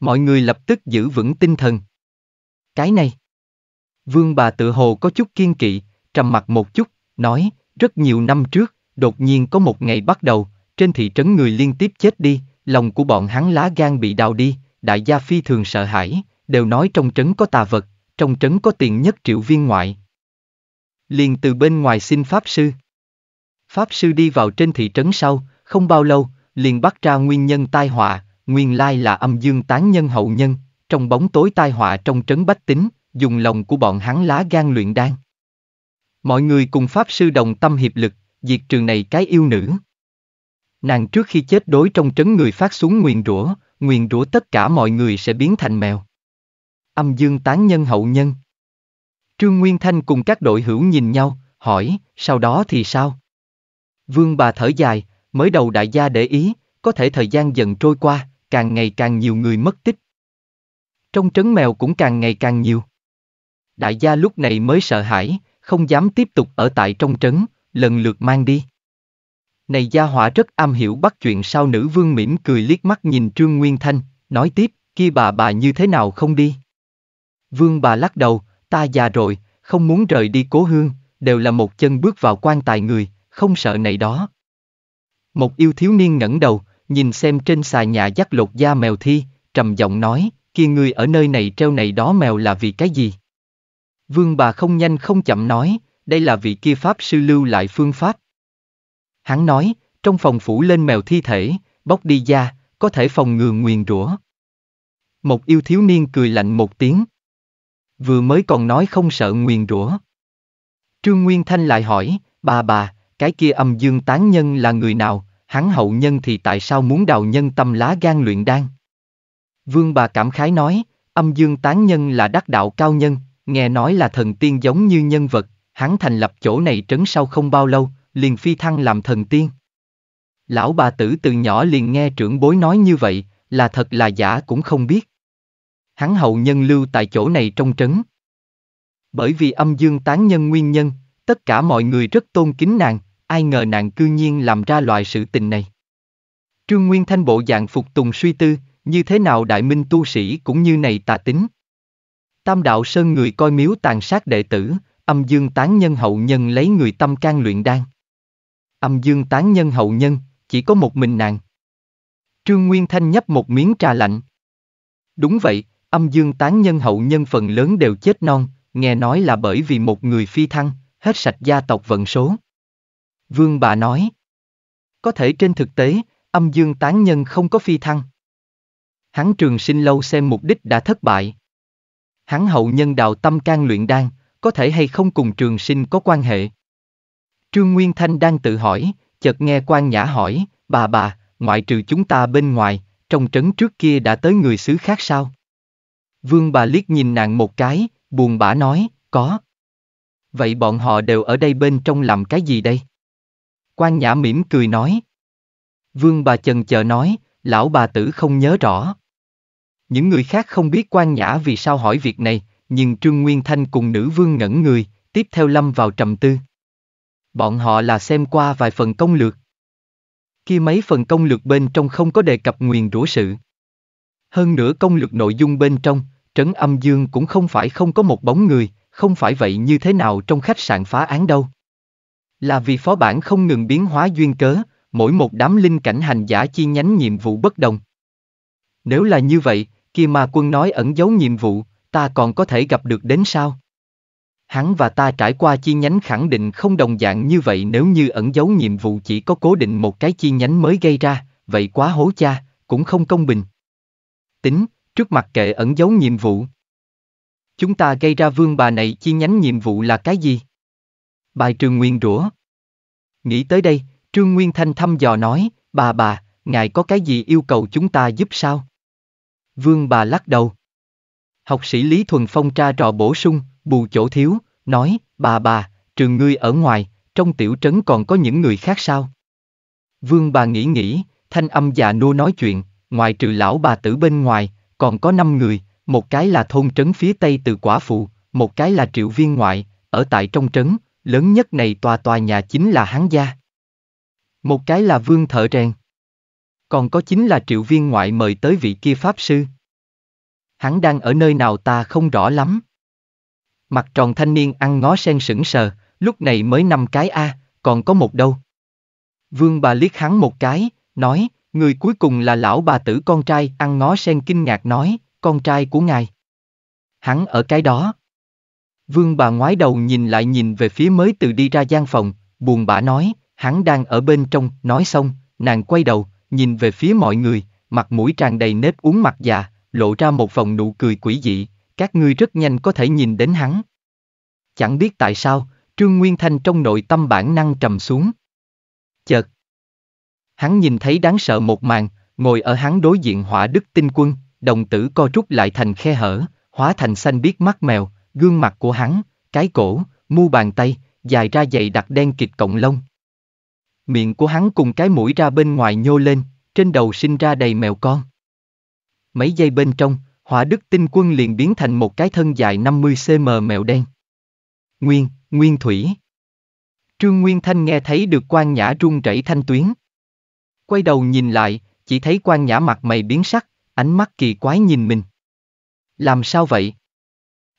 Mọi người lập tức giữ vững tinh thần. Cái này. Vương bà tự hồ có chút kiên kỵ, trầm mặt một chút, nói, rất nhiều năm trước, đột nhiên có một ngày bắt đầu, trên thị trấn người liên tiếp chết đi, lòng của bọn hắn lá gan bị đào đi, đại gia phi thường sợ hãi, đều nói trong trấn có tà vật, trong trấn có tiền nhất triệu viên ngoại. Liền từ bên ngoài xin Pháp Sư. Pháp Sư đi vào trên thị trấn sau, không bao lâu, liền bắt ra nguyên nhân tai họa, nguyên lai là âm dương tán nhân hậu nhân, trong bóng tối tai họa trong trấn bách tính, dùng lòng của bọn hắn lá gan luyện đan. Mọi người cùng Pháp Sư đồng tâm hiệp lực, diệt trừ này cái yêu nữ. Nàng trước khi chết đối trong trấn người phát xuống nguyền rủa, nguyền rủa tất cả mọi người sẽ biến thành mèo. Âm dương tán nhân hậu nhân. Trương Nguyên Thanh cùng các đội hữu nhìn nhau, hỏi, sau đó thì sao? Vương bà thở dài, mới đầu đại gia để ý, có thể thời gian dần trôi qua, càng ngày càng nhiều người mất tích. Trong trấn mèo cũng càng ngày càng nhiều. Đại gia lúc này mới sợ hãi, không dám tiếp tục ở tại trong trấn, lần lượt mang đi. Này gia hỏa rất am hiểu bắt chuyện sao nữ vương mỉm cười liếc mắt nhìn Trương Nguyên Thanh, nói tiếp, kia bà bà như thế nào không đi. Vương bà lắc đầu, ta già rồi, không muốn rời đi cố hương, đều là một chân bước vào quan tài người, không sợ này đó. Một yêu thiếu niên ngẩng đầu, nhìn xem trên xà nhà dắt lột da mèo thi, trầm giọng nói, kia người ở nơi này treo này đó mèo là vì cái gì? Vương bà không nhanh không chậm nói, đây là vị kia pháp sư lưu lại phương pháp. Hắn nói, trong phòng phủ lên mèo thi thể, bóc đi da, có thể phòng ngừa nguyền rủa. Một yêu thiếu niên cười lạnh một tiếng, vừa mới còn nói không sợ nguyền rủa. Trương Nguyên Thanh lại hỏi, bà bà, cái kia âm dương tán nhân là người nào, hắn hậu nhân thì tại sao muốn đào nhân tâm lá gan luyện đan? Vương bà cảm khái nói, âm dương tán nhân là đắc đạo cao nhân, nghe nói là thần tiên giống như nhân vật, hắn thành lập chỗ này trấn sau không bao lâu, liền phi thăng làm thần tiên. Lão bà tử từ nhỏ liền nghe trưởng bối nói như vậy, là thật là giả cũng không biết hắn hậu nhân lưu tại chỗ này trong trấn. Bởi vì âm dương tán nhân nguyên nhân, tất cả mọi người rất tôn kính nàng, ai ngờ nàng cư nhiên làm ra loại sự tình này. Trương Nguyên Thanh bộ dạng phục tùng suy tư, như thế nào đại minh tu sĩ cũng như này tà tính. Tam đạo sơn người coi miếu tàn sát đệ tử, âm dương tán nhân hậu nhân lấy người tâm can luyện đan. Âm dương tán nhân hậu nhân, chỉ có một mình nàng. Trương Nguyên Thanh nhấp một miếng trà lạnh. Đúng vậy, Âm dương tán nhân hậu nhân phần lớn đều chết non, nghe nói là bởi vì một người phi thăng, hết sạch gia tộc vận số. Vương bà nói. Có thể trên thực tế, âm dương tán nhân không có phi thăng. Hắn trường sinh lâu xem mục đích đã thất bại. Hắn hậu nhân đào tâm can luyện đan, có thể hay không cùng trường sinh có quan hệ. Trương Nguyên Thanh đang tự hỏi, chợt nghe quan nhã hỏi, bà bà, ngoại trừ chúng ta bên ngoài, trong trấn trước kia đã tới người xứ khác sao? Vương bà liếc nhìn nàng một cái, buồn bã nói, có. Vậy bọn họ đều ở đây bên trong làm cái gì đây? Quan Nhã mỉm cười nói. Vương bà chần chờ nói, lão bà tử không nhớ rõ. Những người khác không biết Quan Nhã vì sao hỏi việc này, nhưng Trương Nguyên Thanh cùng nữ vương ngẩn người, tiếp theo lâm vào trầm tư. Bọn họ là xem qua vài phần công lược. Khi mấy phần công lược bên trong không có đề cập nguyền rủa sự. Hơn nữa công lực nội dung bên trong, trấn âm dương cũng không phải không có một bóng người, không phải vậy như thế nào trong khách sạn phá án đâu. Là vì phó bản không ngừng biến hóa duyên cớ, mỗi một đám linh cảnh hành giả chi nhánh nhiệm vụ bất đồng. Nếu là như vậy, kia ma quân nói ẩn giấu nhiệm vụ, ta còn có thể gặp được đến sao? Hắn và ta trải qua chi nhánh khẳng định không đồng dạng như vậy nếu như ẩn giấu nhiệm vụ chỉ có cố định một cái chi nhánh mới gây ra, vậy quá hố cha, cũng không công bình tính, trước mặt kệ ẩn giấu nhiệm vụ. Chúng ta gây ra vương bà này chi nhánh nhiệm vụ là cái gì? Bài trường nguyên rủa. Nghĩ tới đây, Trương Nguyên Thanh thăm dò nói, bà bà, ngài có cái gì yêu cầu chúng ta giúp sao? Vương bà lắc đầu. Học sĩ Lý Thuần Phong tra trò bổ sung, bù chỗ thiếu, nói, bà bà, trường ngươi ở ngoài, trong tiểu trấn còn có những người khác sao? Vương bà nghĩ nghĩ, thanh âm già nua nói chuyện, ngoài trừ lão bà tử bên ngoài, còn có 5 người, một cái là thôn trấn phía tây từ quả phụ, một cái là triệu viên ngoại, ở tại trong trấn, lớn nhất này tòa tòa nhà chính là hán gia. Một cái là vương thợ rèn. Còn có chính là triệu viên ngoại mời tới vị kia pháp sư. Hắn đang ở nơi nào ta không rõ lắm. Mặt tròn thanh niên ăn ngó sen sững sờ, lúc này mới năm cái A, còn có một đâu. Vương bà liếc hắn một cái, nói, Người cuối cùng là lão bà tử con trai ăn ngó sen kinh ngạc nói, con trai của ngài. Hắn ở cái đó. Vương bà ngoái đầu nhìn lại nhìn về phía mới từ đi ra gian phòng, buồn bã nói, hắn đang ở bên trong, nói xong, nàng quay đầu, nhìn về phía mọi người, mặt mũi tràn đầy nếp uống mặt già, dạ, lộ ra một vòng nụ cười quỷ dị, các ngươi rất nhanh có thể nhìn đến hắn. Chẳng biết tại sao, Trương Nguyên Thanh trong nội tâm bản năng trầm xuống. Chợt, Hắn nhìn thấy đáng sợ một màn, ngồi ở hắn đối diện hỏa đức tinh quân, đồng tử co rút lại thành khe hở, hóa thành xanh biết mắt mèo, gương mặt của hắn, cái cổ, mu bàn tay, dài ra dày đặc đen kịt cộng lông. Miệng của hắn cùng cái mũi ra bên ngoài nhô lên, trên đầu sinh ra đầy mèo con. Mấy giây bên trong, hỏa đức tinh quân liền biến thành một cái thân dài 50cm mèo đen. Nguyên, Nguyên Thủy Trương Nguyên Thanh nghe thấy được quan nhã rung rẩy thanh tuyến. Quay đầu nhìn lại, chỉ thấy quan nhã mặt mày biến sắc, ánh mắt kỳ quái nhìn mình. Làm sao vậy?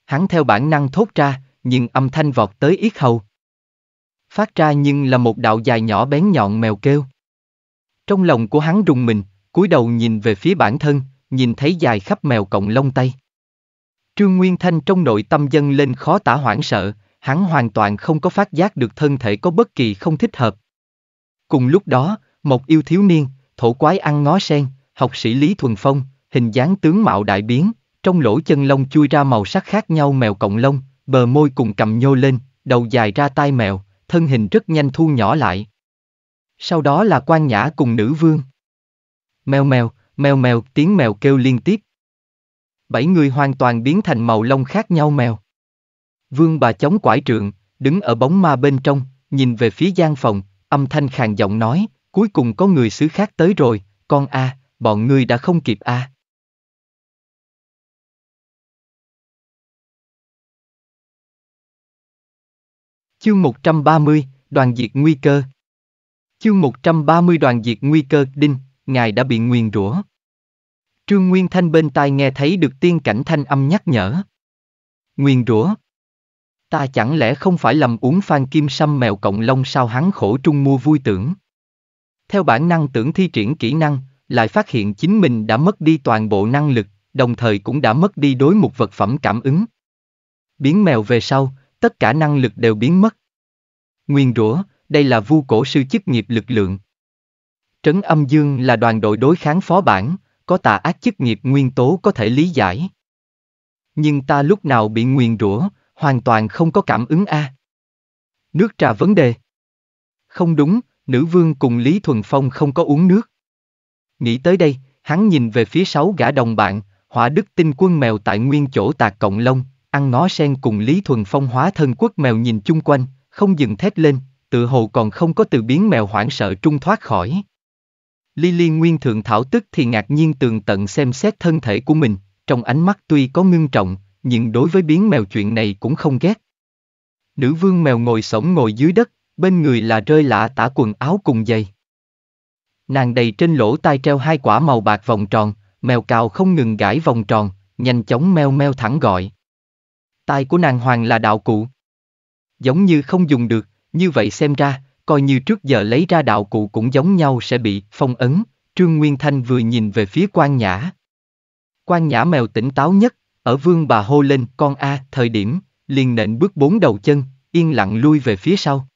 Hắn theo bản năng thốt ra, nhưng âm thanh vọt tới yết hầu. Phát ra nhưng là một đạo dài nhỏ bén nhọn mèo kêu. Trong lòng của hắn rùng mình, cúi đầu nhìn về phía bản thân, nhìn thấy dài khắp mèo cộng lông tay. Trương Nguyên Thanh trong nội tâm dân lên khó tả hoảng sợ, hắn hoàn toàn không có phát giác được thân thể có bất kỳ không thích hợp. Cùng lúc đó, một yêu thiếu niên, thổ quái ăn ngó sen, học sĩ Lý Thuần Phong, hình dáng tướng mạo đại biến, trong lỗ chân lông chui ra màu sắc khác nhau mèo cộng lông, bờ môi cùng cầm nhô lên, đầu dài ra tai mèo, thân hình rất nhanh thu nhỏ lại. Sau đó là quan nhã cùng nữ vương. Mèo mèo, mèo mèo, tiếng mèo kêu liên tiếp. Bảy người hoàn toàn biến thành màu lông khác nhau mèo. Vương bà chống quải trượng, đứng ở bóng ma bên trong, nhìn về phía gian phòng, âm thanh khàn giọng nói, Cuối cùng có người xứ khác tới rồi, con a, à, bọn ngươi đã không kịp a. À. Chương 130, đoàn diệt nguy cơ. Chương 130 đoàn diệt nguy cơ, đinh, ngài đã bị nguyền rủa. Trương Nguyên Thanh bên tai nghe thấy được tiên cảnh thanh âm nhắc nhở. Nguyền rủa. Ta chẳng lẽ không phải lầm uống phan kim sâm mèo cộng lông sao hắn khổ trung mua vui tưởng theo bản năng tưởng thi triển kỹ năng, lại phát hiện chính mình đã mất đi toàn bộ năng lực, đồng thời cũng đã mất đi đối một vật phẩm cảm ứng. Biến mèo về sau, tất cả năng lực đều biến mất. Nguyên rủa, đây là vu cổ sư chức nghiệp lực lượng. Trấn âm dương là đoàn đội đối kháng phó bản, có tà ác chức nghiệp nguyên tố có thể lý giải. Nhưng ta lúc nào bị nguyên rủa, hoàn toàn không có cảm ứng a. Nước trà vấn đề. Không đúng, nữ vương cùng Lý Thuần Phong không có uống nước. Nghĩ tới đây, hắn nhìn về phía sáu gã đồng bạn, hỏa đức tinh quân mèo tại nguyên chỗ tạc cộng lông, ăn ngó sen cùng Lý Thuần Phong hóa thân quốc mèo nhìn chung quanh, không dừng thét lên, tự hồ còn không có từ biến mèo hoảng sợ trung thoát khỏi. Lily Nguyên Thượng Thảo tức thì ngạc nhiên tường tận xem xét thân thể của mình, trong ánh mắt tuy có ngưng trọng, nhưng đối với biến mèo chuyện này cũng không ghét. Nữ vương mèo ngồi sổng ngồi dưới đất, bên người là rơi lạ tả quần áo cùng giày. Nàng đầy trên lỗ tai treo hai quả màu bạc vòng tròn, mèo cào không ngừng gãi vòng tròn, nhanh chóng meo meo thẳng gọi. Tai của nàng hoàng là đạo cụ. Giống như không dùng được, như vậy xem ra, coi như trước giờ lấy ra đạo cụ cũng giống nhau sẽ bị phong ấn, Trương Nguyên Thanh vừa nhìn về phía quan nhã. Quan nhã mèo tỉnh táo nhất, ở vương bà hô lên con A thời điểm, liền nện bước bốn đầu chân, yên lặng lui về phía sau.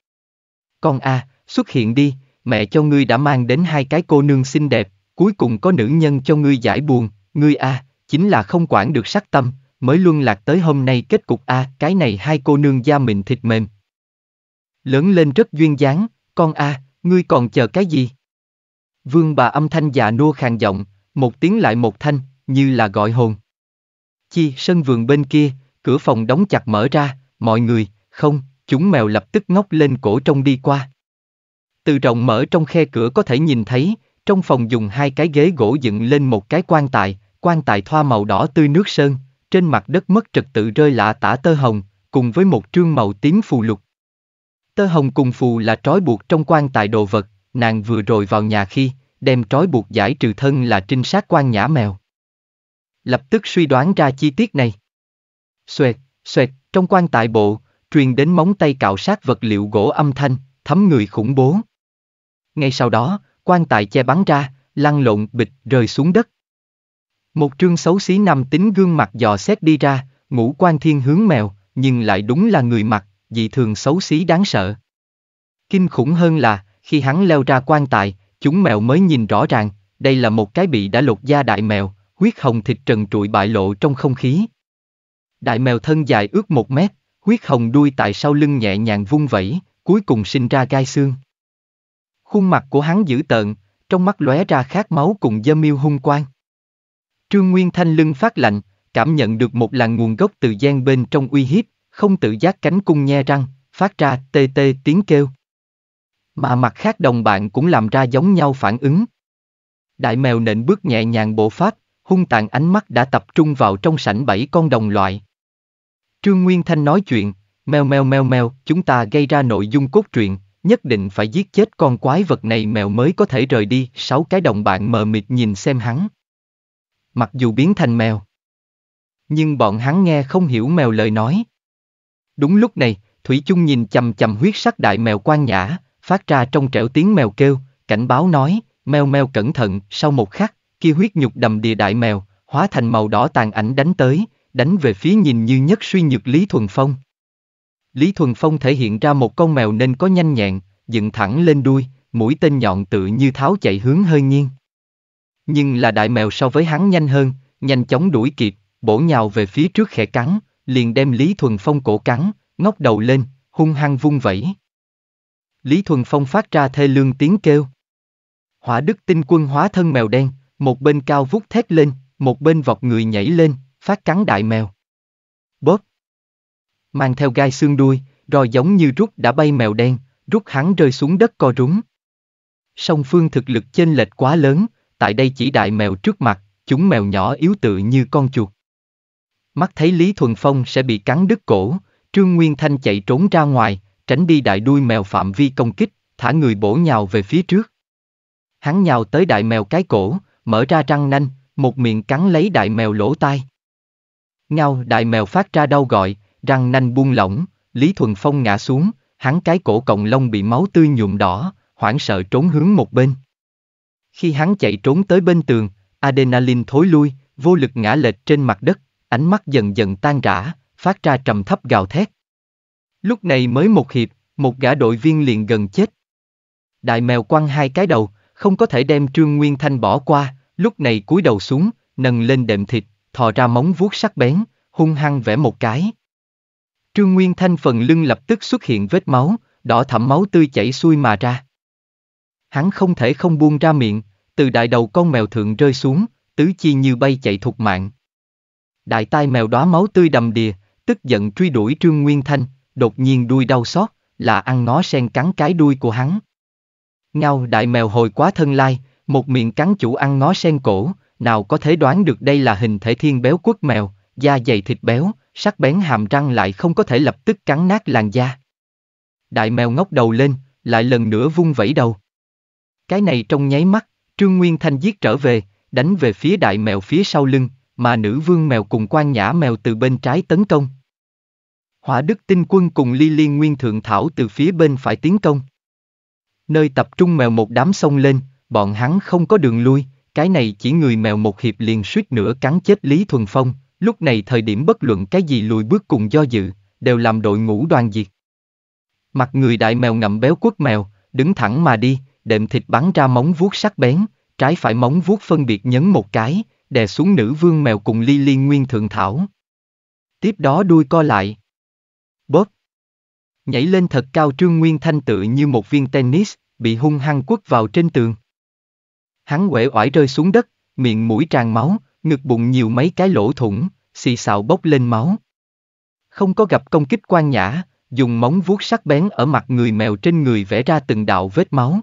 Con à, xuất hiện đi, mẹ cho ngươi đã mang đến hai cái cô nương xinh đẹp, cuối cùng có nữ nhân cho ngươi giải buồn, ngươi à, chính là không quản được sắc tâm, mới luân lạc tới hôm nay kết cục a à, cái này hai cô nương da mịn thịt mềm. Lớn lên rất duyên dáng, con a à, ngươi còn chờ cái gì? Vương bà âm thanh già nua khàn giọng, một tiếng lại một thanh, như là gọi hồn. Chi sân vườn bên kia, cửa phòng đóng chặt mở ra, mọi người, không, Chúng mèo lập tức ngóc lên cổ trông đi qua. Từ rộng mở trong khe cửa có thể nhìn thấy, trong phòng dùng hai cái ghế gỗ dựng lên một cái quan tài, quan tài thoa màu đỏ tươi nước sơn, trên mặt đất mất trật tự rơi lạ tả tơ hồng, cùng với một trương màu tím phù lục. Tơ hồng cùng phù là trói buộc trong quan tài đồ vật, nàng vừa rồi vào nhà khi, đem trói buộc giải trừ thân là trinh sát quan nhã mèo. Lập tức suy đoán ra chi tiết này. Xoẹt, xoẹt, trong quan tài bộ, truyền đến móng tay cạo sát vật liệu gỗ âm thanh, thấm người khủng bố. Ngay sau đó, quan tài che bắn ra, lăn lộn bịch rơi xuống đất. Một trương xấu xí nam tính gương mặt dò xét đi ra, ngũ quan thiên hướng mèo, nhưng lại đúng là người mặt, dị thường xấu xí đáng sợ. Kinh khủng hơn là, khi hắn leo ra quan tài, chúng mèo mới nhìn rõ ràng, đây là một cái bị đã lột da đại mèo, huyết hồng thịt trần trụi bại lộ trong không khí. Đại mèo thân dài ước một mét, huyết hồng đuôi tại sau lưng nhẹ nhàng vung vẩy, cuối cùng sinh ra gai xương. Khuôn mặt của hắn dữ tợn, trong mắt lóe ra khát máu cùng dâm miêu hung quang. Trương Nguyên Thanh lưng phát lạnh, cảm nhận được một làn nguồn gốc từ gian bên trong uy hiếp, không tự giác cánh cung nhe răng, phát ra tê tê tiếng kêu. Mà mặt khác đồng bạn cũng làm ra giống nhau phản ứng. Đại mèo nện bước nhẹ nhàng bộ phát, hung tàn ánh mắt đã tập trung vào trong sảnh bảy con đồng loại. Trương Nguyên Thanh nói chuyện, mèo mèo mèo mèo, chúng ta gây ra nội dung cốt truyện, nhất định phải giết chết con quái vật này mèo mới có thể rời đi, sáu cái đồng bạn mờ mịt nhìn xem hắn. Mặc dù biến thành mèo, nhưng bọn hắn nghe không hiểu mèo lời nói. Đúng lúc này, Thủy chung nhìn chầm chầm huyết sắc đại mèo quan nhã, phát ra trong trẻo tiếng mèo kêu, cảnh báo nói, mèo mèo cẩn thận, sau một khắc, kia huyết nhục đầm đìa đại mèo, hóa thành màu đỏ tàn ảnh đánh tới, đánh về phía nhìn như nhất suy nhược Lý Thuần Phong. Lý Thuần Phong thể hiện ra một con mèo nên có nhanh nhẹn, dựng thẳng lên đuôi, mũi tên nhọn tự như tháo chạy hướng hơi nghiêng. Nhưng là đại mèo so với hắn nhanh hơn, nhanh chóng đuổi kịp, bổ nhào về phía trước khẽ cắn, liền đem Lý Thuần Phong cổ cắn, ngóc đầu lên, hung hăng vung vẩy. Lý Thuần Phong phát ra thê lương tiếng kêu. Hỏa đức tinh quân hóa thân mèo đen, một bên cao vút thét lên, một bên vọt người nhảy lên, phát cắn đại mèo. Bóp. Mang theo gai xương đuôi, rồi giống như rút đã bay mèo đen, rút hắn rơi xuống đất co rúng. Song phương thực lực chênh lệch quá lớn, tại đây chỉ đại mèo trước mặt, chúng mèo nhỏ yếu tự như con chuột. Mắt thấy Lý Thuần Phong sẽ bị cắn đứt cổ, Trương Nguyên Thanh chạy trốn ra ngoài, tránh đi đại đuôi mèo phạm vi công kích, thả người bổ nhào về phía trước. Hắn nhào tới đại mèo cái cổ, mở ra răng nanh, một miệng cắn lấy đại mèo lỗ tai. Ngao đại mèo phát ra đau gọi, răng nanh buông lỏng, Lý Thuần Phong ngã xuống, hắn cái cổ cộng lông bị máu tươi nhuộm đỏ, hoảng sợ trốn hướng một bên. Khi hắn chạy trốn tới bên tường, adrenaline thối lui, vô lực ngã lệch trên mặt đất, ánh mắt dần dần tan rã, phát ra trầm thấp gào thét. Lúc này mới một hiệp, một gã đội viên liền gần chết. Đại mèo quăng hai cái đầu, không có thể đem Trương Nguyên Thanh bỏ qua, lúc này cúi đầu xuống, nâng lên đệm thịt, thò ra móng vuốt sắc bén, hung hăng vẽ một cái. Trương Nguyên Thanh phần lưng lập tức xuất hiện vết máu, đỏ thẫm máu tươi chảy xuôi mà ra. Hắn không thể không buông ra miệng, từ đại đầu con mèo thượng rơi xuống, tứ chi như bay chạy thục mạng. Đại tai mèo đóa máu tươi đầm đìa, tức giận truy đuổi Trương Nguyên Thanh, đột nhiên đuôi đau xót, là ăn nó sen cắn cái đuôi của hắn. Ngao đại mèo hồi quá thân lai, một miệng cắn chủ ăn nó sen cổ, nào có thể đoán được đây là hình thể thiên béo quất mèo, da dày thịt béo, sắc bén hàm răng lại không có thể lập tức cắn nát làn da. Đại mèo ngóc đầu lên, lại lần nữa vung vẩy đầu. Cái này trong nháy mắt, Trương Nguyên Thanh giết trở về, đánh về phía đại mèo phía sau lưng, mà nữ vương mèo cùng quan nhã mèo từ bên trái tấn công. Hỏa đức tinh quân cùng ly liên nguyên thượng thảo từ phía bên phải tiến công. Nơi tập trung mèo một đám xông lên, bọn hắn không có đường lui, cái này chỉ người mèo một hiệp liền suýt nữa cắn chết Lý Thuần Phong, lúc này thời điểm bất luận cái gì lùi bước cùng do dự, đều làm đội ngũ đoàn diệt. Mặt người đại mèo ngậm béo quất mèo, đứng thẳng mà đi, đệm thịt bắn ra móng vuốt sắc bén, trái phải móng vuốt phân biệt nhấn một cái, đè xuống nữ vương mèo cùng ly ly nguyên thượng thảo. Tiếp đó đuôi co lại. Bóp. Nhảy lên thật cao trương nguyên thanh tự như một viên tennis, bị hung hăng quất vào trên tường. Hắn quể oải rơi xuống đất, miệng mũi tràn máu, ngực bụng nhiều mấy cái lỗ thủng, xì xào bốc lên máu. Không có gặp công kích quan nhã, dùng móng vuốt sắc bén ở mặt người mèo trên người vẽ ra từng đạo vết máu.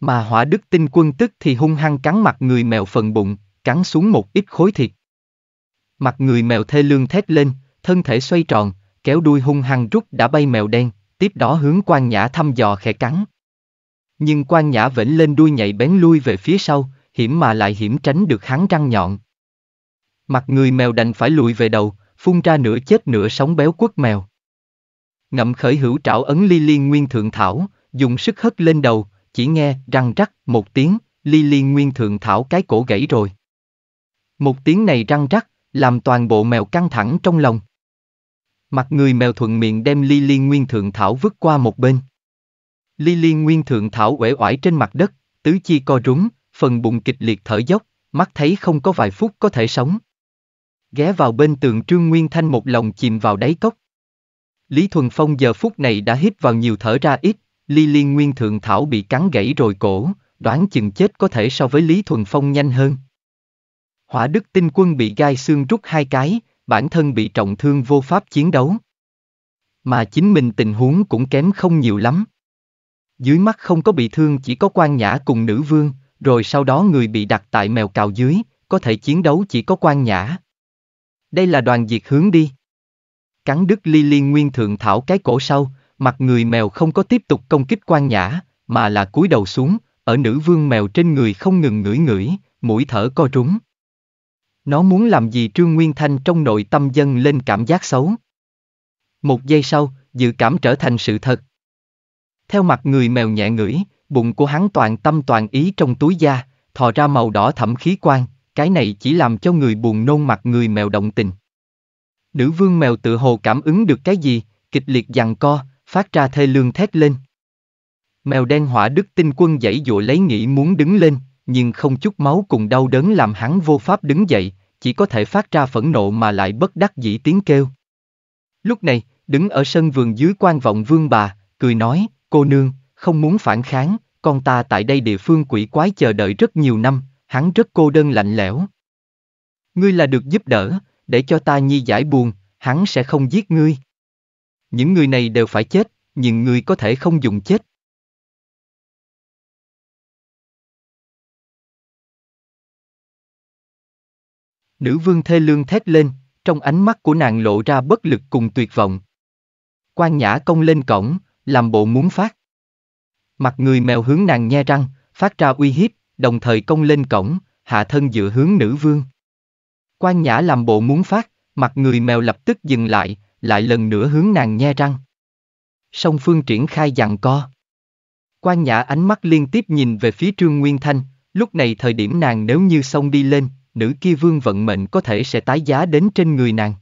Mà hỏa đức tinh quân tức thì hung hăng cắn mặt người mèo phần bụng, cắn xuống một ít khối thịt. Mặt người mèo thê lương thét lên, thân thể xoay tròn, kéo đuôi hung hăng rút đã bay mèo đen, tiếp đó hướng quan nhã thăm dò khẽ cắn. Nhưng quan nhã vểnh lên đuôi nhảy bén lui về phía sau, hiểm mà lại hiểm tránh được hắn răng nhọn. Mặt người mèo đành phải lùi về đầu, phun ra nửa chết nửa sống béo quất mèo. Ngậm khởi hữu trảo ấn ly liên nguyên thượng thảo, dùng sức hất lên đầu, chỉ nghe răng rắc một tiếng, ly liên nguyên thượng thảo cái cổ gãy rồi. Một tiếng này răng rắc, làm toàn bộ mèo căng thẳng trong lòng. Mặt người mèo thuận miệng đem ly liên nguyên thượng thảo vứt qua một bên. Lily Nguyên Thượng Thảo uể oải trên mặt đất, tứ chi co rúm, phần bụng kịch liệt thở dốc, mắt thấy không có vài phút có thể sống. Ghé vào bên tường Trương Nguyên Thanh một lòng chìm vào đáy cốc. Lý Thuần Phong giờ phút này đã hít vào nhiều thở ra ít, Ly Liên Nguyên Thượng Thảo bị cắn gãy rồi cổ, đoán chừng chết có thể so với Lý Thuần Phong nhanh hơn. Hỏa Đức Tinh Quân bị gai xương rút hai cái, bản thân bị trọng thương vô pháp chiến đấu. Mà chính mình tình huống cũng kém không nhiều lắm. Dưới mắt không có bị thương chỉ có quan nhã cùng nữ vương, rồi sau đó người bị đặt tại mèo cào dưới, có thể chiến đấu chỉ có quan nhã. Đây là đoàn diệt hướng đi. Cắn đứt ly ly nguyên thượng thảo cái cổ sau, mặt người mèo không có tiếp tục công kích quan nhã, mà là cúi đầu xuống, ở nữ vương mèo trên người không ngừng ngửi ngửi, mũi thở co trúng. Nó muốn làm gì Trương Nguyên Thanh trong nội tâm dân lên cảm giác xấu. Một giây sau, dự cảm trở thành sự thật, theo mặt người mèo nhẹ ngửi, bụng của hắn toàn tâm toàn ý trong túi da, thò ra màu đỏ thẩm khí quan, cái này chỉ làm cho người buồn nôn mặt người mèo động tình. Nữ vương mèo tự hồ cảm ứng được cái gì, kịch liệt giằng co, phát ra thê lương thét lên. Mèo đen hỏa đức tinh quân dãy dụa lấy nghĩ muốn đứng lên, nhưng không chút máu cùng đau đớn làm hắn vô pháp đứng dậy, chỉ có thể phát ra phẫn nộ mà lại bất đắc dĩ tiếng kêu. Lúc này, đứng ở sân vườn dưới quan vọng vương bà, cười nói, Cô nương, không muốn phản kháng, con ta tại đây địa phương quỷ quái chờ đợi rất nhiều năm, hắn rất cô đơn lạnh lẽo. Ngươi là được giúp đỡ, để cho ta nhi giải buồn, hắn sẽ không giết ngươi. Những người này đều phải chết, nhưng ngươi có thể không dùng chết. Nữ vương thê lương thét lên, trong ánh mắt của nàng lộ ra bất lực cùng tuyệt vọng. Quan nhã công lên cổng, làm bộ muốn phát. Mặt người mèo hướng nàng nhe răng, phát ra uy hiếp, đồng thời công lên cổng, hạ thân dựa hướng nữ vương. Quan nhã làm bộ muốn phát, mặt người mèo lập tức dừng lại, lại lần nữa hướng nàng nhe răng. Song phương triển khai giằng co. Quan nhã ánh mắt liên tiếp nhìn về phía Trương Nguyên Thanh, lúc này thời điểm nàng nếu như xông đi lên, nữ kia vương vận mệnh có thể sẽ tái giá đến trên người nàng.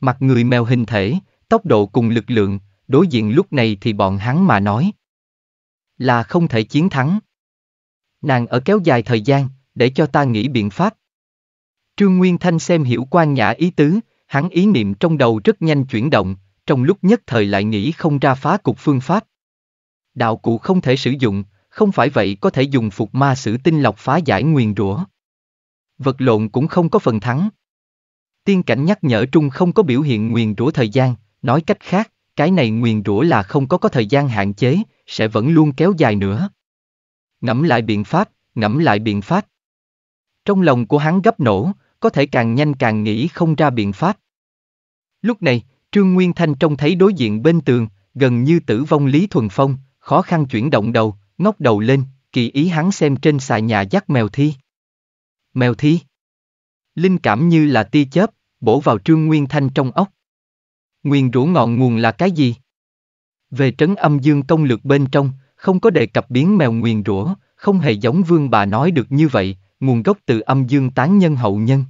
Mặt người mèo hình thể, tốc độ cùng lực lượng, đối diện lúc này thì bọn hắn mà nói. Là không thể chiến thắng. Nàng ở kéo dài thời gian, để cho ta nghĩ biện pháp. Trương Nguyên Thanh xem hiểu quan nhã ý tứ, hắn ý niệm trong đầu rất nhanh chuyển động, trong lúc nhất thời lại nghĩ không ra phá cục phương pháp. Đạo cụ không thể sử dụng, không phải vậy có thể dùng phục ma sử tinh lọc phá giải nguyền rủa. Vật lộn cũng không có phần thắng. Tiên cảnh nhắc nhở trung không có biểu hiện nguyền rủa thời gian, nói cách khác, cái này nguyền rủa là không có có thời gian hạn chế, sẽ vẫn luôn kéo dài nữa. Ngẫm lại biện pháp, ngẫm lại biện pháp. Trong lòng của hắn gấp nổ, có thể càng nhanh càng nghĩ không ra biện pháp. Lúc này, Trương Nguyên Thanh trông thấy đối diện bên tường, gần như tử vong Lý Thuần Phong, khó khăn chuyển động đầu, ngóc đầu lên, kỳ ý hắn xem trên xà nhà dắt mèo thi. Mèo thi. Linh cảm như là tia chớp, bổ vào Trương Nguyên Thanh trong ốc. Nguyên rũ ngọn nguồn là cái gì? Về trấn âm dương công lực bên trong, không có đề cập biến mèo nguyền rủa, không hề giống vương bà nói được như vậy, nguồn gốc từ âm dương tán nhân hậu nhân.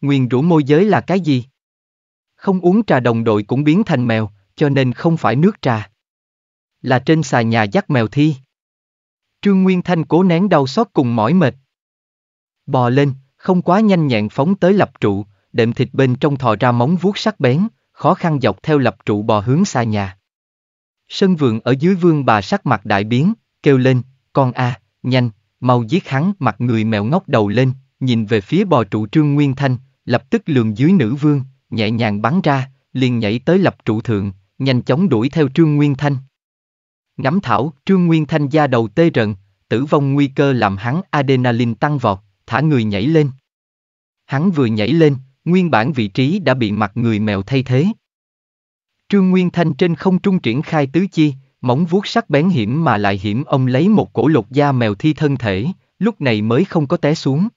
Nguyền rũ môi giới là cái gì? Không uống trà đồng đội cũng biến thành mèo, cho nên không phải nước trà. Là trên xà nhà dắt mèo thi. Trương Nguyên Thanh cố nén đau xót cùng mỏi mệt. Bò lên, không quá nhanh nhẹn phóng tới lập trụ, đệm thịt bên trong thò ra móng vuốt sắc bén, khó khăn dọc theo lập trụ bò hướng xa nhà. Sân vườn ở dưới vương bà sắc mặt đại biến, kêu lên, con a, à, nhanh, mau giết hắn, mặt người mèo ngóc đầu lên, nhìn về phía bò trụ trương nguyên thanh, lập tức lường dưới nữ vương, nhẹ nhàng bắn ra, liền nhảy tới lập trụ thượng, nhanh chóng đuổi theo trương nguyên thanh. Ngắm thảo, trương nguyên thanh da đầu tê rần tử vong nguy cơ làm hắn adrenaline tăng vọt, thả người nhảy lên. Hắn vừa nhảy lên, nguyên bản vị trí đã bị mặt người mèo thay thế. Trương Nguyên Thanh trên không trung triển khai tứ chi, móng vuốt sắc bén hiểm mà lại hiểm ông lấy một cổ lột da mèo thi thân thể, lúc này mới không có té xuống.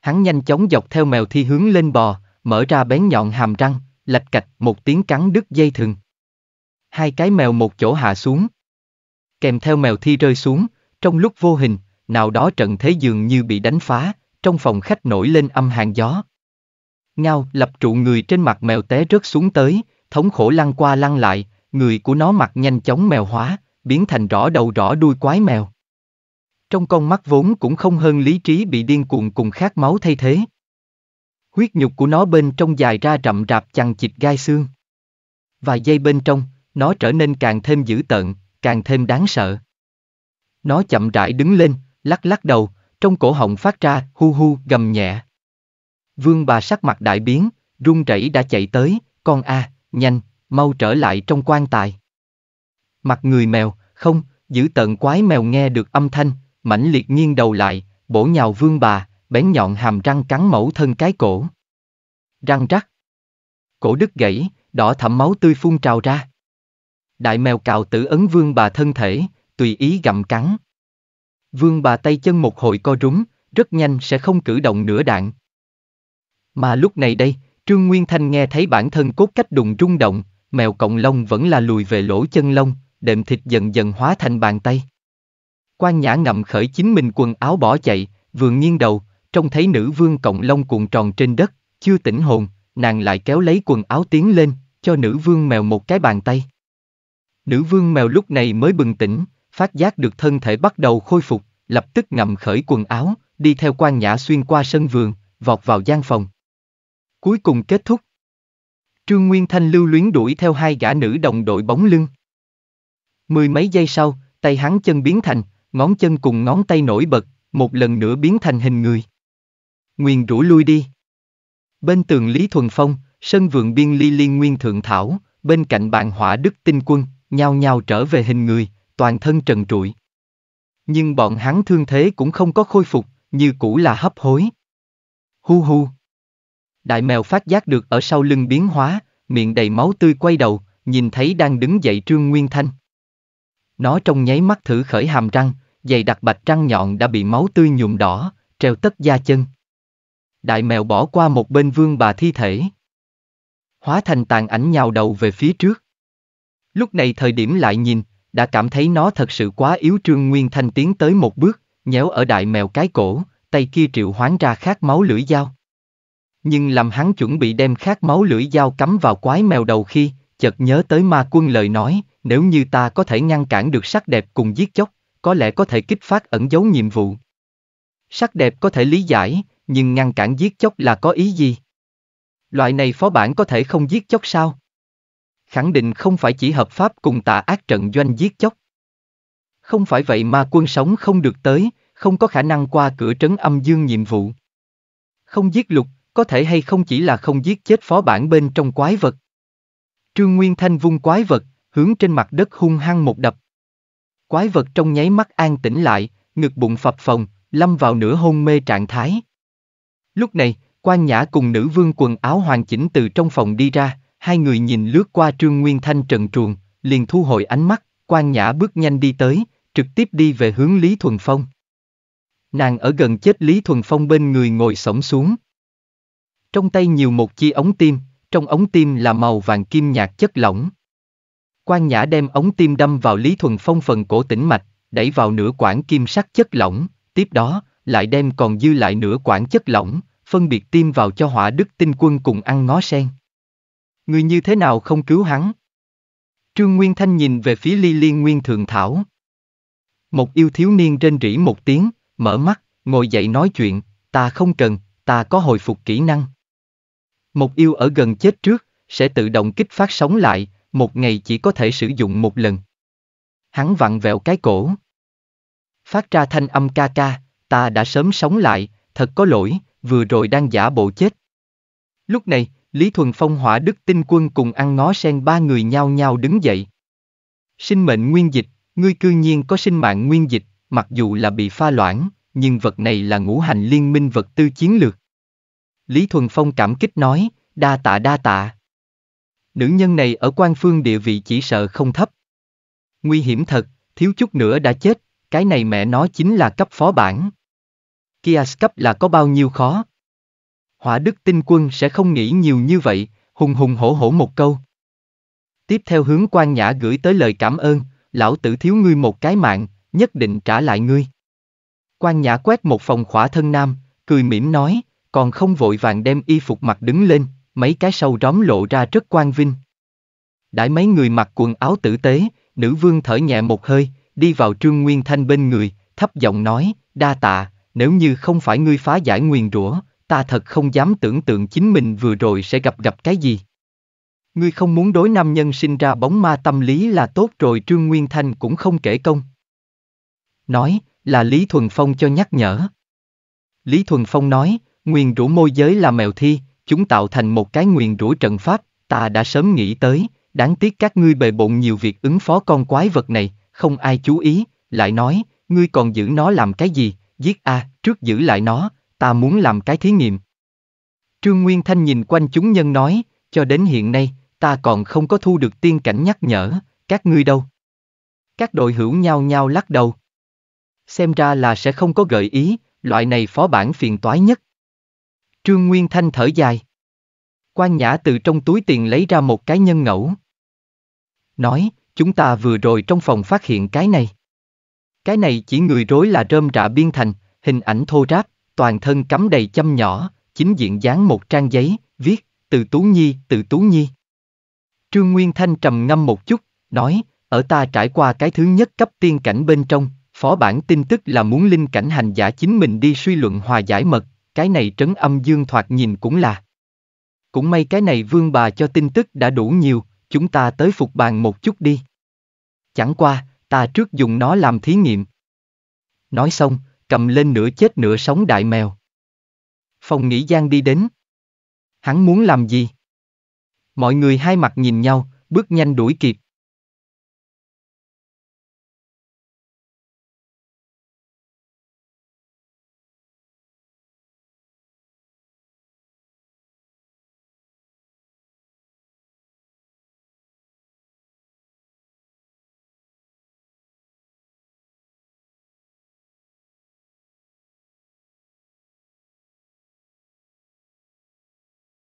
Hắn nhanh chóng dọc theo mèo thi hướng lên bò, mở ra bén nhọn hàm răng, lạch cạch một tiếng cắn đứt dây thừng. Hai cái mèo một chỗ hạ xuống. Kèm theo mèo thi rơi xuống, trong lúc vô hình, nào đó trận thế dường như bị đánh phá, trong phòng khách nổi lên âm hàng gió. Ngao, lập trụ người trên mặt mèo té rớt xuống tới, thống khổ lăn qua lăn lại, người của nó mặt nhanh chóng mèo hóa, biến thành rõ đầu rõ đuôi quái mèo. Trong con mắt vốn cũng không hơn lý trí bị điên cuồng cùng khát máu thay thế. Huyết nhục của nó bên trong dài ra rậm rạp chằng chịt gai xương. Vài giây bên trong, nó trở nên càng thêm dữ tợn, càng thêm đáng sợ. Nó chậm rãi đứng lên, lắc lắc đầu, trong cổ họng phát ra hu hu gầm nhẹ. Vương bà sắc mặt đại biến, run rẩy đã chạy tới, con a, nhanh, mau trở lại trong quan tài. Mặt người mèo, không, giữ tận quái mèo nghe được âm thanh, mãnh liệt nghiêng đầu lại, bổ nhào vương bà, bén nhọn hàm răng cắn mẫu thân cái cổ. Răng rắc. Cổ đứt gãy, đỏ thẫm máu tươi phun trào ra. Đại mèo cào tử ấn vương bà thân thể, tùy ý gặm cắn. Vương bà tay chân một hồi co rúng, rất nhanh sẽ không cử động nửa đạn. Mà lúc này đây, Trương Nguyên Thanh nghe thấy bản thân cốt cách đùng rung động, mèo cộng lông vẫn là lùi về lỗ chân lông, đệm thịt dần dần hóa thành bàn tay. Quan Nhã ngậm khởi chính mình quần áo bỏ chạy, vừa nghiêng đầu, trông thấy nữ vương cộng lông cuộn tròn trên đất, chưa tỉnh hồn, nàng lại kéo lấy quần áo tiến lên, cho nữ vương mèo một cái bàn tay. Nữ vương mèo lúc này mới bừng tỉnh, phát giác được thân thể bắt đầu khôi phục, lập tức ngậm khởi quần áo, đi theo quan nhã xuyên qua sân vườn, vọt vào gian phòng. Cuối cùng kết thúc. Trương Nguyên Thanh lưu luyến đuổi theo hai gã nữ đồng đội bóng lưng. Mười mấy giây sau, tay hắn chân biến thành, ngón chân cùng ngón tay nổi bật, một lần nữa biến thành hình người. Nguyên rủ lui đi. Bên tường Lý Thuần Phong, sân vườn biên ly liên nguyên thượng thảo, bên cạnh bạn hỏa đức tinh quân, nhao nhao trở về hình người, toàn thân trần trụi. Nhưng bọn hắn thương thế cũng không có khôi phục, như cũ là hấp hối. Hu hu. Đại mèo phát giác được ở sau lưng biến hóa, miệng đầy máu tươi quay đầu, nhìn thấy đang đứng dậy Trương Nguyên Thanh. Nó trong nháy mắt thử khởi hàm răng, dày đặc bạch răng nhọn đã bị máu tươi nhuộm đỏ, treo tất da chân. Đại mèo bỏ qua một bên vương bà thi thể. Hóa thành tàn ảnh nhào đầu về phía trước. Lúc này thời điểm lại nhìn, đã cảm thấy nó thật sự quá yếu Trương Nguyên Thanh tiến tới một bước, nhéo ở đại mèo cái cổ, tay kia triệu hoán ra khát máu lưỡi dao. Nhưng làm hắn chuẩn bị đem khát máu lưỡi dao cắm vào quái mèo đầu khi, chợt nhớ tới ma quân lời nói, nếu như ta có thể ngăn cản được sắc đẹp cùng giết chóc, có lẽ có thể kích phát ẩn giấu nhiệm vụ. Sắc đẹp có thể lý giải, nhưng ngăn cản giết chóc là có ý gì? Loại này phó bản có thể không giết chóc sao? Khẳng định không phải chỉ hợp pháp cùng tà ác trận doanh giết chóc. Không phải vậy ma quân sống không được tới, không có khả năng qua cửa trấn âm dương nhiệm vụ. Không giết lục, có thể hay không chỉ là không giết chết phó bản bên trong quái vật. Trương Nguyên Thanh vung quái vật, hướng trên mặt đất hung hăng một đập. Quái vật trong nháy mắt an tĩnh lại, ngực bụng phập phồng, lâm vào nửa hôn mê trạng thái. Lúc này, quan nhã cùng nữ vương quần áo hoàn chỉnh từ trong phòng đi ra, hai người nhìn lướt qua Trương Nguyên Thanh trần truồng, liền thu hồi ánh mắt, quan nhã bước nhanh đi tới, trực tiếp đi về hướng Lý Thuần Phong. Nàng ở gần chết Lý Thuần Phong bên người ngồi sổng xuống, trong tay nhiều một chi ống tim, trong ống tim là màu vàng kim nhạt chất lỏng. Quan Nhã đem ống tim đâm vào Lý Thuần Phong phần cổ tĩnh mạch, đẩy vào nửa quản kim sắc chất lỏng, tiếp đó, lại đem còn dư lại nửa quản chất lỏng, phân biệt tiêm vào cho hỏa đức tinh quân cùng ăn ngó sen. Người như thế nào không cứu hắn? Trương Nguyên Thanh nhìn về phía Ly Liên Nguyên Thường Thảo. Một yêu thiếu niên trên rỉ một tiếng, mở mắt, ngồi dậy nói chuyện, ta không cần, ta có hồi phục kỹ năng. Một yêu ở gần chết trước, sẽ tự động kích phát sống lại, một ngày chỉ có thể sử dụng một lần. Hắn vặn vẹo cái cổ. Phát ra thanh âm ca ca, ta đã sớm sống lại, thật có lỗi, vừa rồi đang giả bộ chết. Lúc này, Lý Thuần Phong hỏa đức tinh quân cùng ăn ngó sen ba người nhau nhau đứng dậy. Sinh mệnh nguyên dịch, ngươi cư nhiên có sinh mạng nguyên dịch, mặc dù là bị pha loãng, nhưng vật này là ngũ hành liên minh vật tư chiến lược. Lý Thuần Phong cảm kích nói, đa tạ đa tạ. Nữ nhân này ở quan phương địa vị chỉ sợ không thấp. Nguy hiểm thật, thiếu chút nữa đã chết, cái này mẹ nó chính là cấp phó bản. Kia cấp là có bao nhiêu khó. Hỏa đức tinh quân sẽ không nghĩ nhiều như vậy, hùng hùng hổ hổ một câu. Tiếp theo hướng quan nhã gửi tới lời cảm ơn, lão tử thiếu ngươi một cái mạng, nhất định trả lại ngươi. Quan nhã quét một phòng khỏa thân nam, cười mỉm nói, còn không vội vàng đem y phục mặc đứng lên, mấy cái sâu róm lộ ra rất quan vinh. Đãi mấy người mặc quần áo tử tế, nữ vương thở nhẹ một hơi, đi vào Trương Nguyên Thanh bên người, thấp giọng nói, đa tạ, nếu như không phải ngươi phá giải nguyền rủa, ta thật không dám tưởng tượng chính mình vừa rồi sẽ gặp gặp cái gì. Ngươi không muốn đối nam nhân sinh ra bóng ma tâm lý là tốt rồi Trương Nguyên Thanh cũng không kể công. Nói, là Lý Thuần Phong cho nhắc nhở. Lý Thuần Phong nói, Nguyền rủa môi giới là mèo thi, chúng tạo thành một cái nguyền rủa trận pháp, ta đã sớm nghĩ tới, đáng tiếc các ngươi bề bộn nhiều việc ứng phó con quái vật này, không ai chú ý, lại nói, ngươi còn giữ nó làm cái gì, giết a, à, trước giữ lại nó, ta muốn làm cái thí nghiệm. Trương Nguyên Thanh nhìn quanh chúng nhân nói, cho đến hiện nay, ta còn không có thu được tiên cảnh nhắc nhở, các ngươi đâu. Các đội hữu nhau nhau lắc đầu. Xem ra là sẽ không có gợi ý, loại này phó bản phiền toái nhất. Trương Nguyên Thanh thở dài. Quan Nhã từ trong túi tiền lấy ra một cái nhân ngẫu. Nói, chúng ta vừa rồi trong phòng phát hiện cái này. Cái này chỉ người rối là rơm rạ biên thành, hình ảnh thô ráp, toàn thân cắm đầy châm nhỏ, chính diện dán một trang giấy, viết, từ Tú Nhi, từ Tú Nhi. Trương Nguyên Thanh trầm ngâm một chút, nói, ở ta trải qua cái thứ nhất cấp tiên cảnh bên trong, phó bản tin tức là muốn linh cảnh hành giả chính mình đi suy luận hòa giải mật, cái này trấn âm dương thoạt nhìn cũng là. Cũng may cái này vương bà cho tin tức đã đủ nhiều, chúng ta tới phục bàn một chút đi. Chẳng qua, ta trước dùng nó làm thí nghiệm. Nói xong, cầm lên nửa chết nửa sống đại mèo. Phòng nghỉ Giang đi đến. Hắn muốn làm gì? Mọi người hai mặt nhìn nhau, bước nhanh đuổi kịp.